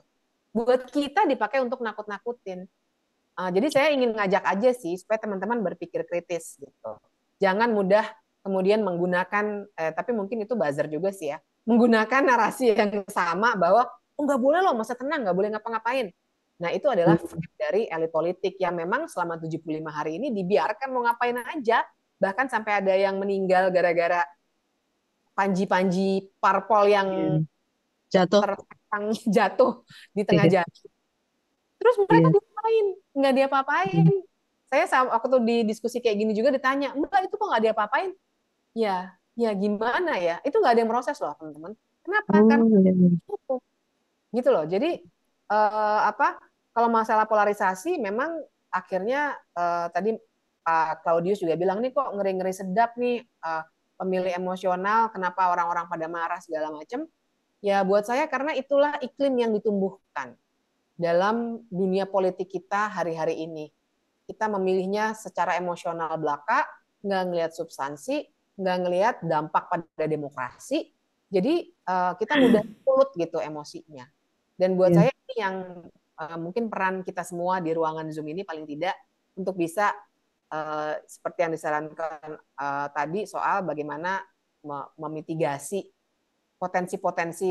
[SPEAKER 3] buat kita dipakai untuk nakut-nakutin. Uh, jadi saya ingin ngajak aja sih supaya teman-teman berpikir kritis gitu. Jangan mudah kemudian menggunakan, eh, tapi mungkin itu buzzer juga sih ya, menggunakan narasi yang sama bahwa oh nggak boleh loh masa tenang nggak boleh ngapa-ngapain. Nah itu adalah hmm. dari elit politik yang memang selama 75 hari ini dibiarkan mau ngapain aja, bahkan sampai ada yang meninggal gara-gara panji-panji parpol yang iya. jatuh batangnya *laughs* jatuh di tengah iya. jalan. Terus mereka yeah. diapain? Nggak diapa-apain. Mm. Saya sama waktu di diskusi kayak gini juga ditanya, mbak itu kok nggak diapa-apain? Ya, ya gimana ya? Itu nggak ada yang proses loh teman-teman. Kenapa? Oh, Karena
[SPEAKER 5] yeah. Iya. Gitu.
[SPEAKER 3] gitu loh. Jadi uh, apa? Kalau masalah polarisasi, memang akhirnya uh, tadi Pak Claudius juga bilang nih kok ngeri-ngeri sedap nih uh, pemilih emosional, kenapa orang-orang pada marah segala macam. Ya, buat saya karena itulah iklim yang ditumbuhkan dalam dunia politik kita hari-hari ini. Kita memilihnya secara emosional belaka, nggak ngelihat substansi, nggak ngelihat dampak pada demokrasi. Jadi eh, kita mudah sulut *clears throat* gitu emosinya. Dan buat ya. saya ini yang eh, mungkin peran kita semua di ruangan Zoom ini paling tidak untuk bisa eh, seperti yang disarankan tadi soal bagaimana memitigasi potensi-potensi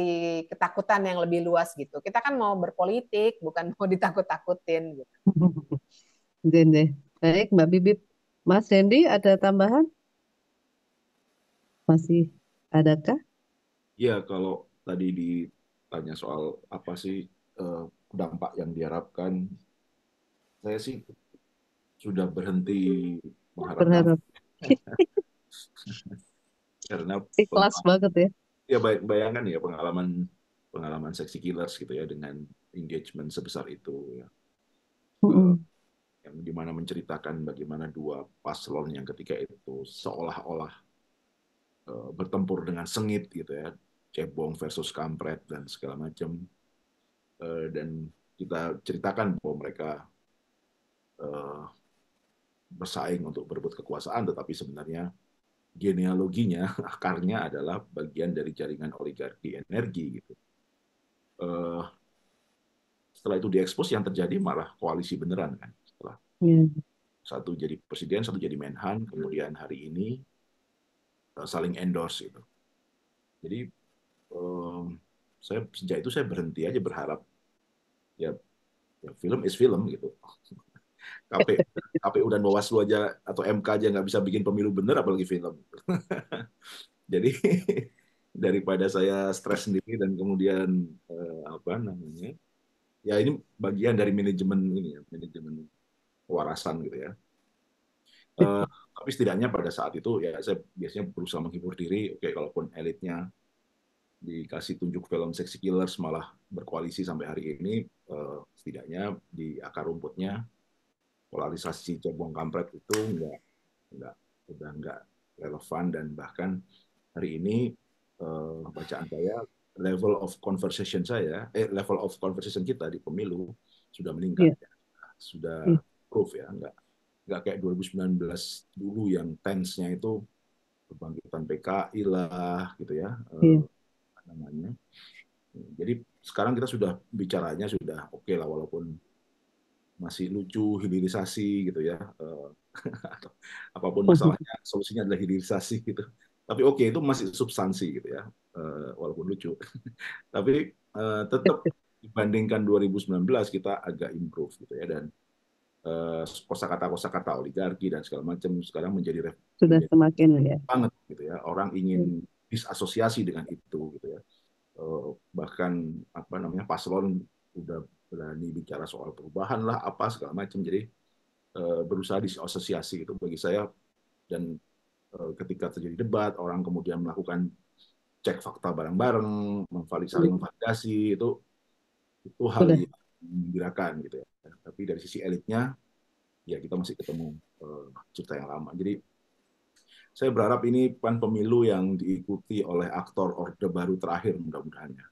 [SPEAKER 3] ketakutan yang lebih luas gitu. Kita kan mau berpolitik, bukan mau *laughs* ditakut-takutin gitu.
[SPEAKER 5] Baik, Mbak Bibip. Mas Dendi ada tambahan? Masih adakah?
[SPEAKER 2] Ya, kalau tadi ditanya soal apa sih eh, dampak yang diharapkan, saya sih sudah berhenti mengharapkan. Berharap. *laughs* Karena ikhlas banget ya ya bayangkan ya pengalaman pengalaman seksi killers gitu ya dengan engagement sebesar itu ya. Mm-hmm. Yang dimana menceritakan bagaimana dua paslon yang ketika itu seolah-olah uh, bertempur dengan sengit gitu ya, cebong versus kampret dan segala macam. Uh, eh, dan kita ceritakan bahwa mereka uh, bersaing untuk berebut kekuasaan, tetapi sebenarnya genealoginya *laughs* akarnya adalah bagian dari jaringan oligarki energi gitu. Uh, setelah itu diekspos yang terjadi malah koalisi beneran kan setelah yeah. satu jadi presiden satu jadi menhan kemudian hari ini uh, saling endorse gitu. Jadi um, saya sejak itu saya berhenti aja berharap ya, ya film is film gitu. KP, KPU dan Bawaslu aja atau MK aja nggak bisa bikin pemilu bener apalagi film. *laughs* Jadi daripada saya stres sendiri dan kemudian eh, apa namanya ya ini bagian dari manajemen ini ya manajemen warasan gitu ya iya. Eh, tapi setidaknya pada saat itu ya saya biasanya berusaha menghibur diri oke kalaupun elitnya dikasih tunjuk film seksi killers malah berkoalisi sampai hari ini eh, setidaknya di akar rumputnya polarisasi cebong kampret itu nggak nggak sudah nggak relevan dan bahkan hari ini eh, bacaan saya level of conversation saya eh level of conversation kita di pemilu sudah meningkat yeah. ya. sudah hmm. proof ya nggak nggak kayak 2019 dulu yang tensnya itu kebangkitan PKI lah gitu ya yeah. eh,
[SPEAKER 5] iya.
[SPEAKER 2] namanya jadi sekarang kita sudah bicaranya sudah oke okay lah walaupun masih lucu hilirisasi gitu ya eh, *laughs* apapun oh, masalahnya solusinya adalah hilirisasi gitu tapi oke okay, itu masih substansi gitu ya eh, walaupun lucu *laughs* tapi eh, tetap dibandingkan 2019 kita agak improve gitu ya dan kosakata kosakata oligarki dan segala macam sekarang menjadi
[SPEAKER 5] sudah semakin
[SPEAKER 7] ya
[SPEAKER 2] banget gitu ya orang ingin iya. disasosiasi dengan itu gitu ya bahkan apa namanya paslon udah berani bicara soal perubahan lah apa segala macam jadi eh, berusaha disosiasi itu bagi saya dan eh, ketika terjadi debat orang kemudian melakukan cek fakta bareng-bareng memvalidasi iya. memvalidasi itu itu hal Udah. yang mengembirakan gitu ya tapi dari sisi elitnya ya kita masih ketemu eh, cerita yang lama jadi saya berharap ini pan pemilu yang diikuti oleh aktor orde baru terakhir mudah-mudahannya.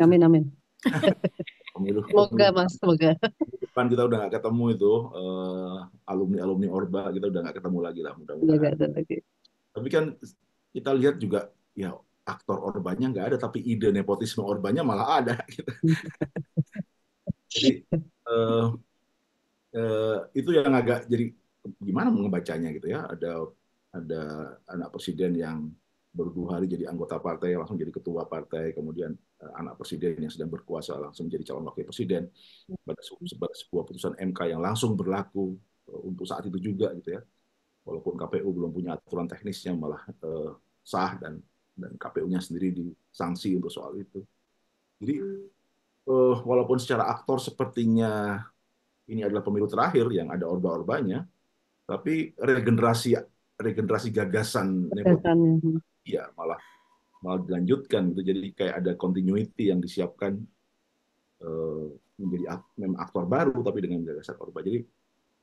[SPEAKER 5] Amin amin. *laughs*
[SPEAKER 2] pemilu. Semoga mas, semoga. Depan kita udah nggak ketemu itu uh, alumni alumni orba kita udah nggak ketemu lagi lah mudah-mudahan. lagi. Tapi kan kita lihat juga ya aktor orbanya nggak ada tapi ide nepotisme orbanya malah ada. *laughs* Gitu. jadi uh, uh, itu yang agak jadi gimana membacanya gitu ya ada ada anak presiden yang baru dua hari jadi anggota partai langsung jadi ketua partai kemudian Eh, anak presiden yang sedang berkuasa langsung menjadi calon wakil presiden pada hmm. sebuah putusan MK yang langsung berlaku eh, untuk saat itu juga gitu ya walaupun KPU belum punya aturan teknisnya malah eh, sah dan dan KPU-nya sendiri disanksi untuk soal itu jadi eh, walaupun secara aktor sepertinya ini adalah pemilu terakhir yang ada orba-orbanya tapi regenerasi regenerasi gagasan ya malah malah dilanjutkan gitu jadi kayak ada continuity yang disiapkan eh, menjadi memang aktor baru tapi dengan gagasan Orba jadi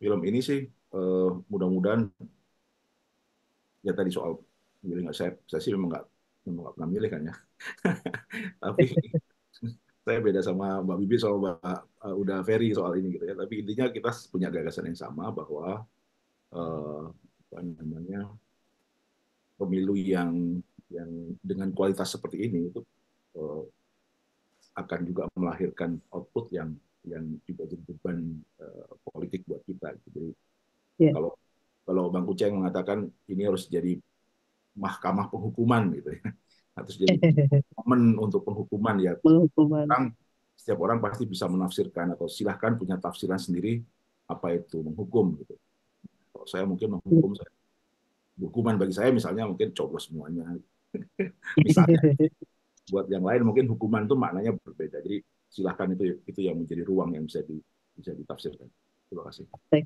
[SPEAKER 2] film ini sih eh, mudah-mudahan ya tadi soal milih nggak saya saya sih memang nggak memang nggak pernah milih kan ya *laughs* tapi *laughs* saya beda sama Mbak Bibi soal Mbak eh, udah Ferry soal ini gitu ya tapi intinya kita punya gagasan yang sama bahwa uh, apa namanya pemilu yang yang dengan kualitas seperti ini itu eh, akan juga melahirkan output yang yang juga jadi beban eh, politik buat kita. Gitu. Jadi yeah. kalau kalau Bang Kuceng mengatakan ini harus jadi mahkamah penghukuman gitu ya, *laughs* harus jadi *laughs* momen untuk penghukuman ya. Penghukuman. Orang, setiap orang pasti bisa menafsirkan atau silahkan punya tafsiran sendiri apa itu menghukum gitu. Kalau saya mungkin menghukum ya. saya hukuman bagi saya misalnya mungkin coba semuanya. Gitu *laughs* Misalnya, *laughs* buat yang lain mungkin hukuman itu maknanya berbeda. Jadi silahkan itu itu yang menjadi ruang yang bisa di, bisa ditafsirkan. Terima kasih.
[SPEAKER 5] Baik,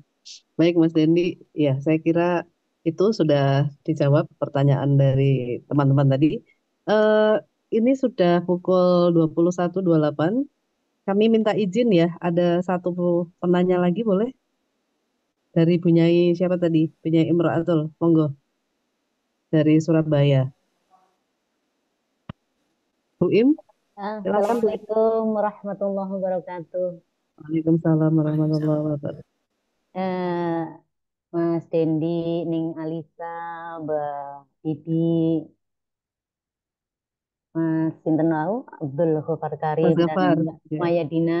[SPEAKER 5] Baik Mas Dendi. Ya, saya kira itu sudah dijawab pertanyaan dari teman-teman tadi. Uh, ini sudah pukul 21.28. Kami minta izin ya, ada satu penanya lagi boleh? Dari Bunyai siapa tadi? Bunyai Atul monggo. Dari Surabaya. Bu Im.
[SPEAKER 7] Assalamualaikum warahmatullahi wabarakatuh.
[SPEAKER 5] Waalaikumsalam warahmatullahi wabarakatuh.
[SPEAKER 7] Eh, Mas Dendi, Ning Alisa, Mbak Didi, Mas Sinten Lau, Abdul Ghafar Karim, dan Mbak ya. Maya Dina.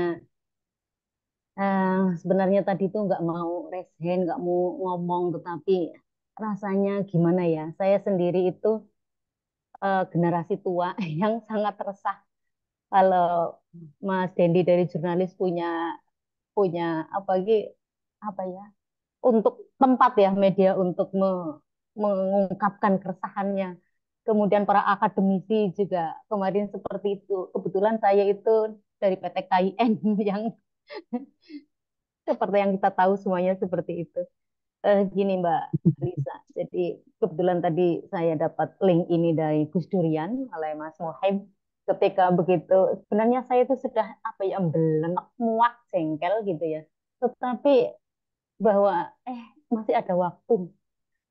[SPEAKER 7] Uh, sebenarnya tadi tuh nggak mau raise nggak mau ngomong, tetapi rasanya gimana ya? Saya sendiri itu uh, generasi tua *laughs* yang sangat resah kalau Mas Dendi dari jurnalis punya punya apa lagi apa ya untuk tempat ya media untuk me, mengungkapkan keresahannya. Kemudian para akademisi juga kemarin seperti itu. Kebetulan saya itu dari PT KIN *laughs* yang *laughs* seperti yang kita tahu semuanya seperti itu. Uh, gini Mbak Lisa, jadi kebetulan tadi saya dapat link ini dari Gus Durian oleh Mas Muhaib. Ketika begitu, sebenarnya saya itu sudah apa ya belenak muak jengkel gitu ya. Tetapi bahwa eh masih ada waktu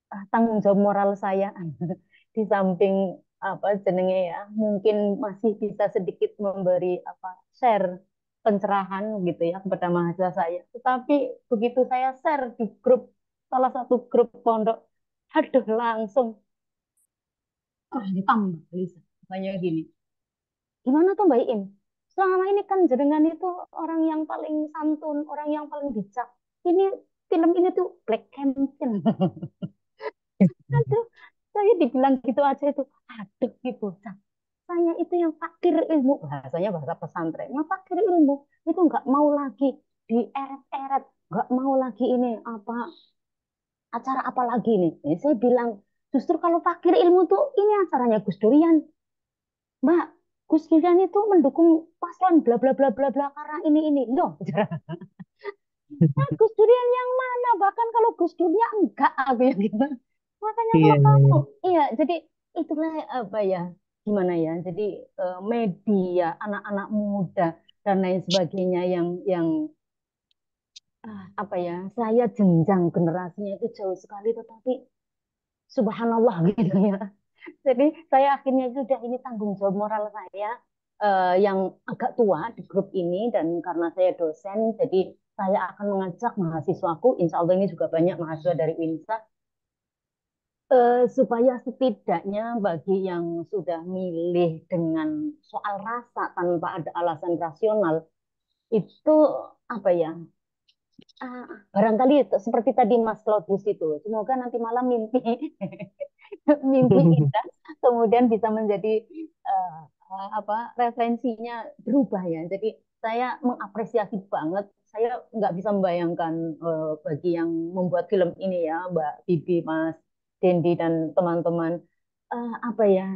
[SPEAKER 7] ah, tanggung jawab moral saya *laughs* di samping apa jenenge ya mungkin masih bisa sedikit memberi apa share pencerahan gitu ya kepada mahasiswa saya. Tetapi begitu saya share di grup salah satu grup pondok aduh langsung oh, ah, ditambah Lisa tanya gini gimana tuh Mbak Iin selama ini kan jenengan itu orang yang paling santun orang yang paling bijak ini film ini tuh black campaign *laughs* aduh saya dibilang gitu aja itu aduh nih bocah saya itu yang fakir ilmu bahasanya bahasa pesantren nah fakir ilmu itu nggak mau lagi eret eret nggak mau lagi ini apa acara apa lagi nih? ini eh, saya bilang, justru kalau fakir ilmu tuh ini acaranya Gus Durian. Mbak, Gus Durian itu mendukung paslon bla bla bla bla bla karena ini ini. Loh. *laughs* Nah, Gus Durian yang mana? Bahkan kalau Gus Durian enggak aku yang gitu. Makanya iya, kalau kamu, iya. Iya. iya, jadi itulah apa ya? Gimana ya? Jadi eh, media anak-anak muda dan lain sebagainya yang yang apa ya saya jenjang generasinya itu jauh sekali tetapi subhanallah *laughs* gitu ya jadi saya akhirnya sudah ini tanggung jawab moral saya uh, yang agak tua di grup ini dan karena saya dosen jadi saya akan mengajak mahasiswaku insya Allah ini juga banyak mahasiswa dari Winsa uh, eh, supaya setidaknya bagi yang sudah milih dengan soal rasa tanpa ada alasan rasional itu apa ya Ah, ah. Barangkali seperti tadi Mas Lotus itu, semoga nanti malam mimpi *laughs* mimpi *laughs* kita kemudian bisa menjadi uh, apa referensinya berubah ya. Jadi saya mengapresiasi banget. Saya nggak bisa membayangkan uh, bagi yang membuat film ini ya, Mbak Bibi, Mas Dendi dan teman-teman uh, apa ya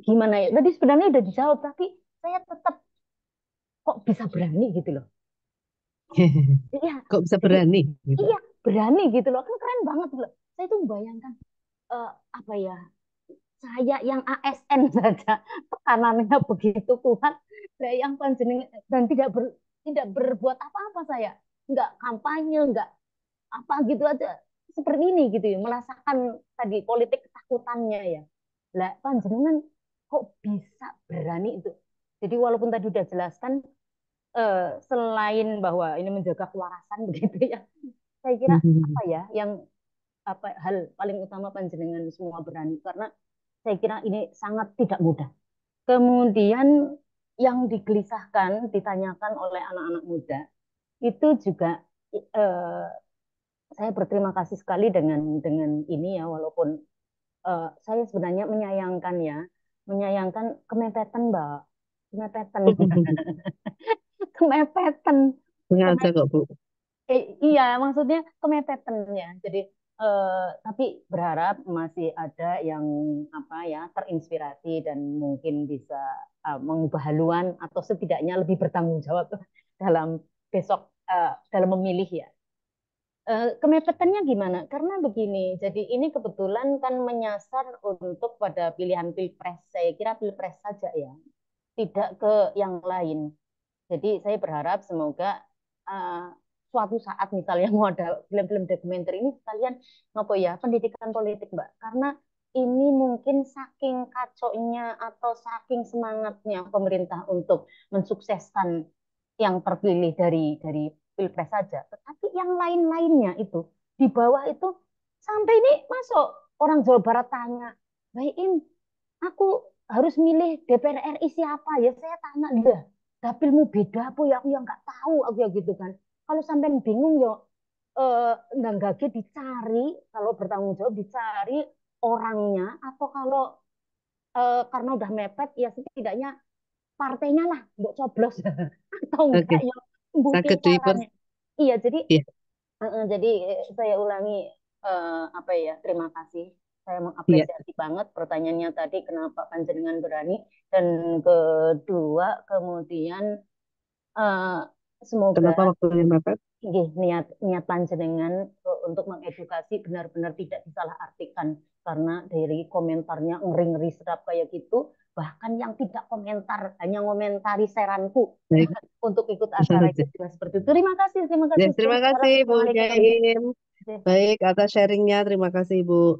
[SPEAKER 7] gimana ya tadi sebenarnya udah dijawab tapi saya tetap kok bisa berani gitu loh *laughs* iya kok bisa berani jadi, gitu. iya berani gitu loh kan keren banget loh saya tuh bayangkan uh, apa ya saya yang ASN *laughs* saja tekanannya begitu kuat saya yang panjeneng dan tidak ber, tidak berbuat apa-apa saya nggak kampanye nggak apa gitu aja seperti ini gitu ya merasakan tadi politik ketakutannya ya lah panjenengan kok bisa berani itu jadi walaupun tadi udah jelaskan uh, selain bahwa ini menjaga kewarasan *laughs* begitu ya saya kira *laughs* apa ya yang apa hal paling utama panjenengan semua berani karena saya kira ini sangat tidak mudah kemudian yang digelisahkan ditanyakan oleh anak-anak muda itu juga uh, saya berterima kasih sekali dengan dengan ini ya walaupun uh, saya sebenarnya menyayangkan ya menyayangkan kemepetan mbak kemepetan *laughs* kemepetan sengaja kok Bu eh, iya maksudnya kemepetannya jadi eh, tapi berharap masih ada yang apa ya terinspirasi dan mungkin bisa eh, mengubah haluan atau setidaknya lebih bertanggung jawab dalam besok eh, dalam memilih ya eh, kemepetannya gimana? Karena begini, jadi ini kebetulan kan menyasar untuk pada pilihan pilpres. Saya kira pilpres saja ya, tidak ke yang lain. Jadi saya berharap semoga uh, suatu saat misalnya mau ada film-film dokumenter ini sekalian ngopo ya pendidikan politik mbak karena ini mungkin saking kacoknya atau saking semangatnya pemerintah untuk mensukseskan yang terpilih dari dari pilpres saja tetapi yang lain-lainnya itu di bawah itu sampai ini masuk orang Jawa Barat tanya baikin aku harus milih DPR RI siapa ya saya tanya dia dapilmu beda apa ya aku yang nggak tahu aku ya gitu kan kalau sampai bingung ya eh, nanggage dicari kalau bertanggung jawab dicari orangnya atau kalau eh, karena udah mepet ya setidaknya partainya lah mbok coblos *laughs* atau enggak okay. ya bukti iya jadi yeah. Iya. uh, uh, jadi eh, saya ulangi uh, apa ya terima kasih saya iya. mengapresiasi yeah. banget pertanyaannya tadi kenapa panjenengan berani dan kedua kemudian uh, semoga kenapa waktunya mepet? Iya, niat niat panjenengan eh, untuk mengedukasi benar-benar tidak artikan karena dari komentarnya ngeri-ngeri sedap kayak gitu bahkan yang tidak komentar hanya komentari seranku Baik. *laughs* untuk ikut acara *laughs* itu seperti itu. Terima kasih, terima kasih. Ya, terima kasih Bu Jaim.
[SPEAKER 5] Baik atas sharingnya, terima kasih Bu.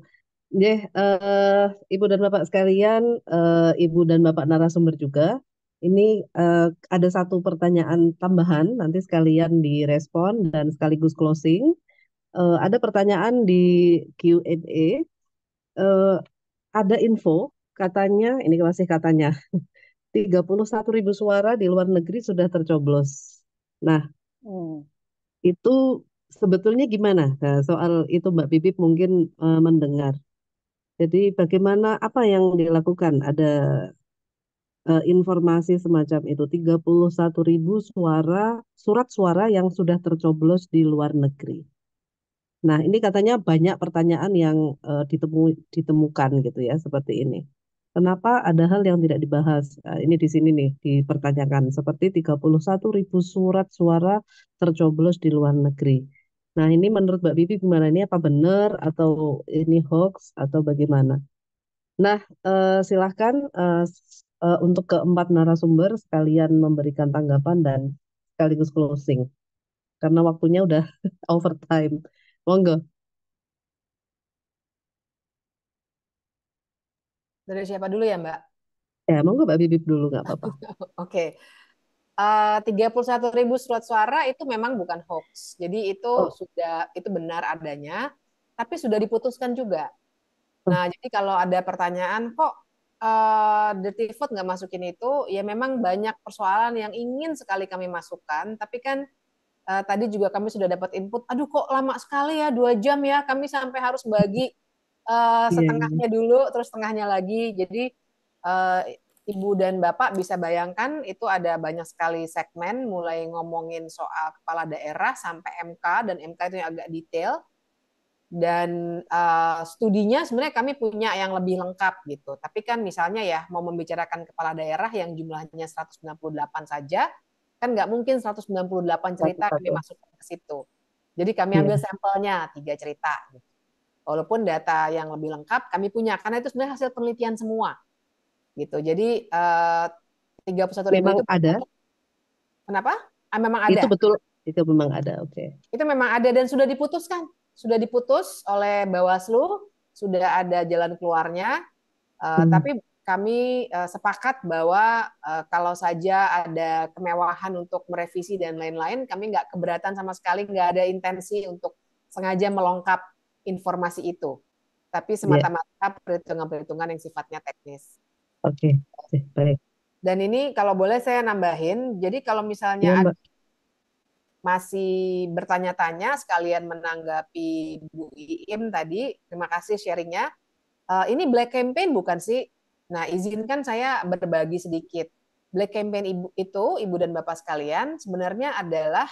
[SPEAKER 5] Yeah, uh, eh, Ibu dan Bapak sekalian, uh, Ibu dan Bapak narasumber juga. Ini uh, ada satu pertanyaan tambahan nanti sekalian direspon dan sekaligus closing. Uh, ada pertanyaan di Q&A. Uh, ada info katanya, ini masih katanya, 31 *laughs* ribu suara di luar negeri sudah tercoblos. Nah, hmm. itu sebetulnya gimana? Nah, soal itu Mbak Bibip mungkin uh, mendengar. Jadi bagaimana apa yang dilakukan? Ada uh, informasi semacam itu 31 ribu suara surat suara yang sudah tercoblos di luar negeri. Nah ini katanya banyak pertanyaan yang uh, eh, ditemu, ditemukan gitu ya seperti ini. Kenapa ada hal yang tidak dibahas? Nah, ini di sini nih dipertanyakan seperti 31 ribu surat suara tercoblos di luar negeri. Nah, ini menurut Mbak Bibi gimana ini apa benar atau ini hoax atau bagaimana? Nah, uh, silahkan uh, uh, untuk keempat narasumber sekalian memberikan tanggapan dan sekaligus closing karena waktunya udah *laughs* overtime. Monggo.
[SPEAKER 3] Dari siapa dulu ya Mbak?
[SPEAKER 5] Ya, monggo Mbak Bibi dulu nggak apa-apa. *laughs*
[SPEAKER 3] Oke. Okay. Eh, satu ribu surat suara itu memang bukan hoax. Jadi itu oh. sudah itu benar adanya, tapi sudah diputuskan juga. Hmm. Nah, jadi kalau ada pertanyaan kok uh, eh, dirty vote nggak masukin itu, ya memang banyak persoalan yang ingin sekali kami masukkan, tapi kan uh, tadi juga kami sudah dapat input, aduh kok lama sekali ya, dua jam ya, kami sampai harus bagi uh, setengahnya dulu, terus setengahnya lagi, jadi uh, Ibu dan Bapak bisa bayangkan itu ada banyak sekali segmen mulai ngomongin soal kepala daerah sampai MK dan MK itu yang agak detail dan uh, studinya sebenarnya kami punya yang lebih lengkap gitu. Tapi kan misalnya ya mau membicarakan kepala daerah yang jumlahnya 198 saja, kan nggak mungkin 198 cerita kami masukkan ke situ. Jadi kami ambil iya. sampelnya tiga cerita. Gitu. Walaupun data yang lebih lengkap kami punya, karena itu sebenarnya hasil penelitian semua gitu. Jadi eh, tiga puluh satu ribu memang itu ada. Kenapa? Ah, memang ada. Itu betul.
[SPEAKER 5] Itu memang ada. Oke. Okay.
[SPEAKER 3] Itu memang ada dan sudah diputuskan, sudah diputus oleh Bawaslu, sudah ada jalan keluarnya. Uh, hmm. Tapi kami uh, sepakat bahwa uh, kalau saja ada kemewahan untuk merevisi dan lain-lain, kami nggak keberatan sama sekali, nggak ada intensi untuk sengaja melengkap informasi itu. Tapi iya. semata-mata perhitungan-perhitungan yang sifatnya teknis.
[SPEAKER 5] Oke, oke, baik.
[SPEAKER 3] Dan ini kalau boleh saya nambahin, jadi kalau misalnya ya, ada masih bertanya-tanya sekalian menanggapi Bu Iim tadi, terima kasih sharingnya. Uh, ini black campaign bukan sih? Nah, izinkan saya berbagi sedikit. Black campaign ibu itu, ibu dan bapak sekalian, sebenarnya adalah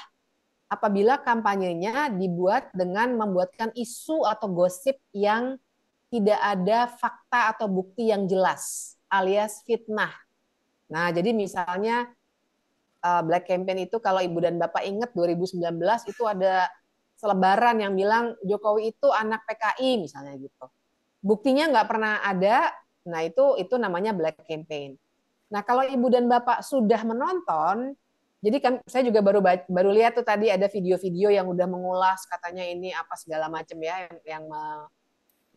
[SPEAKER 3] apabila kampanyenya dibuat dengan membuatkan isu atau gosip yang tidak ada fakta atau bukti yang jelas alias fitnah. Nah, jadi misalnya uh, black campaign itu kalau ibu dan bapak ingat 2019 itu ada selebaran yang bilang Jokowi itu anak PKI misalnya gitu. Buktinya nggak pernah ada. Nah, itu itu namanya black campaign. Nah, kalau ibu dan bapak sudah menonton, jadi kan saya juga baru baru lihat tuh tadi ada video-video yang udah mengulas katanya ini apa segala macam ya yang, yang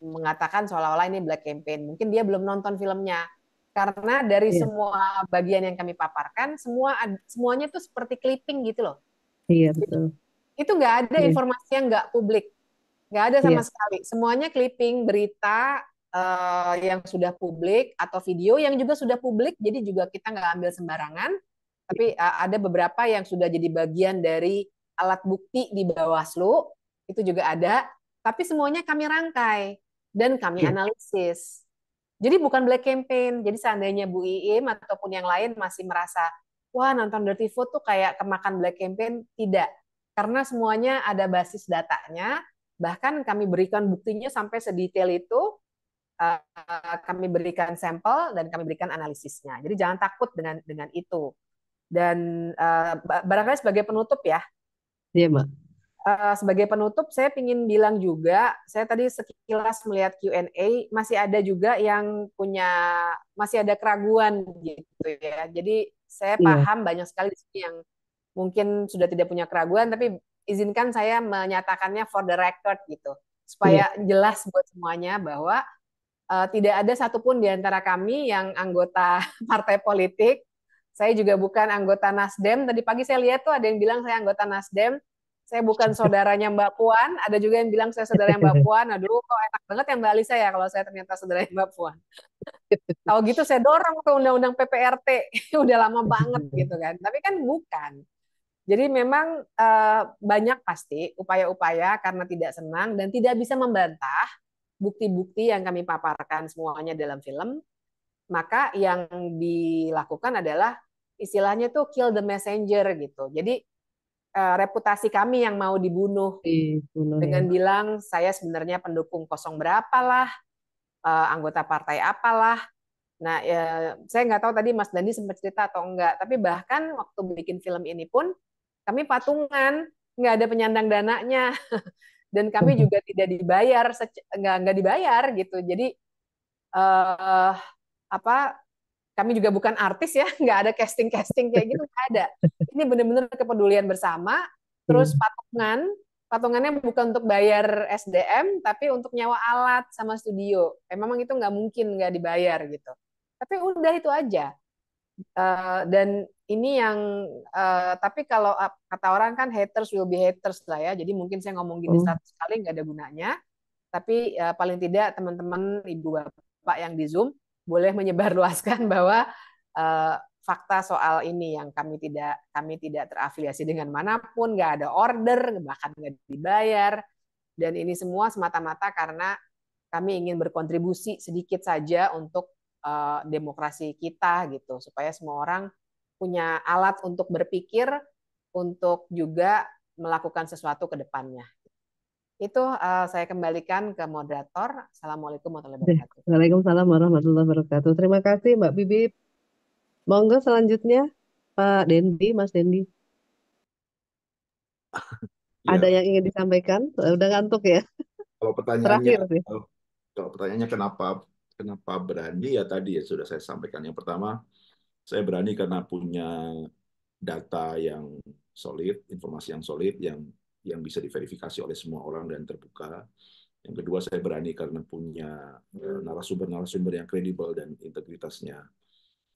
[SPEAKER 3] mengatakan seolah-olah ini black campaign. Mungkin dia belum nonton filmnya karena dari iya. semua bagian yang kami paparkan semua semuanya itu seperti clipping gitu loh
[SPEAKER 5] iya betul
[SPEAKER 3] itu nggak ada iya. informasi yang nggak publik nggak ada sama iya. sekali semuanya clipping berita uh, yang sudah publik atau video yang juga sudah publik jadi juga kita nggak ambil sembarangan tapi uh, ada beberapa yang sudah jadi bagian dari alat bukti di Bawaslu itu juga ada tapi semuanya kami rangkai dan kami iya. analisis jadi bukan black campaign. Jadi seandainya Bu Iim ataupun yang lain masih merasa, wah nonton Dirty Food tuh kayak kemakan black campaign, tidak. Karena semuanya ada basis datanya, bahkan kami berikan buktinya sampai sedetail itu, eh, kami berikan sampel dan kami berikan analisisnya. Jadi jangan takut dengan dengan itu. Dan eh, barangkali sebagai penutup ya. Iya, Mbak Eh, sebagai penutup saya ingin bilang juga saya tadi sekilas melihat Q&A masih ada juga yang punya masih ada keraguan gitu ya. Jadi saya iya. paham yeah. banyak sekali yang mungkin sudah tidak punya keraguan tapi izinkan saya menyatakannya for the record gitu supaya yeah. jelas buat semuanya bahwa uh, tidak ada satupun di antara kami yang anggota *laughs* partai politik saya juga bukan anggota Nasdem. Tadi pagi saya lihat tuh ada yang bilang saya anggota Nasdem. Saya bukan saudaranya Mbak Puan. Ada juga yang bilang saya saudaranya Mbak *laughs* Puan. Aduh, kok enak banget ya Mbak Alisa ya kalau saya ternyata saudaranya Mbak Puan. Kalau gitu saya dorong ke undang-undang PPRT. *laughs* Udah lama banget *laughs* gitu kan. Tapi kan bukan. Jadi memang uh, banyak pasti upaya-upaya karena tidak senang dan tidak bisa membantah bukti-bukti yang kami paparkan semuanya dalam film. Maka yang dilakukan adalah istilahnya tuh kill the messenger gitu. Jadi Eh, reputasi kami yang mau dibunuh iya, Dibunuh, ya. dengan bilang saya sebenarnya pendukung kosong berapa lah, eh, anggota partai apalah. Nah, ya, saya nggak tahu tadi Mas Dandi sempat cerita atau enggak, tapi bahkan waktu bikin film ini pun kami patungan, nggak ada penyandang dananya, *laughs* dan kami juga *laughs* tidak dibayar, nggak nggak dibayar gitu. Jadi uh, apa kami juga bukan artis ya, *laughs* nggak ada casting-casting kayak gitu, nggak ada. Ini benar-benar kepedulian bersama, terus hmm. patungan, patungannya bukan untuk bayar SDM, tapi untuk nyawa alat sama studio. Eh, memang itu nggak mungkin nggak dibayar gitu. Tapi udah itu aja. Uh, dan ini yang uh, tapi kalau kata orang kan haters will be haters lah ya. Jadi mungkin saya ngomong gini hmm. satu kali nggak ada gunanya. Tapi uh, paling tidak teman-teman ibu bapak yang di Zoom boleh menyebarluaskan bahwa uh, fakta soal ini yang kami tidak kami tidak terafiliasi dengan manapun, nggak ada order, bahkan nggak dibayar, dan ini semua semata-mata karena kami ingin berkontribusi sedikit saja untuk uh, demokrasi kita gitu, supaya semua orang punya alat untuk berpikir, untuk juga melakukan sesuatu ke depannya itu uh, saya kembalikan ke moderator. Assalamualaikum warahmatullahi
[SPEAKER 5] wabarakatuh. Waalaikumsalam warahmatullahi wabarakatuh. Terima kasih Mbak Bibi. Monggo selanjutnya Pak Dendi, Mas Dendi. *laughs* Ya. Ada yang ingin disampaikan? Udah ngantuk ya?
[SPEAKER 2] Kalau pertanyaannya, kalau pertanyaannya kenapa kenapa berani ya tadi ya sudah saya sampaikan. Yang pertama, saya berani karena punya data yang solid, informasi yang solid, yang yang bisa diverifikasi oleh semua orang dan terbuka. Yang kedua saya berani karena punya eh, narasumber-narasumber yang kredibel dan integritasnya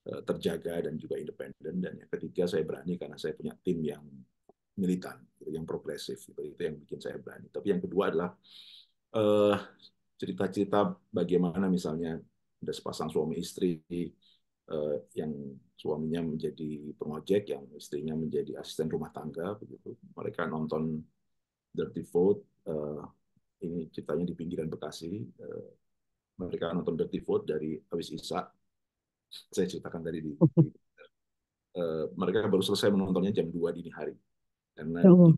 [SPEAKER 2] eh, terjaga dan juga independen. Dan yang ketiga saya berani karena saya punya tim yang militan, gitu, yang progresif. Gitu. Itu, yang bikin saya berani. Tapi yang kedua adalah eh, cerita-cerita bagaimana misalnya ada sepasang suami istri yang suaminya menjadi pengojek, yang istrinya menjadi asisten rumah tangga, begitu. Mereka nonton Dirty Vote uh, ini ceritanya di pinggiran Bekasi uh, mereka nonton Dirty Vote dari habis Isa saya ceritakan tadi di, di uh, *laughs* mereka baru selesai menontonnya jam 2 dini hari karena oh.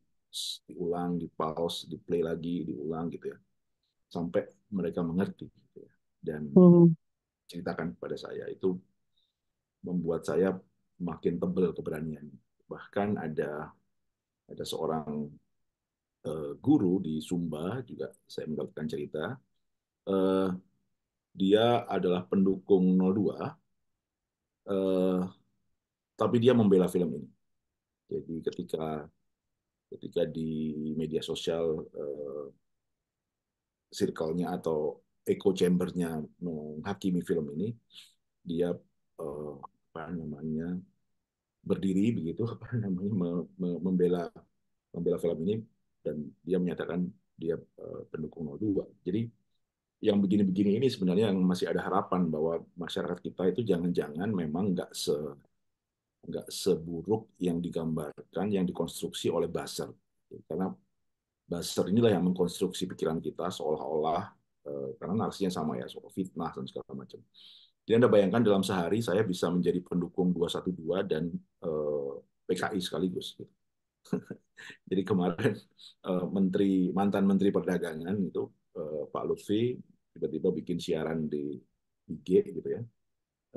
[SPEAKER 2] diulang di pause di play lagi diulang gitu ya sampai mereka mengerti gitu ya. dan oh. ceritakan kepada saya itu membuat saya makin tebel keberanian bahkan ada ada seorang Eh, guru di Sumba juga saya mendapatkan cerita uh, dia adalah pendukung 02 uh, eh, tapi dia membela film ini jadi ketika ketika di media sosial uh, circle-nya atau echo chamber-nya menghakimi film ini dia uh, apa namanya berdiri begitu *laughs* apa namanya membela membela film ini dan dia menyatakan dia eh, pendukung 02. Jadi yang begini-begini ini sebenarnya yang masih ada harapan bahwa masyarakat kita itu jangan-jangan memang nggak se nggak seburuk yang digambarkan, yang dikonstruksi oleh Basar. Karena Basar inilah yang mengkonstruksi pikiran kita seolah-olah eh, karena narasinya sama ya soal fitnah dan segala macam. Jadi Anda bayangkan dalam sehari saya bisa menjadi pendukung 212 dan eh, PKI sekaligus. Gitu. *laughs* Jadi kemarin eh, menteri mantan menteri perdagangan itu eh, Pak Lutfi tiba-tiba bikin siaran di IG gitu ya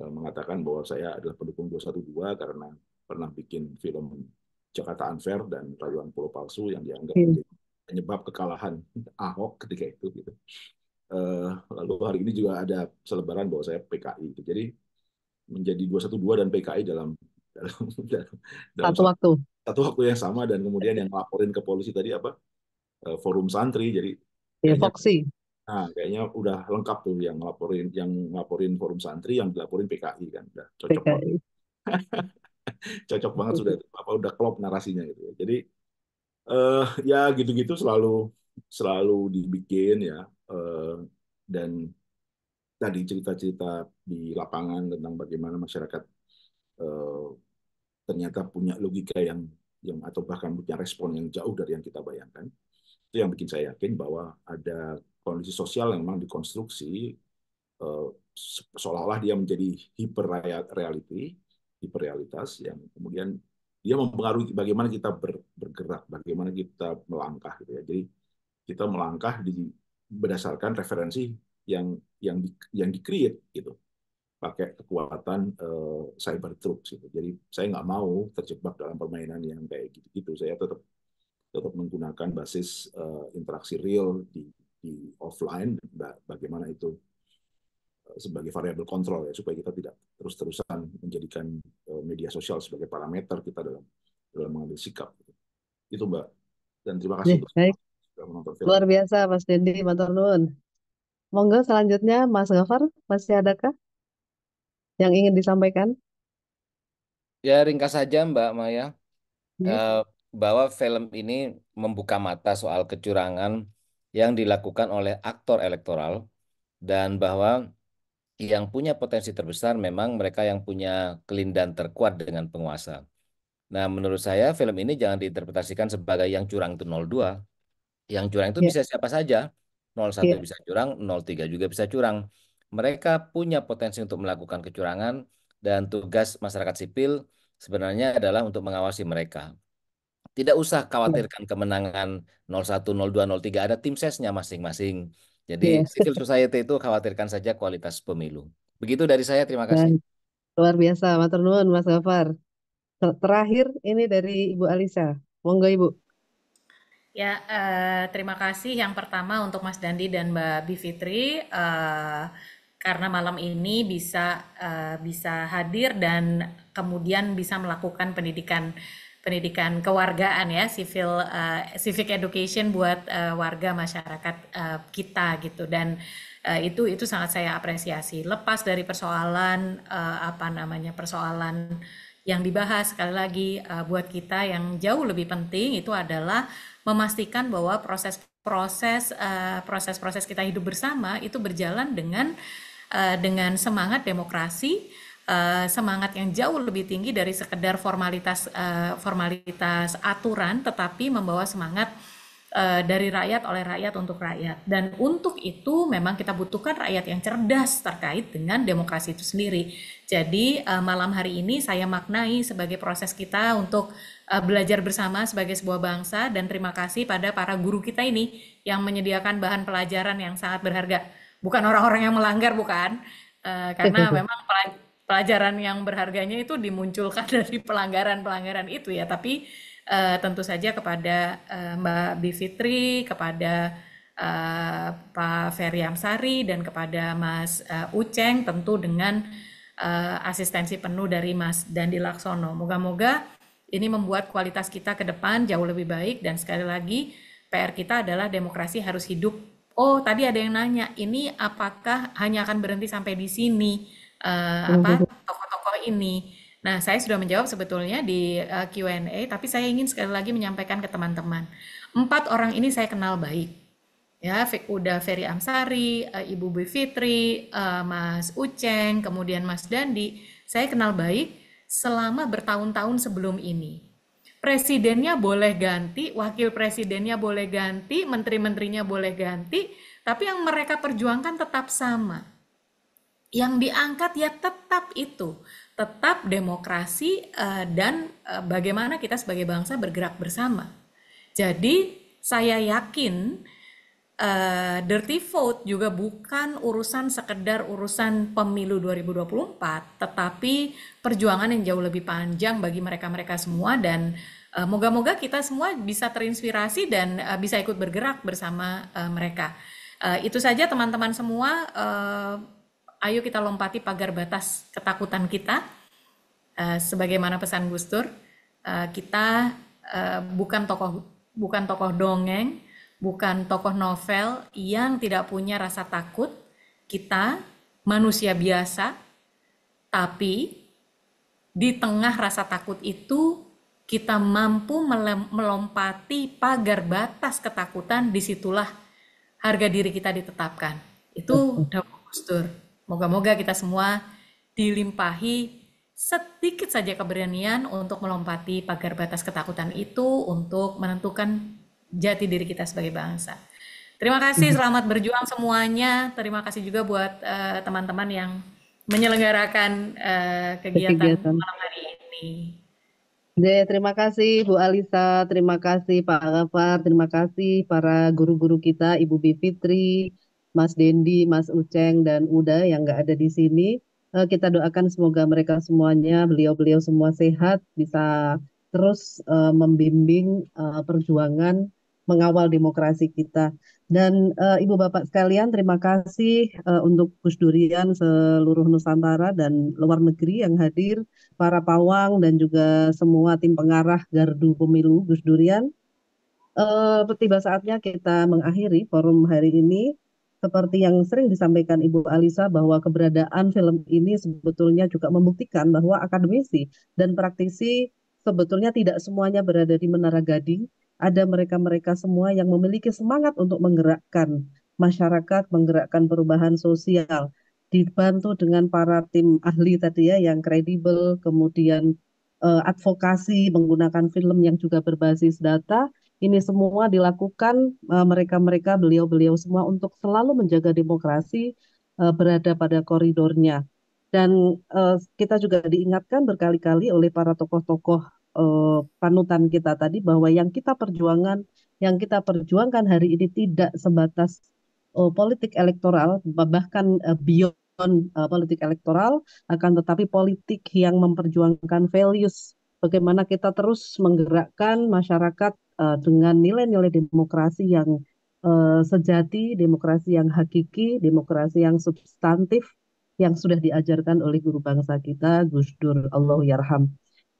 [SPEAKER 2] eh, mengatakan bahwa saya adalah pendukung 212 karena pernah bikin film Jakarta Unfair dan Rayuan Pulau Palsu yang dianggap hmm. penyebab kekalahan *laughs* Ahok ketika itu gitu. lalu hari ini juga ada selebaran bahwa saya PKI gitu. Jadi menjadi 212 dan PKI dalam *laughs* dalam, dalam satu waktu satu waktu yang sama dan kemudian yang laporin ke polisi tadi apa eh, forum santri jadi iya, ya, foksi Nah, kayaknya udah lengkap tuh yang ngelaporin yang laporin forum santri, yang dilaporin PKI kan. Udah cocok PKI. banget. *laughs* cocok banget sudah apa udah klop narasinya gitu ya. Jadi eh ya gitu-gitu selalu selalu dibikin ya. uh, dan tadi cerita-cerita di lapangan tentang bagaimana masyarakat uh, ternyata punya logika yang yang atau bahkan punya respon yang jauh dari yang kita bayangkan. Itu yang bikin saya yakin bahwa ada kondisi sosial yang memang dikonstruksi eh, seolah-olah dia menjadi hiper reality, hiper realitas yang kemudian dia mempengaruhi bagaimana kita bergerak, bagaimana kita melangkah gitu ya. Jadi kita melangkah di berdasarkan referensi yang yang di, yang di gitu pakai kekuatan uh, cyber troops gitu. Jadi saya nggak mau terjebak dalam permainan yang kayak gitu-gitu. Saya tetap tetap menggunakan basis uh, interaksi real di, di offline. Bagaimana itu eh, sebagai variabel kontrol ya supaya kita tidak terus-terusan menjadikan uh, media sosial sebagai parameter kita dalam dalam mengambil sikap. Itu Mbak. Dan terima kasih untuk Baik. film.
[SPEAKER 5] Luar biasa Mas Dendi, Matur Monggo selanjutnya Mas Gafar masih adakah? yang ingin disampaikan?
[SPEAKER 6] Ya, ringkas saja Mbak Maya, ya. bahwa film ini membuka mata soal kecurangan yang dilakukan oleh aktor elektoral dan bahwa yang punya potensi terbesar memang mereka yang punya kelindan terkuat dengan penguasa. Nah, menurut saya film ini jangan diinterpretasikan sebagai yang curang itu 02. Yang curang itu ya. bisa siapa saja. 01 ya. bisa curang, 03 juga bisa curang mereka punya potensi untuk melakukan kecurangan dan tugas masyarakat sipil sebenarnya adalah untuk mengawasi mereka. Tidak usah khawatirkan kemenangan 01, 02, 03 ada tim sesnya masing-masing. Jadi yes. Iya, civil society itu khawatirkan saja kualitas pemilu. Begitu dari saya, terima kasih.
[SPEAKER 5] Luar biasa, matur nuwun Mas Gafar. Terakhir ini dari Ibu Alisa. Monggo Ibu.
[SPEAKER 4] Ya, eh, terima kasih yang pertama untuk Mas Dandi dan Mbak Bivitri. Eh, karena malam ini bisa uh, bisa hadir dan kemudian bisa melakukan pendidikan pendidikan kewargaan ya civil uh, civic education buat uh, warga masyarakat uh, kita gitu dan uh, itu itu sangat saya apresiasi lepas dari persoalan uh, apa namanya persoalan yang dibahas sekali lagi uh, buat kita yang jauh lebih penting itu adalah memastikan bahwa proses proses uh, proses proses kita hidup bersama itu berjalan dengan uh, Eh, dengan semangat demokrasi eh, semangat yang jauh lebih tinggi dari sekedar formalitas eh, formalitas aturan tetapi membawa semangat dari rakyat oleh rakyat untuk rakyat dan untuk itu memang kita butuhkan rakyat yang cerdas terkait dengan demokrasi itu sendiri jadi malam hari ini saya maknai sebagai proses kita untuk belajar bersama sebagai sebuah bangsa dan terima kasih pada para guru kita ini yang menyediakan bahan pelajaran yang sangat berharga bukan orang-orang yang melanggar bukan uh, karena *laughs* memang pelajaran yang berharganya itu dimunculkan *laughs* dari pelanggaran-pelanggaran itu ya tapi uh, tentu saja kepada uh, Mbak Bivitri kepada uh, Pak Ferry Amsari dan kepada Mas uh, Uceng tentu dengan uh, asistensi penuh dari Mas Dandi Laksono moga-moga ini membuat kualitas kita ke depan jauh lebih baik dan sekali lagi PR kita adalah demokrasi harus hidup oh tadi ada yang nanya ini apakah hanya akan berhenti sampai di sini uh, apa mhm. tokoh-tokoh ini nah saya sudah menjawab sebetulnya di uh, eh, Q&A tapi saya ingin sekali lagi menyampaikan ke teman-teman empat orang ini saya kenal baik ya udah Ferry Amsari uh, Ibu Bu Fitri uh, Mas Uceng kemudian Mas Dandi saya kenal baik selama bertahun-tahun sebelum ini presidennya boleh ganti, wakil presidennya boleh ganti, menteri-menterinya boleh ganti, tapi yang mereka perjuangkan tetap sama. Yang diangkat ya tetap itu, tetap demokrasi eh, dan eh, bagaimana kita sebagai bangsa bergerak bersama. Jadi saya yakin uh, dirty vote juga bukan urusan sekedar urusan pemilu 2024, tetapi perjuangan yang jauh lebih panjang bagi mereka-mereka semua dan semoga eh, moga uh, kita semua bisa terinspirasi dan uh, bisa ikut bergerak bersama uh, mereka. Uh, itu saja teman-teman semua. Uh, ayo kita lompati pagar batas ketakutan kita. Uh, sebagaimana pesan Gus Dur, uh, kita uh, bukan tokoh bukan tokoh dongeng, bukan tokoh novel yang tidak punya rasa takut. Kita manusia biasa, tapi di tengah rasa takut itu kita mampu melompati pagar batas ketakutan, disitulah harga diri kita ditetapkan. Itu dapur Gustur. Moga-moga kita semua dilimpahi sedikit saja keberanian untuk melompati pagar batas ketakutan itu untuk menentukan jati diri kita sebagai bangsa. Terima kasih, mhm. selamat berjuang semuanya. Terima kasih juga buat eh, teman-teman uh, yang menyelenggarakan uh, kegiatan, kegiatan malam hari ini.
[SPEAKER 5] De, terima kasih Bu Alisa, terima kasih Pak Gafar, terima kasih para guru-guru kita, Ibu Bivitri, Mas Dendi, Mas Uceng, dan Uda yang nggak ada di sini. Eh, kita doakan semoga mereka semuanya, beliau-beliau semua sehat, bisa terus uh, membimbing uh, perjuangan mengawal demokrasi kita. Dan uh, Ibu Bapak sekalian, terima kasih uh, untuk Gus Durian seluruh Nusantara dan luar negeri yang hadir, para pawang dan juga semua tim pengarah Gardu Pemilu Gus Durian. Uh, tiba saatnya kita mengakhiri forum hari ini seperti yang sering disampaikan Ibu Alisa bahwa keberadaan film ini sebetulnya juga membuktikan bahwa akademisi dan praktisi sebetulnya tidak semuanya berada di Menara Gading ada mereka-mereka semua yang memiliki semangat untuk menggerakkan masyarakat, menggerakkan perubahan sosial, dibantu dengan para tim ahli tadi ya yang kredibel, kemudian eh, advokasi menggunakan film yang juga berbasis data. Ini semua dilakukan mereka eh, mereka-mereka beliau-beliau semua untuk selalu menjaga demokrasi eh, berada pada koridornya. Dan eh, kita juga diingatkan berkali-kali oleh para tokoh-tokoh eh, panutan kita tadi bahwa yang kita perjuangkan, yang kita perjuangkan hari ini tidak sebatas eh, politik elektoral bahkan eh, beyond eh, politik elektoral akan tetapi politik yang memperjuangkan values bagaimana kita terus menggerakkan masyarakat uh, dengan nilai-nilai demokrasi yang uh, sejati, demokrasi yang hakiki, demokrasi yang substantif yang sudah diajarkan oleh guru bangsa kita Gus Dur Allahu yarham.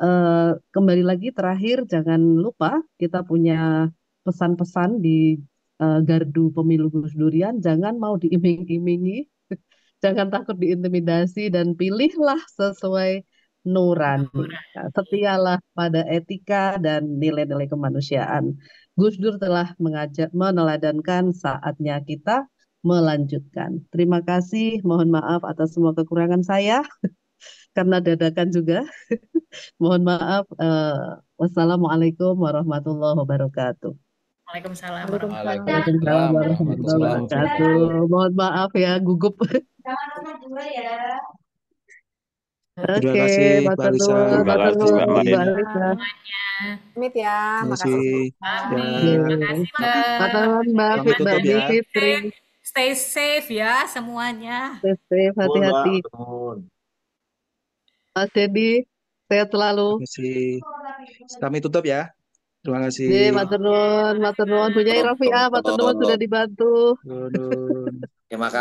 [SPEAKER 5] Eh, kembali lagi terakhir jangan lupa kita punya pesan-pesan di uh, gardu pemilu Gus Durian jangan mau diiming-imingi *laughs* jangan takut diintimidasi dan pilihlah sesuai nuran setialah pada etika dan nilai-nilai kemanusiaan Gus Dur telah mengajak meneladankan saatnya kita melanjutkan terima kasih mohon maaf atas semua kekurangan saya *laughs* karena dadakan juga. *laughs* Mohon maaf. Uh, wassalamualaikum warahmatullahi wabarakatuh.
[SPEAKER 4] Waalaikumsalam. warahmatullah
[SPEAKER 5] warahmatullahi wabarakatuh. Mohon maaf ya gugup. Oke, terima kasih Mbak Lisa.
[SPEAKER 3] ya.
[SPEAKER 7] Makasih. kasih. Makasih, kasih. Mbak
[SPEAKER 5] Fitri.
[SPEAKER 4] Stay safe ya semuanya.
[SPEAKER 5] Stay safe, hati-hati. Mas Dedi. Sehat selalu.
[SPEAKER 8] Terima kasih. Kami tutup ya. Terima kasih. Ye,
[SPEAKER 5] Maternun, Maternun. Punya Mas Maternun sudah dibantu.
[SPEAKER 8] Terima kasih.